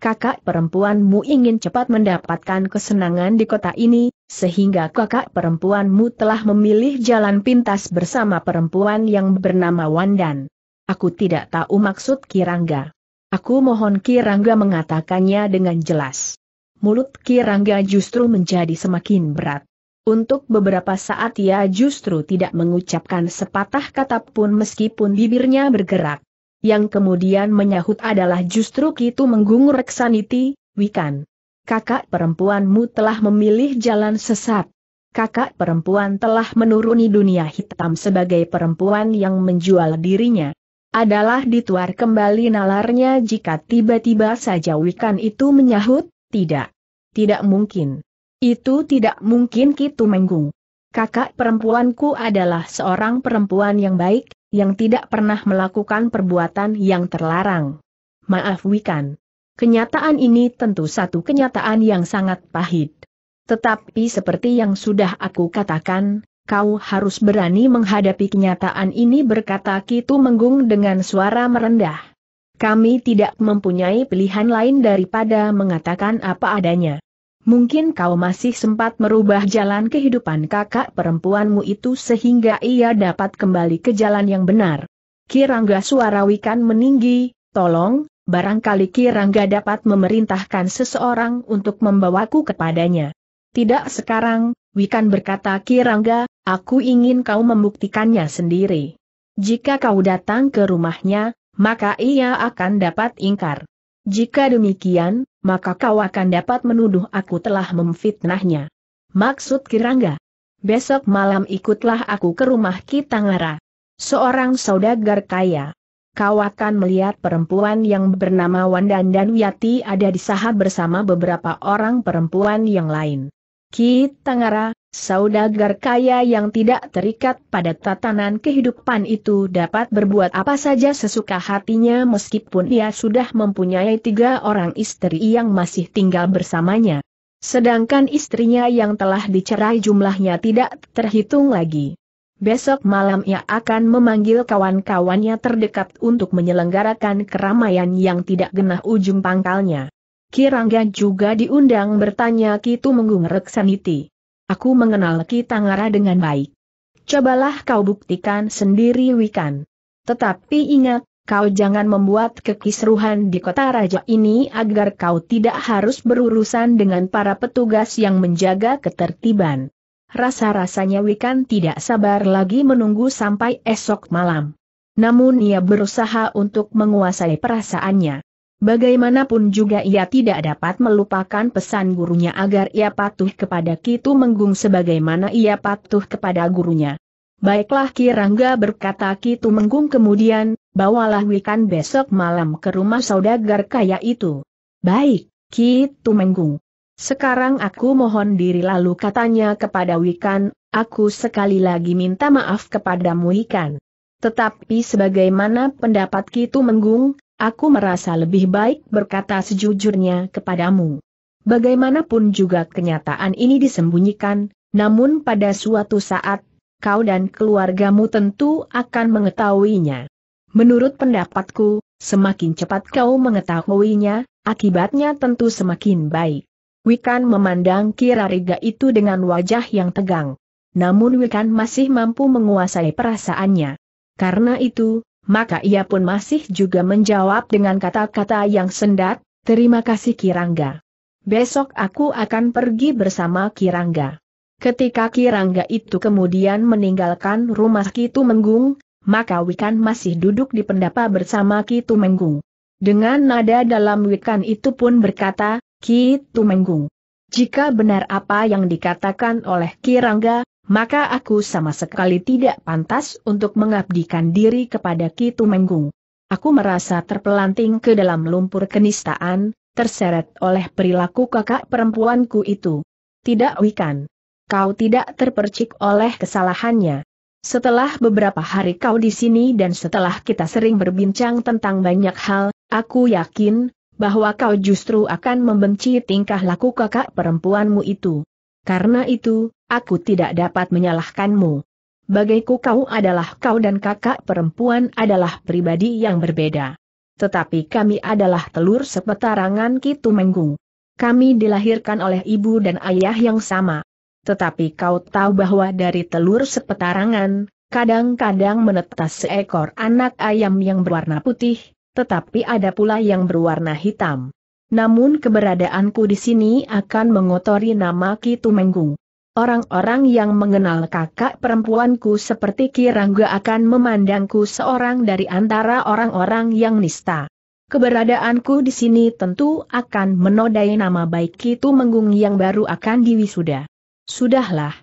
S1: kakak perempuanmu ingin cepat mendapatkan kesenangan di kota ini, sehingga kakak perempuanmu telah memilih jalan pintas bersama perempuan yang bernama Wandan. Aku tidak tahu maksud Kirangga. Aku mohon Kirangga mengatakannya dengan jelas. Mulut Kirangga justru menjadi semakin berat. Untuk beberapa saat ia justru tidak mengucapkan sepatah kata pun meskipun bibirnya bergerak. Yang kemudian menyahut adalah justru Kitu Menggung Reksaniti, Wikan. Kakak perempuanmu telah memilih jalan sesat. Kakak perempuan telah menuruni dunia hitam sebagai perempuan yang menjual dirinya. Adalah dituar kembali nalarnya jika tiba-tiba saja Wikan itu menyahut, tidak. Tidak mungkin. Itu tidak mungkin Kitu Menggung. Kakak perempuanku adalah seorang perempuan yang baik, yang tidak pernah melakukan perbuatan yang terlarang. Maaf Wikan. Kenyataan ini tentu satu kenyataan yang sangat pahit. Tetapi seperti yang sudah aku katakan, kau harus berani menghadapi kenyataan ini berkata Kitu Menggung dengan suara merendah. Kami tidak mempunyai pilihan lain daripada mengatakan apa adanya. Mungkin kau masih sempat merubah jalan kehidupan kakak perempuanmu itu sehingga ia dapat kembali ke jalan yang benar. Kirangga suarawikan meninggi, tolong, barangkali Kirangga dapat memerintahkan seseorang untuk membawaku kepadanya. Tidak sekarang, Wikan berkata Kirangga, aku ingin kau membuktikannya sendiri. Jika kau datang ke rumahnya, maka ia akan dapat ingkar. Jika demikian, maka kau akan dapat menuduh aku telah memfitnahnya. Maksud Kirangga. Besok malam ikutlah aku ke rumah Kitangara. Seorang saudagar kaya. Kau akan melihat perempuan yang bernama Wandan dan Wiyati ada di sahab bersama beberapa orang perempuan yang lain. Ki Tangara, saudagar kaya yang tidak terikat pada tatanan kehidupan itu dapat berbuat apa saja sesuka hatinya meskipun ia sudah mempunyai tiga orang istri yang masih tinggal bersamanya. Sedangkan istrinya yang telah dicerai jumlahnya tidak terhitung lagi. Besok malam ia akan memanggil kawan-kawannya terdekat untuk menyelenggarakan keramaian yang tidak genah ujung pangkalnya. Kirangga juga diundang bertanya Kitu Menggung Reksaniti. Aku mengenal Kitangara dengan baik. Cobalah kau buktikan sendiri Wikan. Tetapi ingat, kau jangan membuat kekisruhan di kota raja ini agar kau tidak harus berurusan dengan para petugas yang menjaga ketertiban. Rasa-rasanya Wikan tidak sabar lagi menunggu sampai esok malam. Namun ia berusaha untuk menguasai perasaannya. Bagaimanapun juga ia tidak dapat melupakan pesan gurunya agar ia patuh kepada Kitu Menggung sebagaimana ia patuh kepada gurunya. Baiklah Kirangga berkata Kitu Menggung kemudian, bawalah Wikan besok malam ke rumah saudagar kaya itu. Baik, Kitu Menggung. Sekarang aku mohon diri lalu katanya kepada Wikan, aku sekali lagi minta maaf kepadamu Wikan. Tetapi sebagaimana pendapat Kitu Menggung, Aku merasa lebih baik berkata sejujurnya kepadamu. Bagaimanapun juga kenyataan ini disembunyikan, namun pada suatu saat, kau dan keluargamu tentu akan mengetahuinya. Menurut pendapatku, semakin cepat kau mengetahuinya, akibatnya tentu semakin baik. Wikan memandang Kirariga itu dengan wajah yang tegang. Namun Wikan masih mampu menguasai perasaannya. Karena itu, maka ia pun masih juga menjawab dengan kata-kata yang sendat, terima kasih Kirangga. Besok aku akan pergi bersama Kirangga. Ketika Kirangga itu kemudian meninggalkan rumah Kitu Menggung, maka Wikan masih duduk di pendapa bersama Kitu Menggung. Dengan nada dalam Wikan itu pun berkata, Kitu Menggung. Jika benar apa yang dikatakan oleh Kirangga, maka aku sama sekali tidak pantas untuk mengabdikan diri kepada Kitu Menggung. Aku merasa terpelanting ke dalam lumpur kenistaan, terseret oleh perilaku kakak perempuanku itu. Tidak wikan. Kau tidak terpercik oleh kesalahannya. Setelah beberapa hari kau di sini dan setelah kita sering berbincang tentang banyak hal, aku yakin, bahwa kau justru akan membenci tingkah laku kakak perempuanmu itu. Karena itu, aku tidak dapat menyalahkanmu. Bagiku kau adalah kau dan kakak perempuan adalah pribadi yang berbeda. Tetapi kami adalah telur sepetarangan Kitu Menggung. Kami dilahirkan oleh ibu dan ayah yang sama. Tetapi kau tahu bahwa dari telur sepetarangan, kadang-kadang menetas seekor anak ayam yang berwarna putih, tetapi ada pula yang berwarna hitam. Namun keberadaanku di sini akan mengotori nama Ki Tumenggung. Orang-orang yang mengenal kakak perempuanku seperti Kirangga akan memandangku seorang dari antara orang-orang yang nista. Keberadaanku di sini tentu akan menodai nama baik Ki Tumenggung yang baru akan diwisuda. Sudahlah.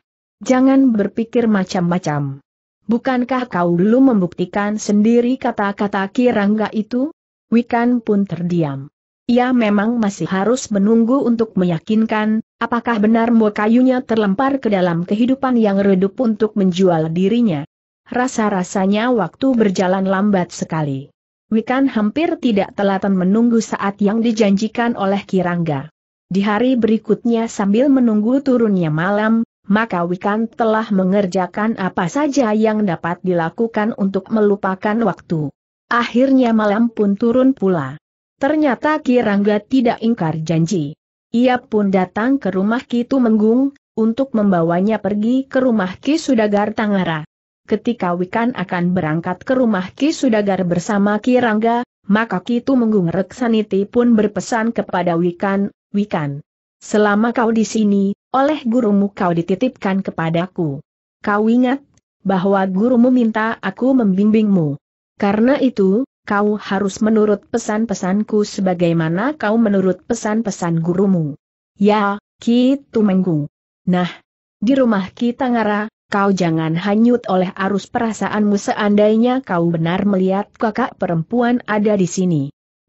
S1: Jangan berpikir macam-macam. Bukankah kau dulu membuktikan sendiri kata-kata Kirangga itu? Wikan pun terdiam ia memang masih harus menunggu untuk meyakinkan, apakah benar Mo kayunya terlempar ke dalam kehidupan yang redup untuk menjual dirinya. Rasa-rasanya waktu berjalan lambat sekali. Wikan hampir tidak telatan menunggu saat yang dijanjikan oleh Kirangga. Di hari berikutnya sambil menunggu turunnya malam, maka Wikan telah mengerjakan apa saja yang dapat dilakukan untuk melupakan waktu. Akhirnya malam pun turun pula. Ternyata Kirangga tidak ingkar janji. Ia pun datang ke rumah Kitu Menggung, untuk membawanya pergi ke rumah Ki Sudagar Tangara. Ketika Wikan akan berangkat ke rumah Ki Sudagar bersama Kirangga, maka Kitu Menggung Reksaniti pun berpesan kepada Wikan, Wikan. Selama kau di sini, oleh gurumu kau dititipkan kepadaku. Kau ingat, bahwa gurumu minta aku membimbingmu. Karena itu, kau harus menurut pesan-pesanku sebagaimana kau menurut pesan-pesan gurumu. Ya, Ki Tumenggung. Nah, di rumah Ki Tangara, kau jangan hanyut oleh arus perasaanmu seandainya kau benar melihat kakak perempuan ada di sini.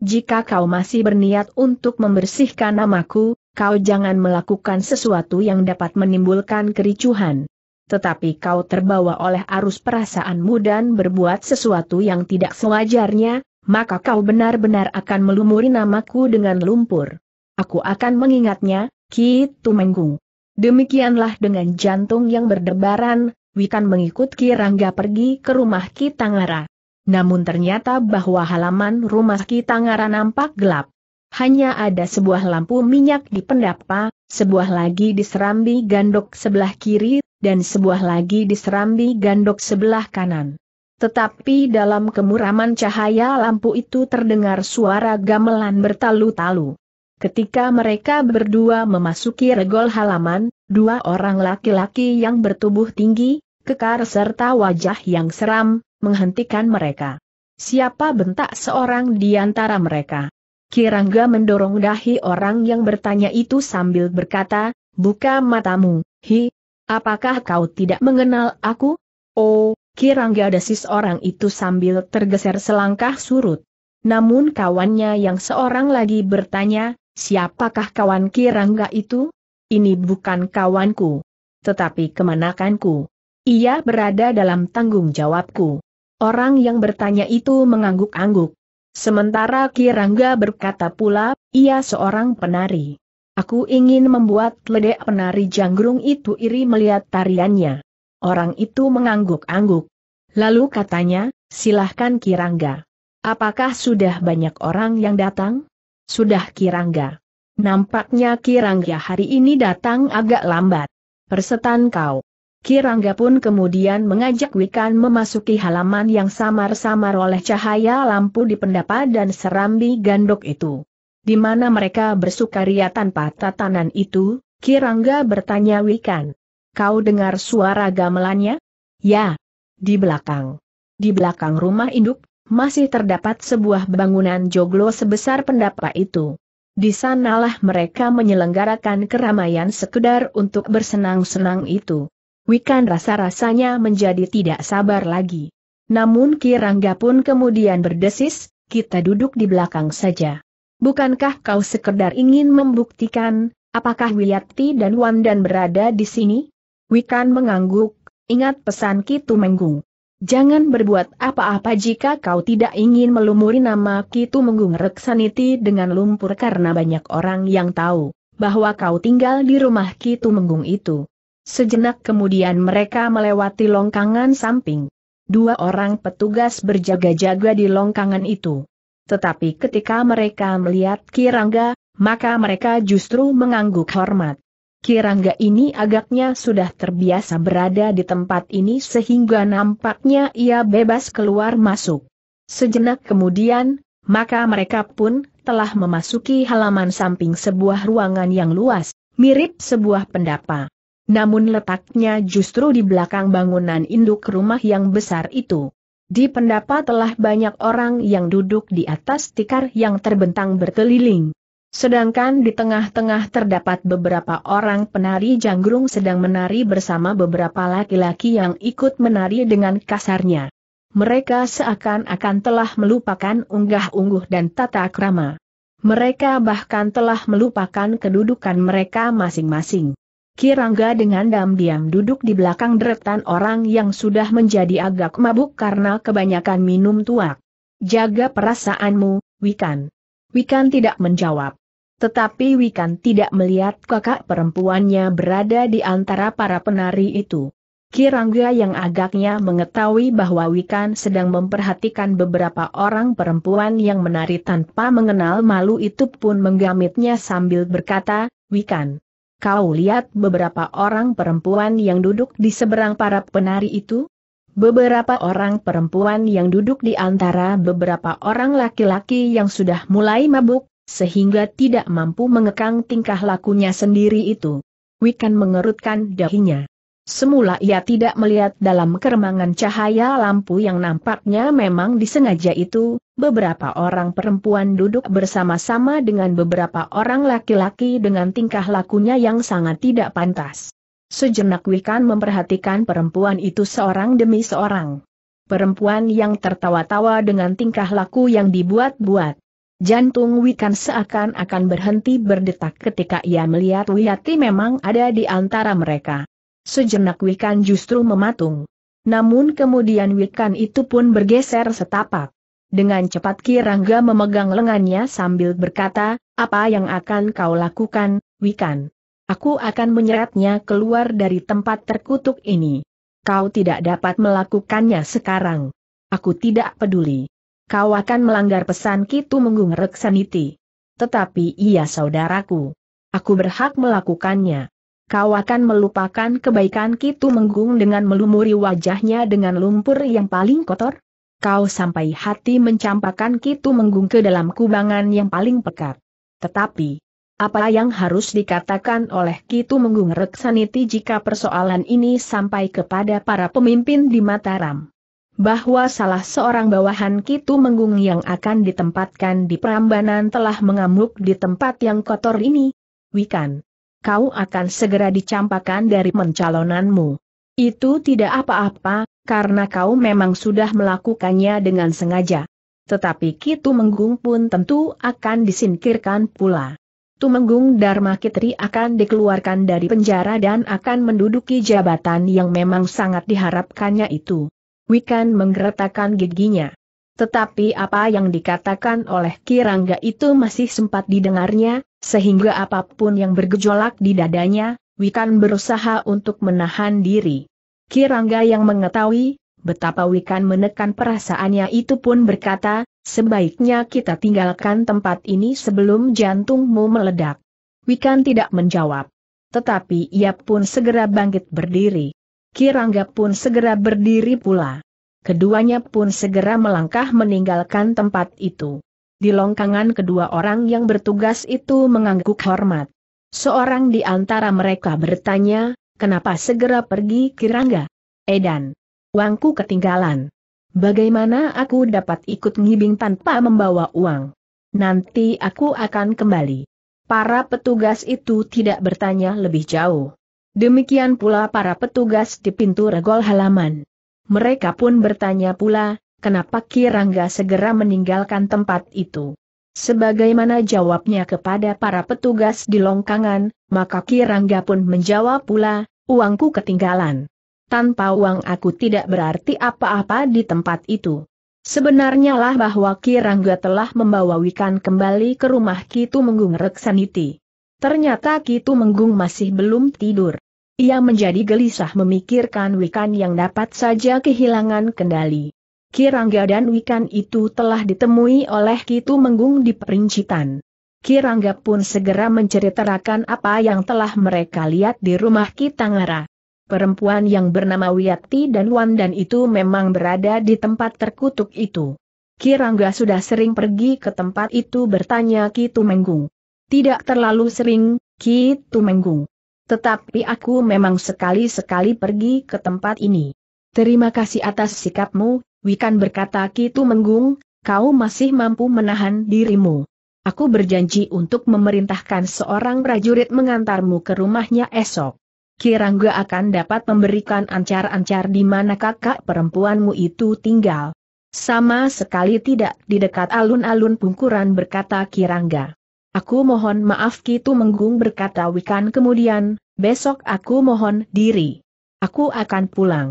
S1: Jika kau masih berniat untuk membersihkan namaku, kau jangan melakukan sesuatu yang dapat menimbulkan kericuhan tetapi kau terbawa oleh arus perasaanmu dan berbuat sesuatu yang tidak sewajarnya, maka kau benar-benar akan melumuri namaku dengan lumpur. Aku akan mengingatnya, Ki Tumenggung. Demikianlah dengan jantung yang berdebaran, Wikan mengikut Ki Rangga pergi ke rumah Ki Tangara. Namun ternyata bahwa halaman rumah Ki Tangara nampak gelap. Hanya ada sebuah lampu minyak di pendapa, sebuah lagi di serambi gandok sebelah kiri, dan sebuah lagi di serambi gandok sebelah kanan. Tetapi dalam kemuraman cahaya lampu itu terdengar suara gamelan bertalu-talu. Ketika mereka berdua memasuki regol halaman, dua orang laki-laki yang bertubuh tinggi, kekar serta wajah yang seram, menghentikan mereka. Siapa bentak seorang di antara mereka? Kirangga mendorong dahi orang yang bertanya itu sambil berkata, buka matamu, hi, Apakah kau tidak mengenal aku? Oh, kirangga desis orang itu sambil tergeser selangkah surut. Namun kawannya yang seorang lagi bertanya, siapakah kawan kirangga itu? Ini bukan kawanku. Tetapi kemanakanku? Ia berada dalam tanggung jawabku. Orang yang bertanya itu mengangguk-angguk. Sementara Kirangga berkata pula, ia seorang penari. Aku ingin membuat ledek penari janggrung itu iri melihat tariannya. Orang itu mengangguk-angguk. Lalu katanya, silahkan Kirangga. Apakah sudah banyak orang yang datang? Sudah Kirangga. Nampaknya Kirangga hari ini datang agak lambat. Persetan kau. Kirangga pun kemudian mengajak Wikan memasuki halaman yang samar-samar oleh cahaya lampu di pendapa dan serambi gandok itu. Di mana mereka bersukaria tanpa tatanan itu? Kirangga bertanya Wikan. Kau dengar suara gamelannya? Ya. Di belakang. Di belakang rumah induk, masih terdapat sebuah bangunan joglo sebesar pendapa itu. Di sanalah mereka menyelenggarakan keramaian sekedar untuk bersenang-senang itu. Wikan rasa-rasanya menjadi tidak sabar lagi. Namun Kirangga pun kemudian berdesis, kita duduk di belakang saja. Bukankah kau sekedar ingin membuktikan, apakah Wiyati dan Wandan berada di sini? Wikan mengangguk, ingat pesan Kitu Menggung. Jangan berbuat apa-apa jika kau tidak ingin melumuri nama Kitu Menggung Reksaniti dengan lumpur karena banyak orang yang tahu bahwa kau tinggal di rumah Kitu Menggung itu. Sejenak kemudian mereka melewati longkangan samping. Dua orang petugas berjaga-jaga di longkangan itu tetapi ketika mereka melihat Kirangga, maka mereka justru mengangguk hormat. Kirangga ini agaknya sudah terbiasa berada di tempat ini sehingga nampaknya ia bebas keluar masuk. Sejenak kemudian, maka mereka pun telah memasuki halaman samping sebuah ruangan yang luas, mirip sebuah pendapa. Namun letaknya justru di belakang bangunan induk rumah yang besar itu. Di pendapa telah banyak orang yang duduk di atas tikar yang terbentang berkeliling. Sedangkan di tengah-tengah terdapat beberapa orang penari janggrung sedang menari bersama beberapa laki-laki yang ikut menari dengan kasarnya. Mereka seakan-akan telah melupakan unggah-ungguh dan tata krama. Mereka bahkan telah melupakan kedudukan mereka masing-masing. Kirangga dengan dam-diam duduk di belakang deretan orang yang sudah menjadi agak mabuk karena kebanyakan minum tuak. Jaga perasaanmu, Wikan. Wikan tidak menjawab. Tetapi Wikan tidak melihat kakak perempuannya berada di antara para penari itu. Kirangga yang agaknya mengetahui bahwa Wikan sedang memperhatikan beberapa orang perempuan yang menari tanpa mengenal malu itu pun menggamitnya sambil berkata, Wikan, Kau lihat beberapa orang perempuan yang duduk di seberang para penari itu? Beberapa orang perempuan yang duduk di antara beberapa orang laki-laki yang sudah mulai mabuk, sehingga tidak mampu mengekang tingkah lakunya sendiri itu. Wikan mengerutkan dahinya. Semula ia tidak melihat dalam keremangan cahaya lampu yang nampaknya memang disengaja itu, beberapa orang perempuan duduk bersama-sama dengan beberapa orang laki-laki dengan tingkah lakunya yang sangat tidak pantas. Sejenak Wikan memperhatikan perempuan itu seorang demi seorang. Perempuan yang tertawa-tawa dengan tingkah laku yang dibuat-buat. Jantung Wikan seakan-akan berhenti berdetak ketika ia melihat Wiyati memang ada di antara mereka. Sejenak Wikan justru mematung. Namun kemudian Wikan itu pun bergeser setapak. Dengan cepat Kirangga memegang lengannya sambil berkata, apa yang akan kau lakukan, Wikan? Aku akan menyeretnya keluar dari tempat terkutuk ini. Kau tidak dapat melakukannya sekarang. Aku tidak peduli. Kau akan melanggar pesan Kitu Menggung Reksaniti. Tetapi ia saudaraku. Aku berhak melakukannya kau akan melupakan kebaikan Kitu Menggung dengan melumuri wajahnya dengan lumpur yang paling kotor? Kau sampai hati mencampakkan Kitu Menggung ke dalam kubangan yang paling pekat. Tetapi, apa yang harus dikatakan oleh Kitu Menggung Reksaniti jika persoalan ini sampai kepada para pemimpin di Mataram? bahwa salah seorang bawahan Kitu Menggung yang akan ditempatkan di Prambanan telah mengamuk di tempat yang kotor ini. Wikan, kau akan segera dicampakan dari pencalonanmu. Itu tidak apa-apa, karena kau memang sudah melakukannya dengan sengaja. Tetapi Kitu Menggung pun tentu akan disingkirkan pula. Tumenggung Dharma Kitri akan dikeluarkan dari penjara dan akan menduduki jabatan yang memang sangat diharapkannya itu. Wikan menggeretakkan giginya. Tetapi apa yang dikatakan oleh Kirangga itu masih sempat didengarnya, sehingga apapun yang bergejolak di dadanya, Wikan berusaha untuk menahan diri. Kirangga yang mengetahui, betapa Wikan menekan perasaannya itu pun berkata, sebaiknya kita tinggalkan tempat ini sebelum jantungmu meledak. Wikan tidak menjawab. Tetapi ia pun segera bangkit berdiri. Kirangga pun segera berdiri pula. Keduanya pun segera melangkah meninggalkan tempat itu. Di longkangan kedua orang yang bertugas itu mengangguk hormat. Seorang di antara mereka bertanya, kenapa segera pergi Kirangga? Edan. Uangku ketinggalan. Bagaimana aku dapat ikut ngibing tanpa membawa uang? Nanti aku akan kembali. Para petugas itu tidak bertanya lebih jauh. Demikian pula para petugas di pintu regol halaman. Mereka pun bertanya pula, kenapa Kirangga segera meninggalkan tempat itu. Sebagaimana jawabnya kepada para petugas di longkangan, maka Kirangga pun menjawab pula, uangku ketinggalan. Tanpa uang aku tidak berarti apa-apa di tempat itu. Sebenarnya lah bahwa Kirangga telah membawa Wikan kembali ke rumah Kitu Menggung Reksaniti. Ternyata Kitu Menggung masih belum tidur. Ia menjadi gelisah memikirkan Wikan yang dapat saja kehilangan kendali. Kirangga dan Wikan itu telah ditemui oleh Kitu Menggung di perincitan. Kirangga pun segera menceritakan apa yang telah mereka lihat di rumah Kitangara. Perempuan yang bernama Wiyati dan Wandan itu memang berada di tempat terkutuk itu. Kirangga sudah sering pergi ke tempat itu bertanya Kitu Menggung. Tidak terlalu sering, Kitu Menggung. Tetapi aku memang sekali-sekali pergi ke tempat ini. Terima kasih atas sikapmu, Wikan berkata Kitu Menggung, kau masih mampu menahan dirimu. Aku berjanji untuk memerintahkan seorang prajurit mengantarmu ke rumahnya esok. Kirangga akan dapat memberikan ancar-ancar di mana kakak perempuanmu itu tinggal. Sama sekali tidak di dekat alun-alun pungkuran berkata Kirangga. Aku mohon maaf Kitu Menggung berkata Wikan kemudian, besok aku mohon diri. Aku akan pulang.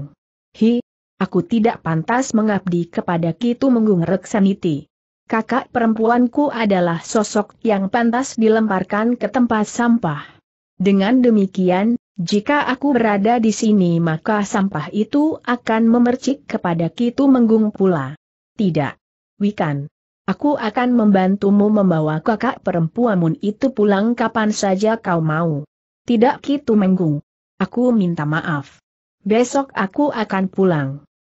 S1: Hi, Aku tidak pantas mengabdi kepada Kitu Menggung Reksaniti. Kakak perempuanku adalah sosok yang pantas dilemparkan ke tempat sampah. Dengan demikian, jika aku berada di sini maka sampah itu akan memercik kepada Kitu Menggung pula. Tidak. Wikan. Aku akan membantumu membawa kakak perempuanmu itu pulang kapan saja kau mau. Tidak Kitu Menggung. Aku minta maaf. Besok aku akan pulang.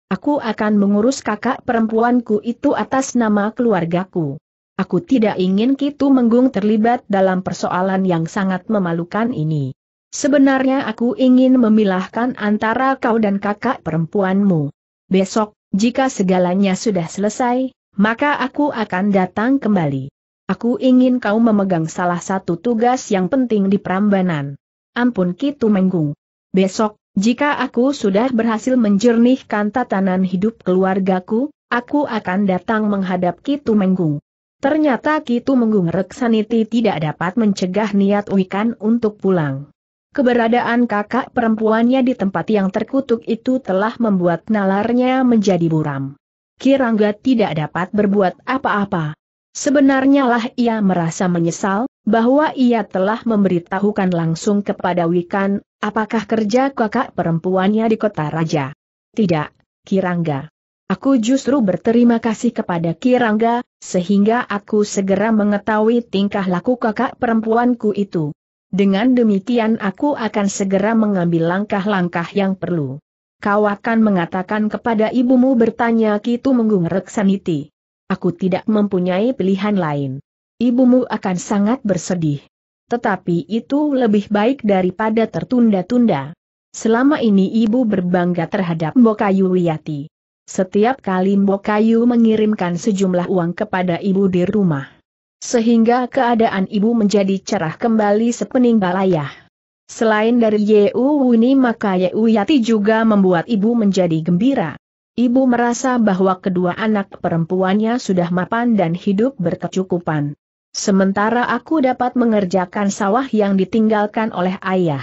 S1: Aku akan mengurus kakak perempuanku itu atas nama keluargaku. Aku tidak ingin Kitu Menggung terlibat dalam persoalan yang sangat memalukan ini. Sebenarnya aku ingin memilahkan antara kau dan kakak perempuanmu. Besok, jika segalanya sudah selesai, maka aku akan datang kembali. Aku ingin kau memegang salah satu tugas yang penting di Prambanan. Ampun Kitu Menggung. Besok, jika aku sudah berhasil menjernihkan tatanan hidup keluargaku, aku akan datang menghadap Kitu Menggung. Ternyata Kitu Menggung Reksaniti tidak dapat mencegah niat Wikan untuk pulang. Keberadaan kakak perempuannya di tempat yang terkutuk itu telah membuat nalarnya menjadi buram. Kirangga tidak dapat berbuat apa-apa. Sebenarnya lah ia merasa menyesal, bahwa ia telah memberitahukan langsung kepada Wikan Apakah kerja kakak perempuannya di kota raja? Tidak, Kirangga. Aku justru berterima kasih kepada Kirangga, sehingga aku segera mengetahui tingkah laku kakak perempuanku itu. Dengan demikian aku akan segera mengambil langkah-langkah yang perlu. Kau akan mengatakan kepada ibumu bertanya Kitu Menggung Reksaniti. Aku tidak mempunyai pilihan lain. Ibumu akan sangat bersedih. Tetapi itu lebih baik daripada tertunda-tunda. Selama ini ibu berbangga terhadap Mbokayu Wiyati. Setiap kali Mbokayu mengirimkan sejumlah uang kepada ibu di rumah. Sehingga keadaan ibu menjadi cerah kembali sepeninggal ayah. Selain dari Yeu Wuni maka Yeu Yati juga membuat ibu menjadi gembira. Ibu merasa bahwa kedua anak perempuannya sudah mapan dan hidup berkecukupan. Sementara aku dapat mengerjakan sawah yang ditinggalkan oleh ayah.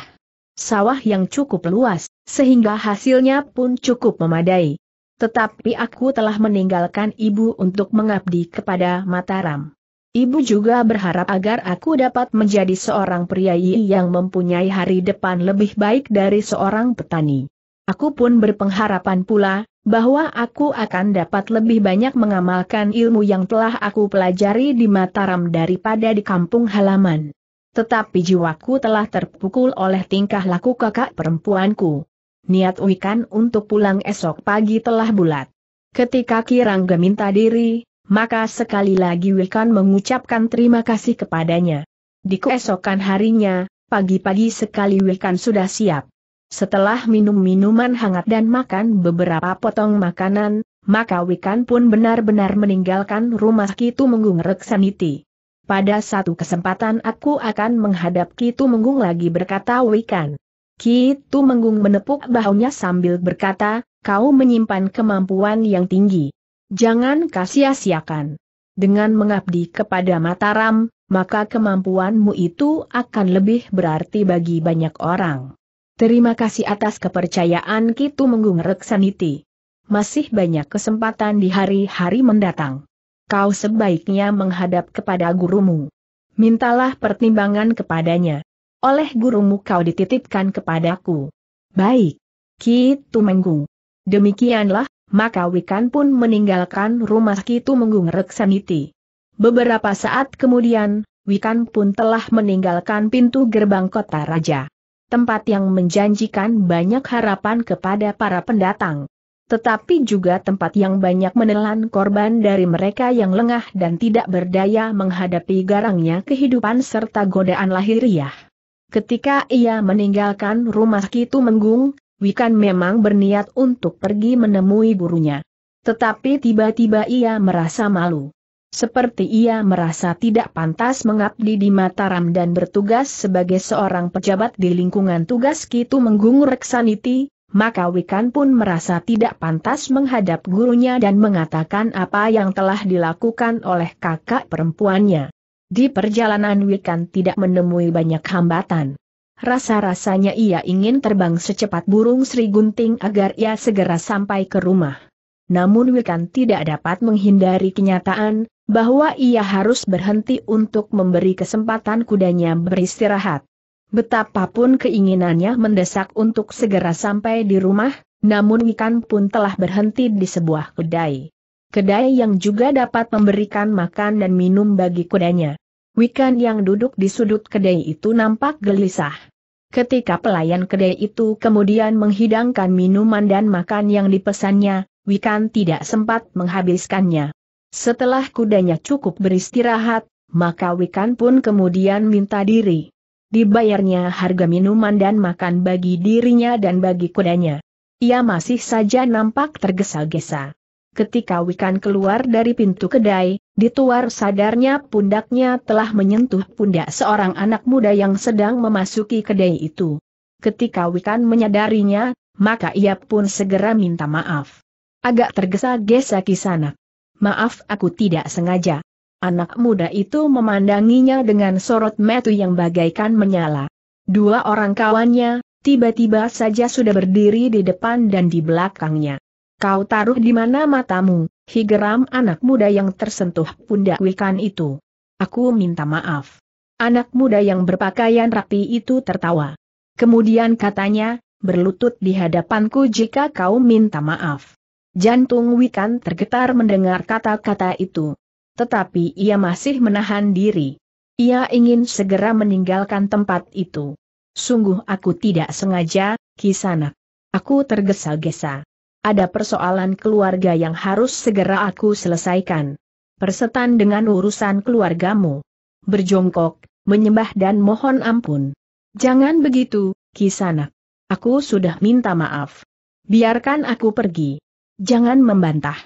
S1: Sawah yang cukup luas, sehingga hasilnya pun cukup memadai. Tetapi aku telah meninggalkan ibu untuk mengabdi kepada Mataram. Ibu juga berharap agar aku dapat menjadi seorang priayi yang mempunyai hari depan lebih baik dari seorang petani. Aku pun berpengharapan pula, bahwa aku akan dapat lebih banyak mengamalkan ilmu yang telah aku pelajari di Mataram daripada di kampung halaman. Tetapi jiwaku telah terpukul oleh tingkah laku kakak perempuanku. Niat Wikan untuk pulang esok pagi telah bulat. Ketika Kirangga minta diri, maka sekali lagi Wikan mengucapkan terima kasih kepadanya. Di keesokan harinya, pagi-pagi sekali Wikan sudah siap. Setelah minum minuman hangat dan makan beberapa potong makanan, maka Wikan pun benar-benar meninggalkan rumah Kitu Menggung Reksaniti. Pada satu kesempatan aku akan menghadap Kitu Menggung lagi berkata Wikan. Kitu Menggung menepuk bahunya sambil berkata, kau menyimpan kemampuan yang tinggi. Jangan kasihasiakan. siakan Dengan mengabdi kepada Mataram, maka kemampuanmu itu akan lebih berarti bagi banyak orang. Terima kasih atas kepercayaan Kitu Menggung Reksaniti. Masih banyak kesempatan di hari-hari mendatang. Kau sebaiknya menghadap kepada gurumu. Mintalah pertimbangan kepadanya. Oleh gurumu kau dititipkan kepadaku. Baik. Kitu Menggung. Demikianlah, maka Wikan pun meninggalkan rumah Kitu Menggung Reksaniti. Beberapa saat kemudian, Wikan pun telah meninggalkan pintu gerbang kota raja tempat yang menjanjikan banyak harapan kepada para pendatang. Tetapi juga tempat yang banyak menelan korban dari mereka yang lengah dan tidak berdaya menghadapi garangnya kehidupan serta godaan lahiriah. Ketika ia meninggalkan rumah Kitu Menggung, Wikan memang berniat untuk pergi menemui gurunya. Tetapi tiba-tiba ia merasa malu. Seperti ia merasa tidak pantas mengabdi di Mataram dan bertugas sebagai seorang pejabat di lingkungan tugas Kitu Menggungur Reksaniti, maka Wikan pun merasa tidak pantas menghadap gurunya dan mengatakan apa yang telah dilakukan oleh kakak perempuannya. Di perjalanan Wikan tidak menemui banyak hambatan. Rasa-rasanya ia ingin terbang secepat burung Sri Gunting agar ia segera sampai ke rumah. Namun Wikan tidak dapat menghindari kenyataan, bahwa ia harus berhenti untuk memberi kesempatan kudanya beristirahat. Betapapun keinginannya mendesak untuk segera sampai di rumah, namun Wikan pun telah berhenti di sebuah kedai. Kedai yang juga dapat memberikan makan dan minum bagi kudanya. Wikan yang duduk di sudut kedai itu nampak gelisah. Ketika pelayan kedai itu kemudian menghidangkan minuman dan makan yang dipesannya, Wikan tidak sempat menghabiskannya. Setelah kudanya cukup beristirahat, maka Wikan pun kemudian minta diri. Dibayarnya harga minuman dan makan bagi dirinya dan bagi kudanya. Ia masih saja nampak tergesa-gesa. Ketika Wikan keluar dari pintu kedai, dituar sadarnya pundaknya telah menyentuh pundak seorang anak muda yang sedang memasuki kedai itu. Ketika Wikan menyadarinya, maka ia pun segera minta maaf. Agak tergesa-gesa kisanak maaf aku tidak sengaja. Anak muda itu memandanginya dengan sorot metu yang bagaikan menyala. Dua orang kawannya, tiba-tiba saja sudah berdiri di depan dan di belakangnya. Kau taruh di mana matamu, higeram anak muda yang tersentuh pundak wikan itu. Aku minta maaf. Anak muda yang berpakaian rapi itu tertawa. Kemudian katanya, berlutut di hadapanku jika kau minta maaf. Jantung Wikan tergetar mendengar kata-kata itu. Tetapi ia masih menahan diri. Ia ingin segera meninggalkan tempat itu. Sungguh aku tidak sengaja, Kisanak. Aku tergesa-gesa. Ada persoalan keluarga yang harus segera aku selesaikan. Persetan dengan urusan keluargamu. Berjongkok, menyembah dan mohon ampun. Jangan begitu, Kisanak. Aku sudah minta maaf. Biarkan aku pergi. Jangan membantah.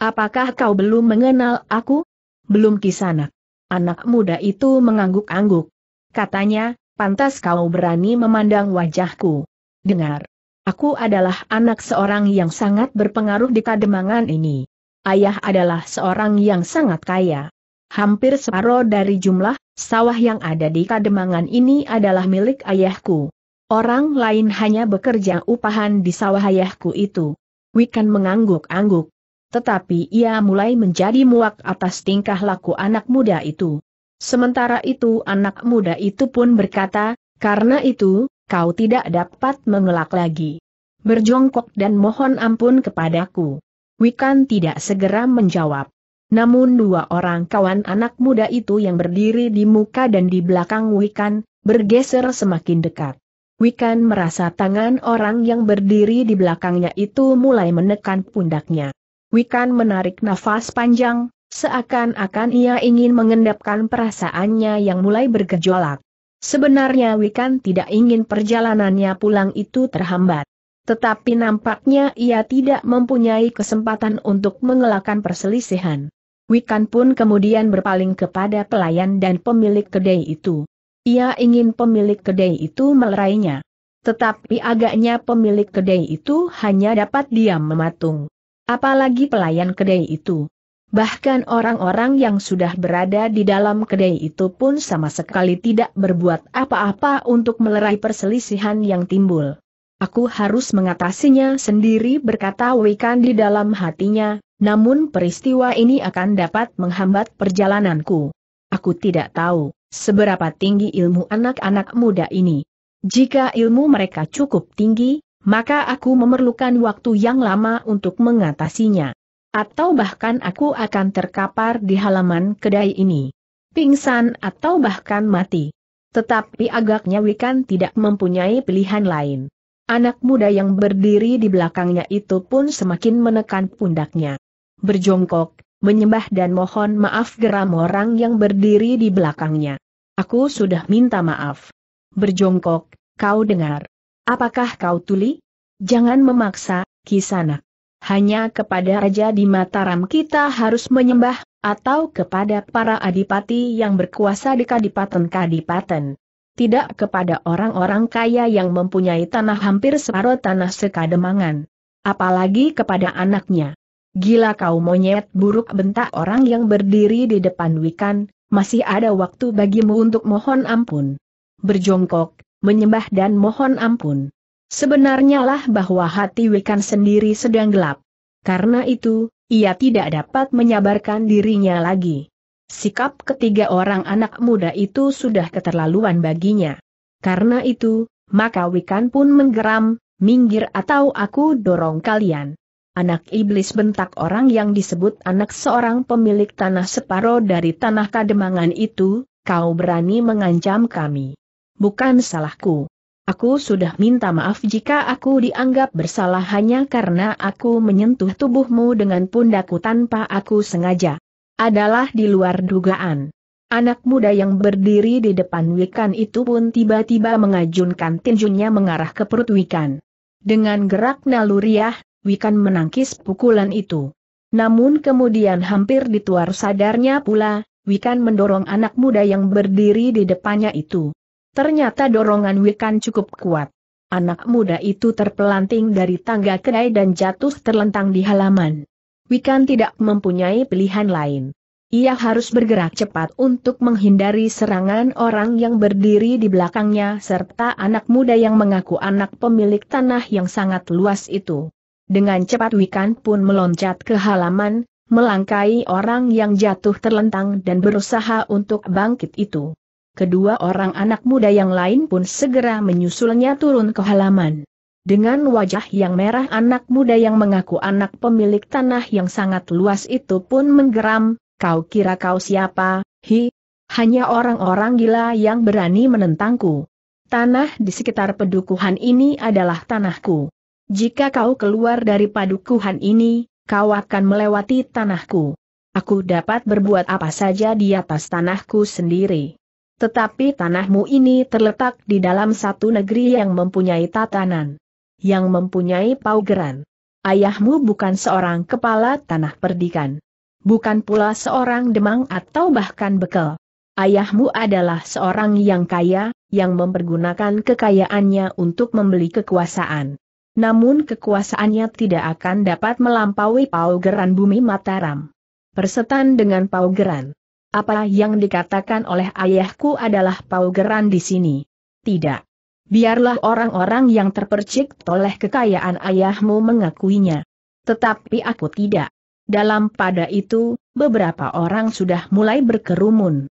S1: Apakah kau belum mengenal aku? Belum kisanak. Anak muda itu mengangguk-angguk. Katanya, pantas kau berani memandang wajahku. Dengar. Aku adalah anak seorang yang sangat berpengaruh di kademangan ini. Ayah adalah seorang yang sangat kaya. Hampir separuh dari jumlah sawah yang ada di kademangan ini adalah milik ayahku. Orang lain hanya bekerja upahan di sawah ayahku itu. Wikan mengangguk-angguk. Tetapi ia mulai menjadi muak atas tingkah laku anak muda itu. Sementara itu anak muda itu pun berkata, karena itu, kau tidak dapat mengelak lagi. Berjongkok dan mohon ampun kepadaku. Wikan tidak segera menjawab. Namun dua orang kawan anak muda itu yang berdiri di muka dan di belakang Wikan, bergeser semakin dekat. Wikan merasa tangan orang yang berdiri di belakangnya itu mulai menekan pundaknya. Wikan menarik nafas panjang, seakan-akan ia ingin mengendapkan perasaannya yang mulai bergejolak. Sebenarnya Wikan tidak ingin perjalanannya pulang itu terhambat. Tetapi nampaknya ia tidak mempunyai kesempatan untuk mengelakkan perselisihan. Wikan pun kemudian berpaling kepada pelayan dan pemilik kedai itu. Ia ingin pemilik kedai itu melerainya. Tetapi agaknya pemilik kedai itu hanya dapat diam mematung. Apalagi pelayan kedai itu. Bahkan orang-orang yang sudah berada di dalam kedai itu pun sama sekali tidak berbuat apa-apa untuk melerai perselisihan yang timbul. Aku harus mengatasinya sendiri berkata Wikan di dalam hatinya, namun peristiwa ini akan dapat menghambat perjalananku. Aku tidak tahu seberapa tinggi ilmu anak-anak muda ini. Jika ilmu mereka cukup tinggi, maka aku memerlukan waktu yang lama untuk mengatasinya. Atau bahkan aku akan terkapar di halaman kedai ini. Pingsan atau bahkan mati. Tetapi agaknya Wikan tidak mempunyai pilihan lain. Anak muda yang berdiri di belakangnya itu pun semakin menekan pundaknya. Berjongkok, menyembah dan mohon maaf geram orang yang berdiri di belakangnya. Aku sudah minta maaf. Berjongkok, kau dengar. Apakah kau tuli? Jangan memaksa, Kisana. Hanya kepada Raja di Mataram kita harus menyembah, atau kepada para adipati yang berkuasa di kadipaten-kadipaten tidak kepada orang-orang kaya yang mempunyai tanah hampir separuh tanah sekademangan. Apalagi kepada anaknya. Gila kau monyet buruk bentak orang yang berdiri di depan Wikan, masih ada waktu bagimu untuk mohon ampun. Berjongkok, menyembah dan mohon ampun. Sebenarnya lah bahwa hati Wikan sendiri sedang gelap. Karena itu, ia tidak dapat menyabarkan dirinya lagi. Sikap ketiga orang anak muda itu sudah keterlaluan baginya. Karena itu, maka Wikan pun menggeram, minggir atau aku dorong kalian anak iblis bentak orang yang disebut anak seorang pemilik tanah separo dari tanah kademangan itu, kau berani mengancam kami. Bukan salahku. Aku sudah minta maaf jika aku dianggap bersalah hanya karena aku menyentuh tubuhmu dengan pundaku tanpa aku sengaja. Adalah di luar dugaan. Anak muda yang berdiri di depan Wikan itu pun tiba-tiba mengajunkan tinjunya mengarah ke perut Wikan. Dengan gerak naluriah, Wikan menangkis pukulan itu. Namun kemudian hampir dituar sadarnya pula, Wikan mendorong anak muda yang berdiri di depannya itu. Ternyata dorongan Wikan cukup kuat. Anak muda itu terpelanting dari tangga kedai dan jatuh terlentang di halaman. Wikan tidak mempunyai pilihan lain. Ia harus bergerak cepat untuk menghindari serangan orang yang berdiri di belakangnya serta anak muda yang mengaku anak pemilik tanah yang sangat luas itu. Dengan cepat Wikan pun meloncat ke halaman, melangkai orang yang jatuh terlentang dan berusaha untuk bangkit itu. Kedua orang anak muda yang lain pun segera menyusulnya turun ke halaman. Dengan wajah yang merah anak muda yang mengaku anak pemilik tanah yang sangat luas itu pun menggeram, kau kira kau siapa, hi? Hanya orang-orang gila yang berani menentangku. Tanah di sekitar pedukuhan ini adalah tanahku. Jika kau keluar dari padukuhan ini, kau akan melewati tanahku. Aku dapat berbuat apa saja di atas tanahku sendiri. Tetapi tanahmu ini terletak di dalam satu negeri yang mempunyai tatanan. Yang mempunyai paugeran. Ayahmu bukan seorang kepala tanah perdikan. Bukan pula seorang demang atau bahkan bekel. Ayahmu adalah seorang yang kaya, yang mempergunakan kekayaannya untuk membeli kekuasaan namun kekuasaannya tidak akan dapat melampaui paugeran bumi Mataram. Persetan dengan paugeran. Apa yang dikatakan oleh ayahku adalah paugeran di sini. Tidak. Biarlah orang-orang yang terpercik oleh kekayaan ayahmu mengakuinya. Tetapi aku tidak. Dalam pada itu, beberapa orang sudah mulai berkerumun.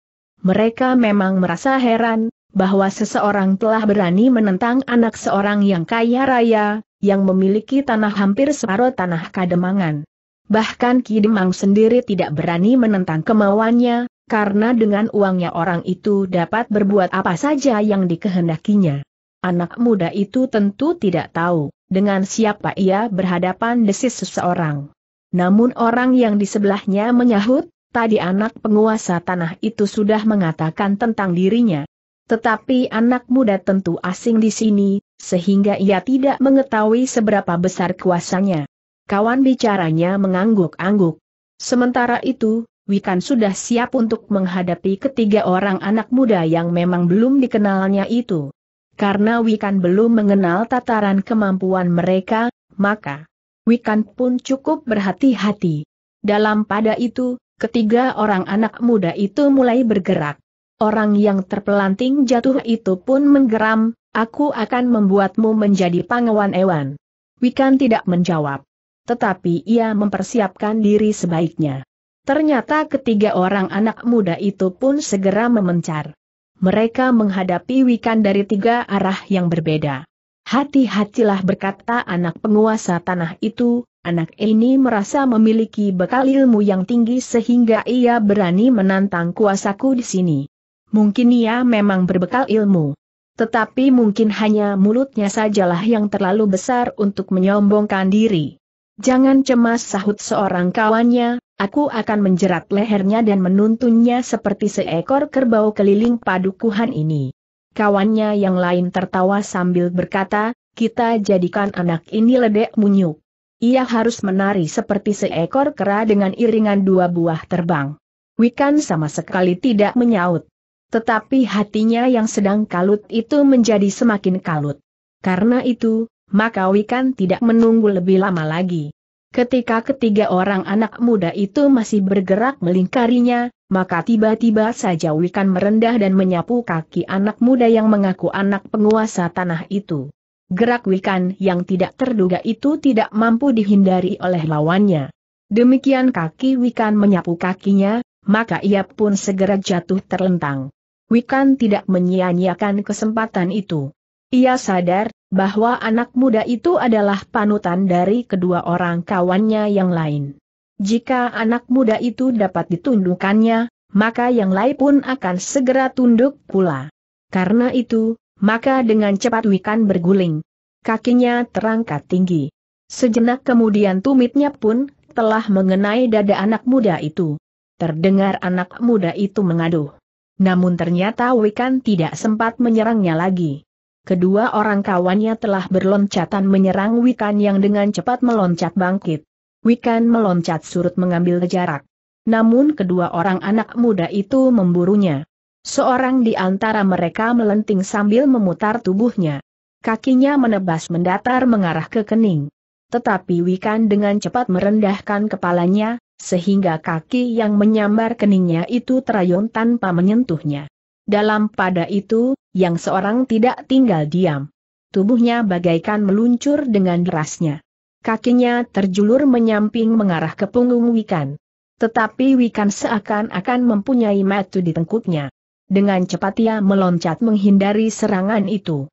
S1: Mereka memang merasa heran, bahwa seseorang telah berani menentang anak seorang yang kaya raya, yang memiliki tanah hampir separuh tanah Kademangan. Bahkan Kidemang sendiri tidak berani menentang kemauannya, karena dengan uangnya orang itu dapat berbuat apa saja yang dikehendakinya. Anak muda itu tentu tidak tahu, dengan siapa ia berhadapan desis seseorang. Namun orang yang di sebelahnya menyahut, tadi anak penguasa tanah itu sudah mengatakan tentang dirinya. Tetapi anak muda tentu asing di sini, sehingga ia tidak mengetahui seberapa besar kuasanya. Kawan bicaranya mengangguk-angguk. Sementara itu, Wikan sudah siap untuk menghadapi ketiga orang anak muda yang memang belum dikenalnya itu. Karena Wikan belum mengenal tataran kemampuan mereka, maka Wikan pun cukup berhati-hati. Dalam pada itu, ketiga orang anak muda itu mulai bergerak. Orang yang terpelanting jatuh itu pun menggeram, aku akan membuatmu menjadi pangawan Ewan. Wikan tidak menjawab. Tetapi ia mempersiapkan diri sebaiknya. Ternyata ketiga orang anak muda itu pun segera memencar. Mereka menghadapi Wikan dari tiga arah yang berbeda. Hati-hatilah berkata anak penguasa tanah itu, anak ini merasa memiliki bekal ilmu yang tinggi sehingga ia berani menantang kuasaku di sini. Mungkin ia memang berbekal ilmu. Tetapi mungkin hanya mulutnya sajalah yang terlalu besar untuk menyombongkan diri. Jangan cemas sahut seorang kawannya, aku akan menjerat lehernya dan menuntunnya seperti seekor kerbau keliling padukuhan ini. Kawannya yang lain tertawa sambil berkata, kita jadikan anak ini ledek munyuk. Ia harus menari seperti seekor kera dengan iringan dua buah terbang. Wikan sama sekali tidak menyaut. Tetapi hatinya yang sedang kalut itu menjadi semakin kalut. Karena itu, maka Wikan tidak menunggu lebih lama lagi. Ketika ketiga orang anak muda itu masih bergerak melingkarinya, maka tiba-tiba saja Wikan merendah dan menyapu kaki anak muda yang mengaku anak penguasa tanah itu. Gerak Wikan yang tidak terduga itu tidak mampu dihindari oleh lawannya. Demikian kaki Wikan menyapu kakinya, maka ia pun segera jatuh terlentang. Wikan tidak menyia-nyiakan kesempatan itu. Ia sadar bahwa anak muda itu adalah panutan dari kedua orang kawannya yang lain. Jika anak muda itu dapat ditundukkannya, maka yang lain pun akan segera tunduk pula. Karena itu, maka dengan cepat Wikan berguling. Kakinya terangkat tinggi. Sejenak kemudian tumitnya pun telah mengenai dada anak muda itu. Terdengar anak muda itu mengaduh. Namun ternyata Wikan tidak sempat menyerangnya lagi. Kedua orang kawannya telah berloncatan menyerang Wikan yang dengan cepat meloncat bangkit. Wikan meloncat surut mengambil jarak. Namun kedua orang anak muda itu memburunya. Seorang di antara mereka melenting sambil memutar tubuhnya. Kakinya menebas mendatar mengarah ke kening. Tetapi Wikan dengan cepat merendahkan kepalanya, sehingga kaki yang menyambar keningnya itu terayun tanpa menyentuhnya. Dalam pada itu, yang seorang tidak tinggal diam. Tubuhnya bagaikan meluncur dengan derasnya. Kakinya terjulur menyamping mengarah ke punggung Wikan. Tetapi Wikan seakan-akan mempunyai metu di tengkuknya. Dengan cepat ia meloncat menghindari serangan itu.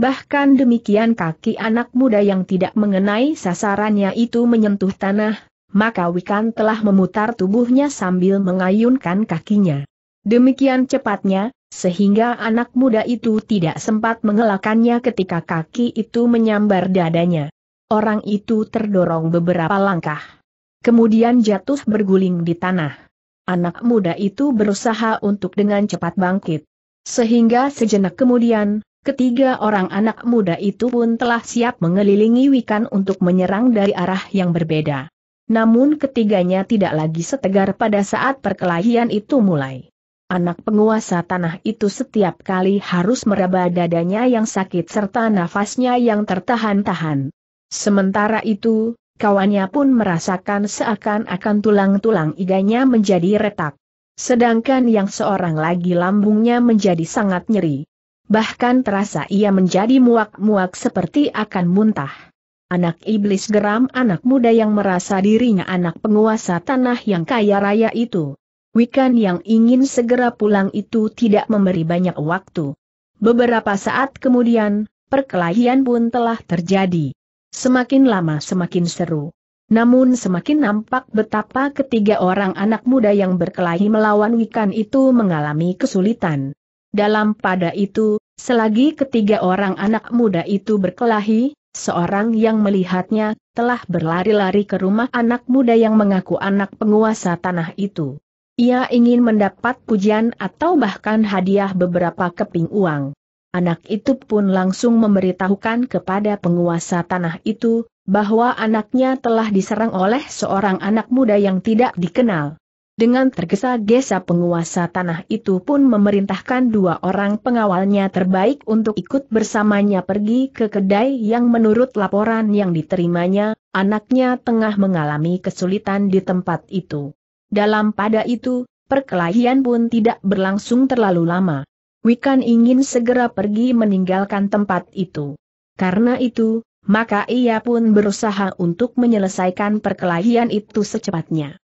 S1: Bahkan demikian kaki anak muda yang tidak mengenai sasarannya itu menyentuh tanah, maka Wikan telah memutar tubuhnya sambil mengayunkan kakinya. Demikian cepatnya, sehingga anak muda itu tidak sempat mengelakannya ketika kaki itu menyambar dadanya. Orang itu terdorong beberapa langkah. Kemudian jatuh berguling di tanah. Anak muda itu berusaha untuk dengan cepat bangkit. Sehingga sejenak kemudian, ketiga orang anak muda itu pun telah siap mengelilingi Wikan untuk menyerang dari arah yang berbeda. Namun ketiganya tidak lagi setegar pada saat perkelahian itu mulai. Anak penguasa tanah itu setiap kali harus meraba dadanya yang sakit serta nafasnya yang tertahan-tahan. Sementara itu, kawannya pun merasakan seakan-akan tulang-tulang iganya menjadi retak. Sedangkan yang seorang lagi lambungnya menjadi sangat nyeri. Bahkan terasa ia menjadi muak-muak seperti akan muntah. Anak iblis geram anak muda yang merasa dirinya anak penguasa tanah yang kaya raya itu. Wikan yang ingin segera pulang itu tidak memberi banyak waktu. Beberapa saat kemudian, perkelahian pun telah terjadi. Semakin lama semakin seru. Namun semakin nampak betapa ketiga orang anak muda yang berkelahi melawan Wikan itu mengalami kesulitan. Dalam pada itu, selagi ketiga orang anak muda itu berkelahi, Seorang yang melihatnya, telah berlari-lari ke rumah anak muda yang mengaku anak penguasa tanah itu. Ia ingin mendapat pujian atau bahkan hadiah beberapa keping uang. Anak itu pun langsung memberitahukan kepada penguasa tanah itu, bahwa anaknya telah diserang oleh seorang anak muda yang tidak dikenal. Dengan tergesa-gesa penguasa tanah itu pun memerintahkan dua orang pengawalnya terbaik untuk ikut bersamanya pergi ke kedai yang menurut laporan yang diterimanya, anaknya tengah mengalami kesulitan di tempat itu. Dalam pada itu, perkelahian pun tidak berlangsung terlalu lama. Wikan ingin segera pergi meninggalkan tempat itu. Karena itu, maka ia pun berusaha untuk menyelesaikan perkelahian itu secepatnya.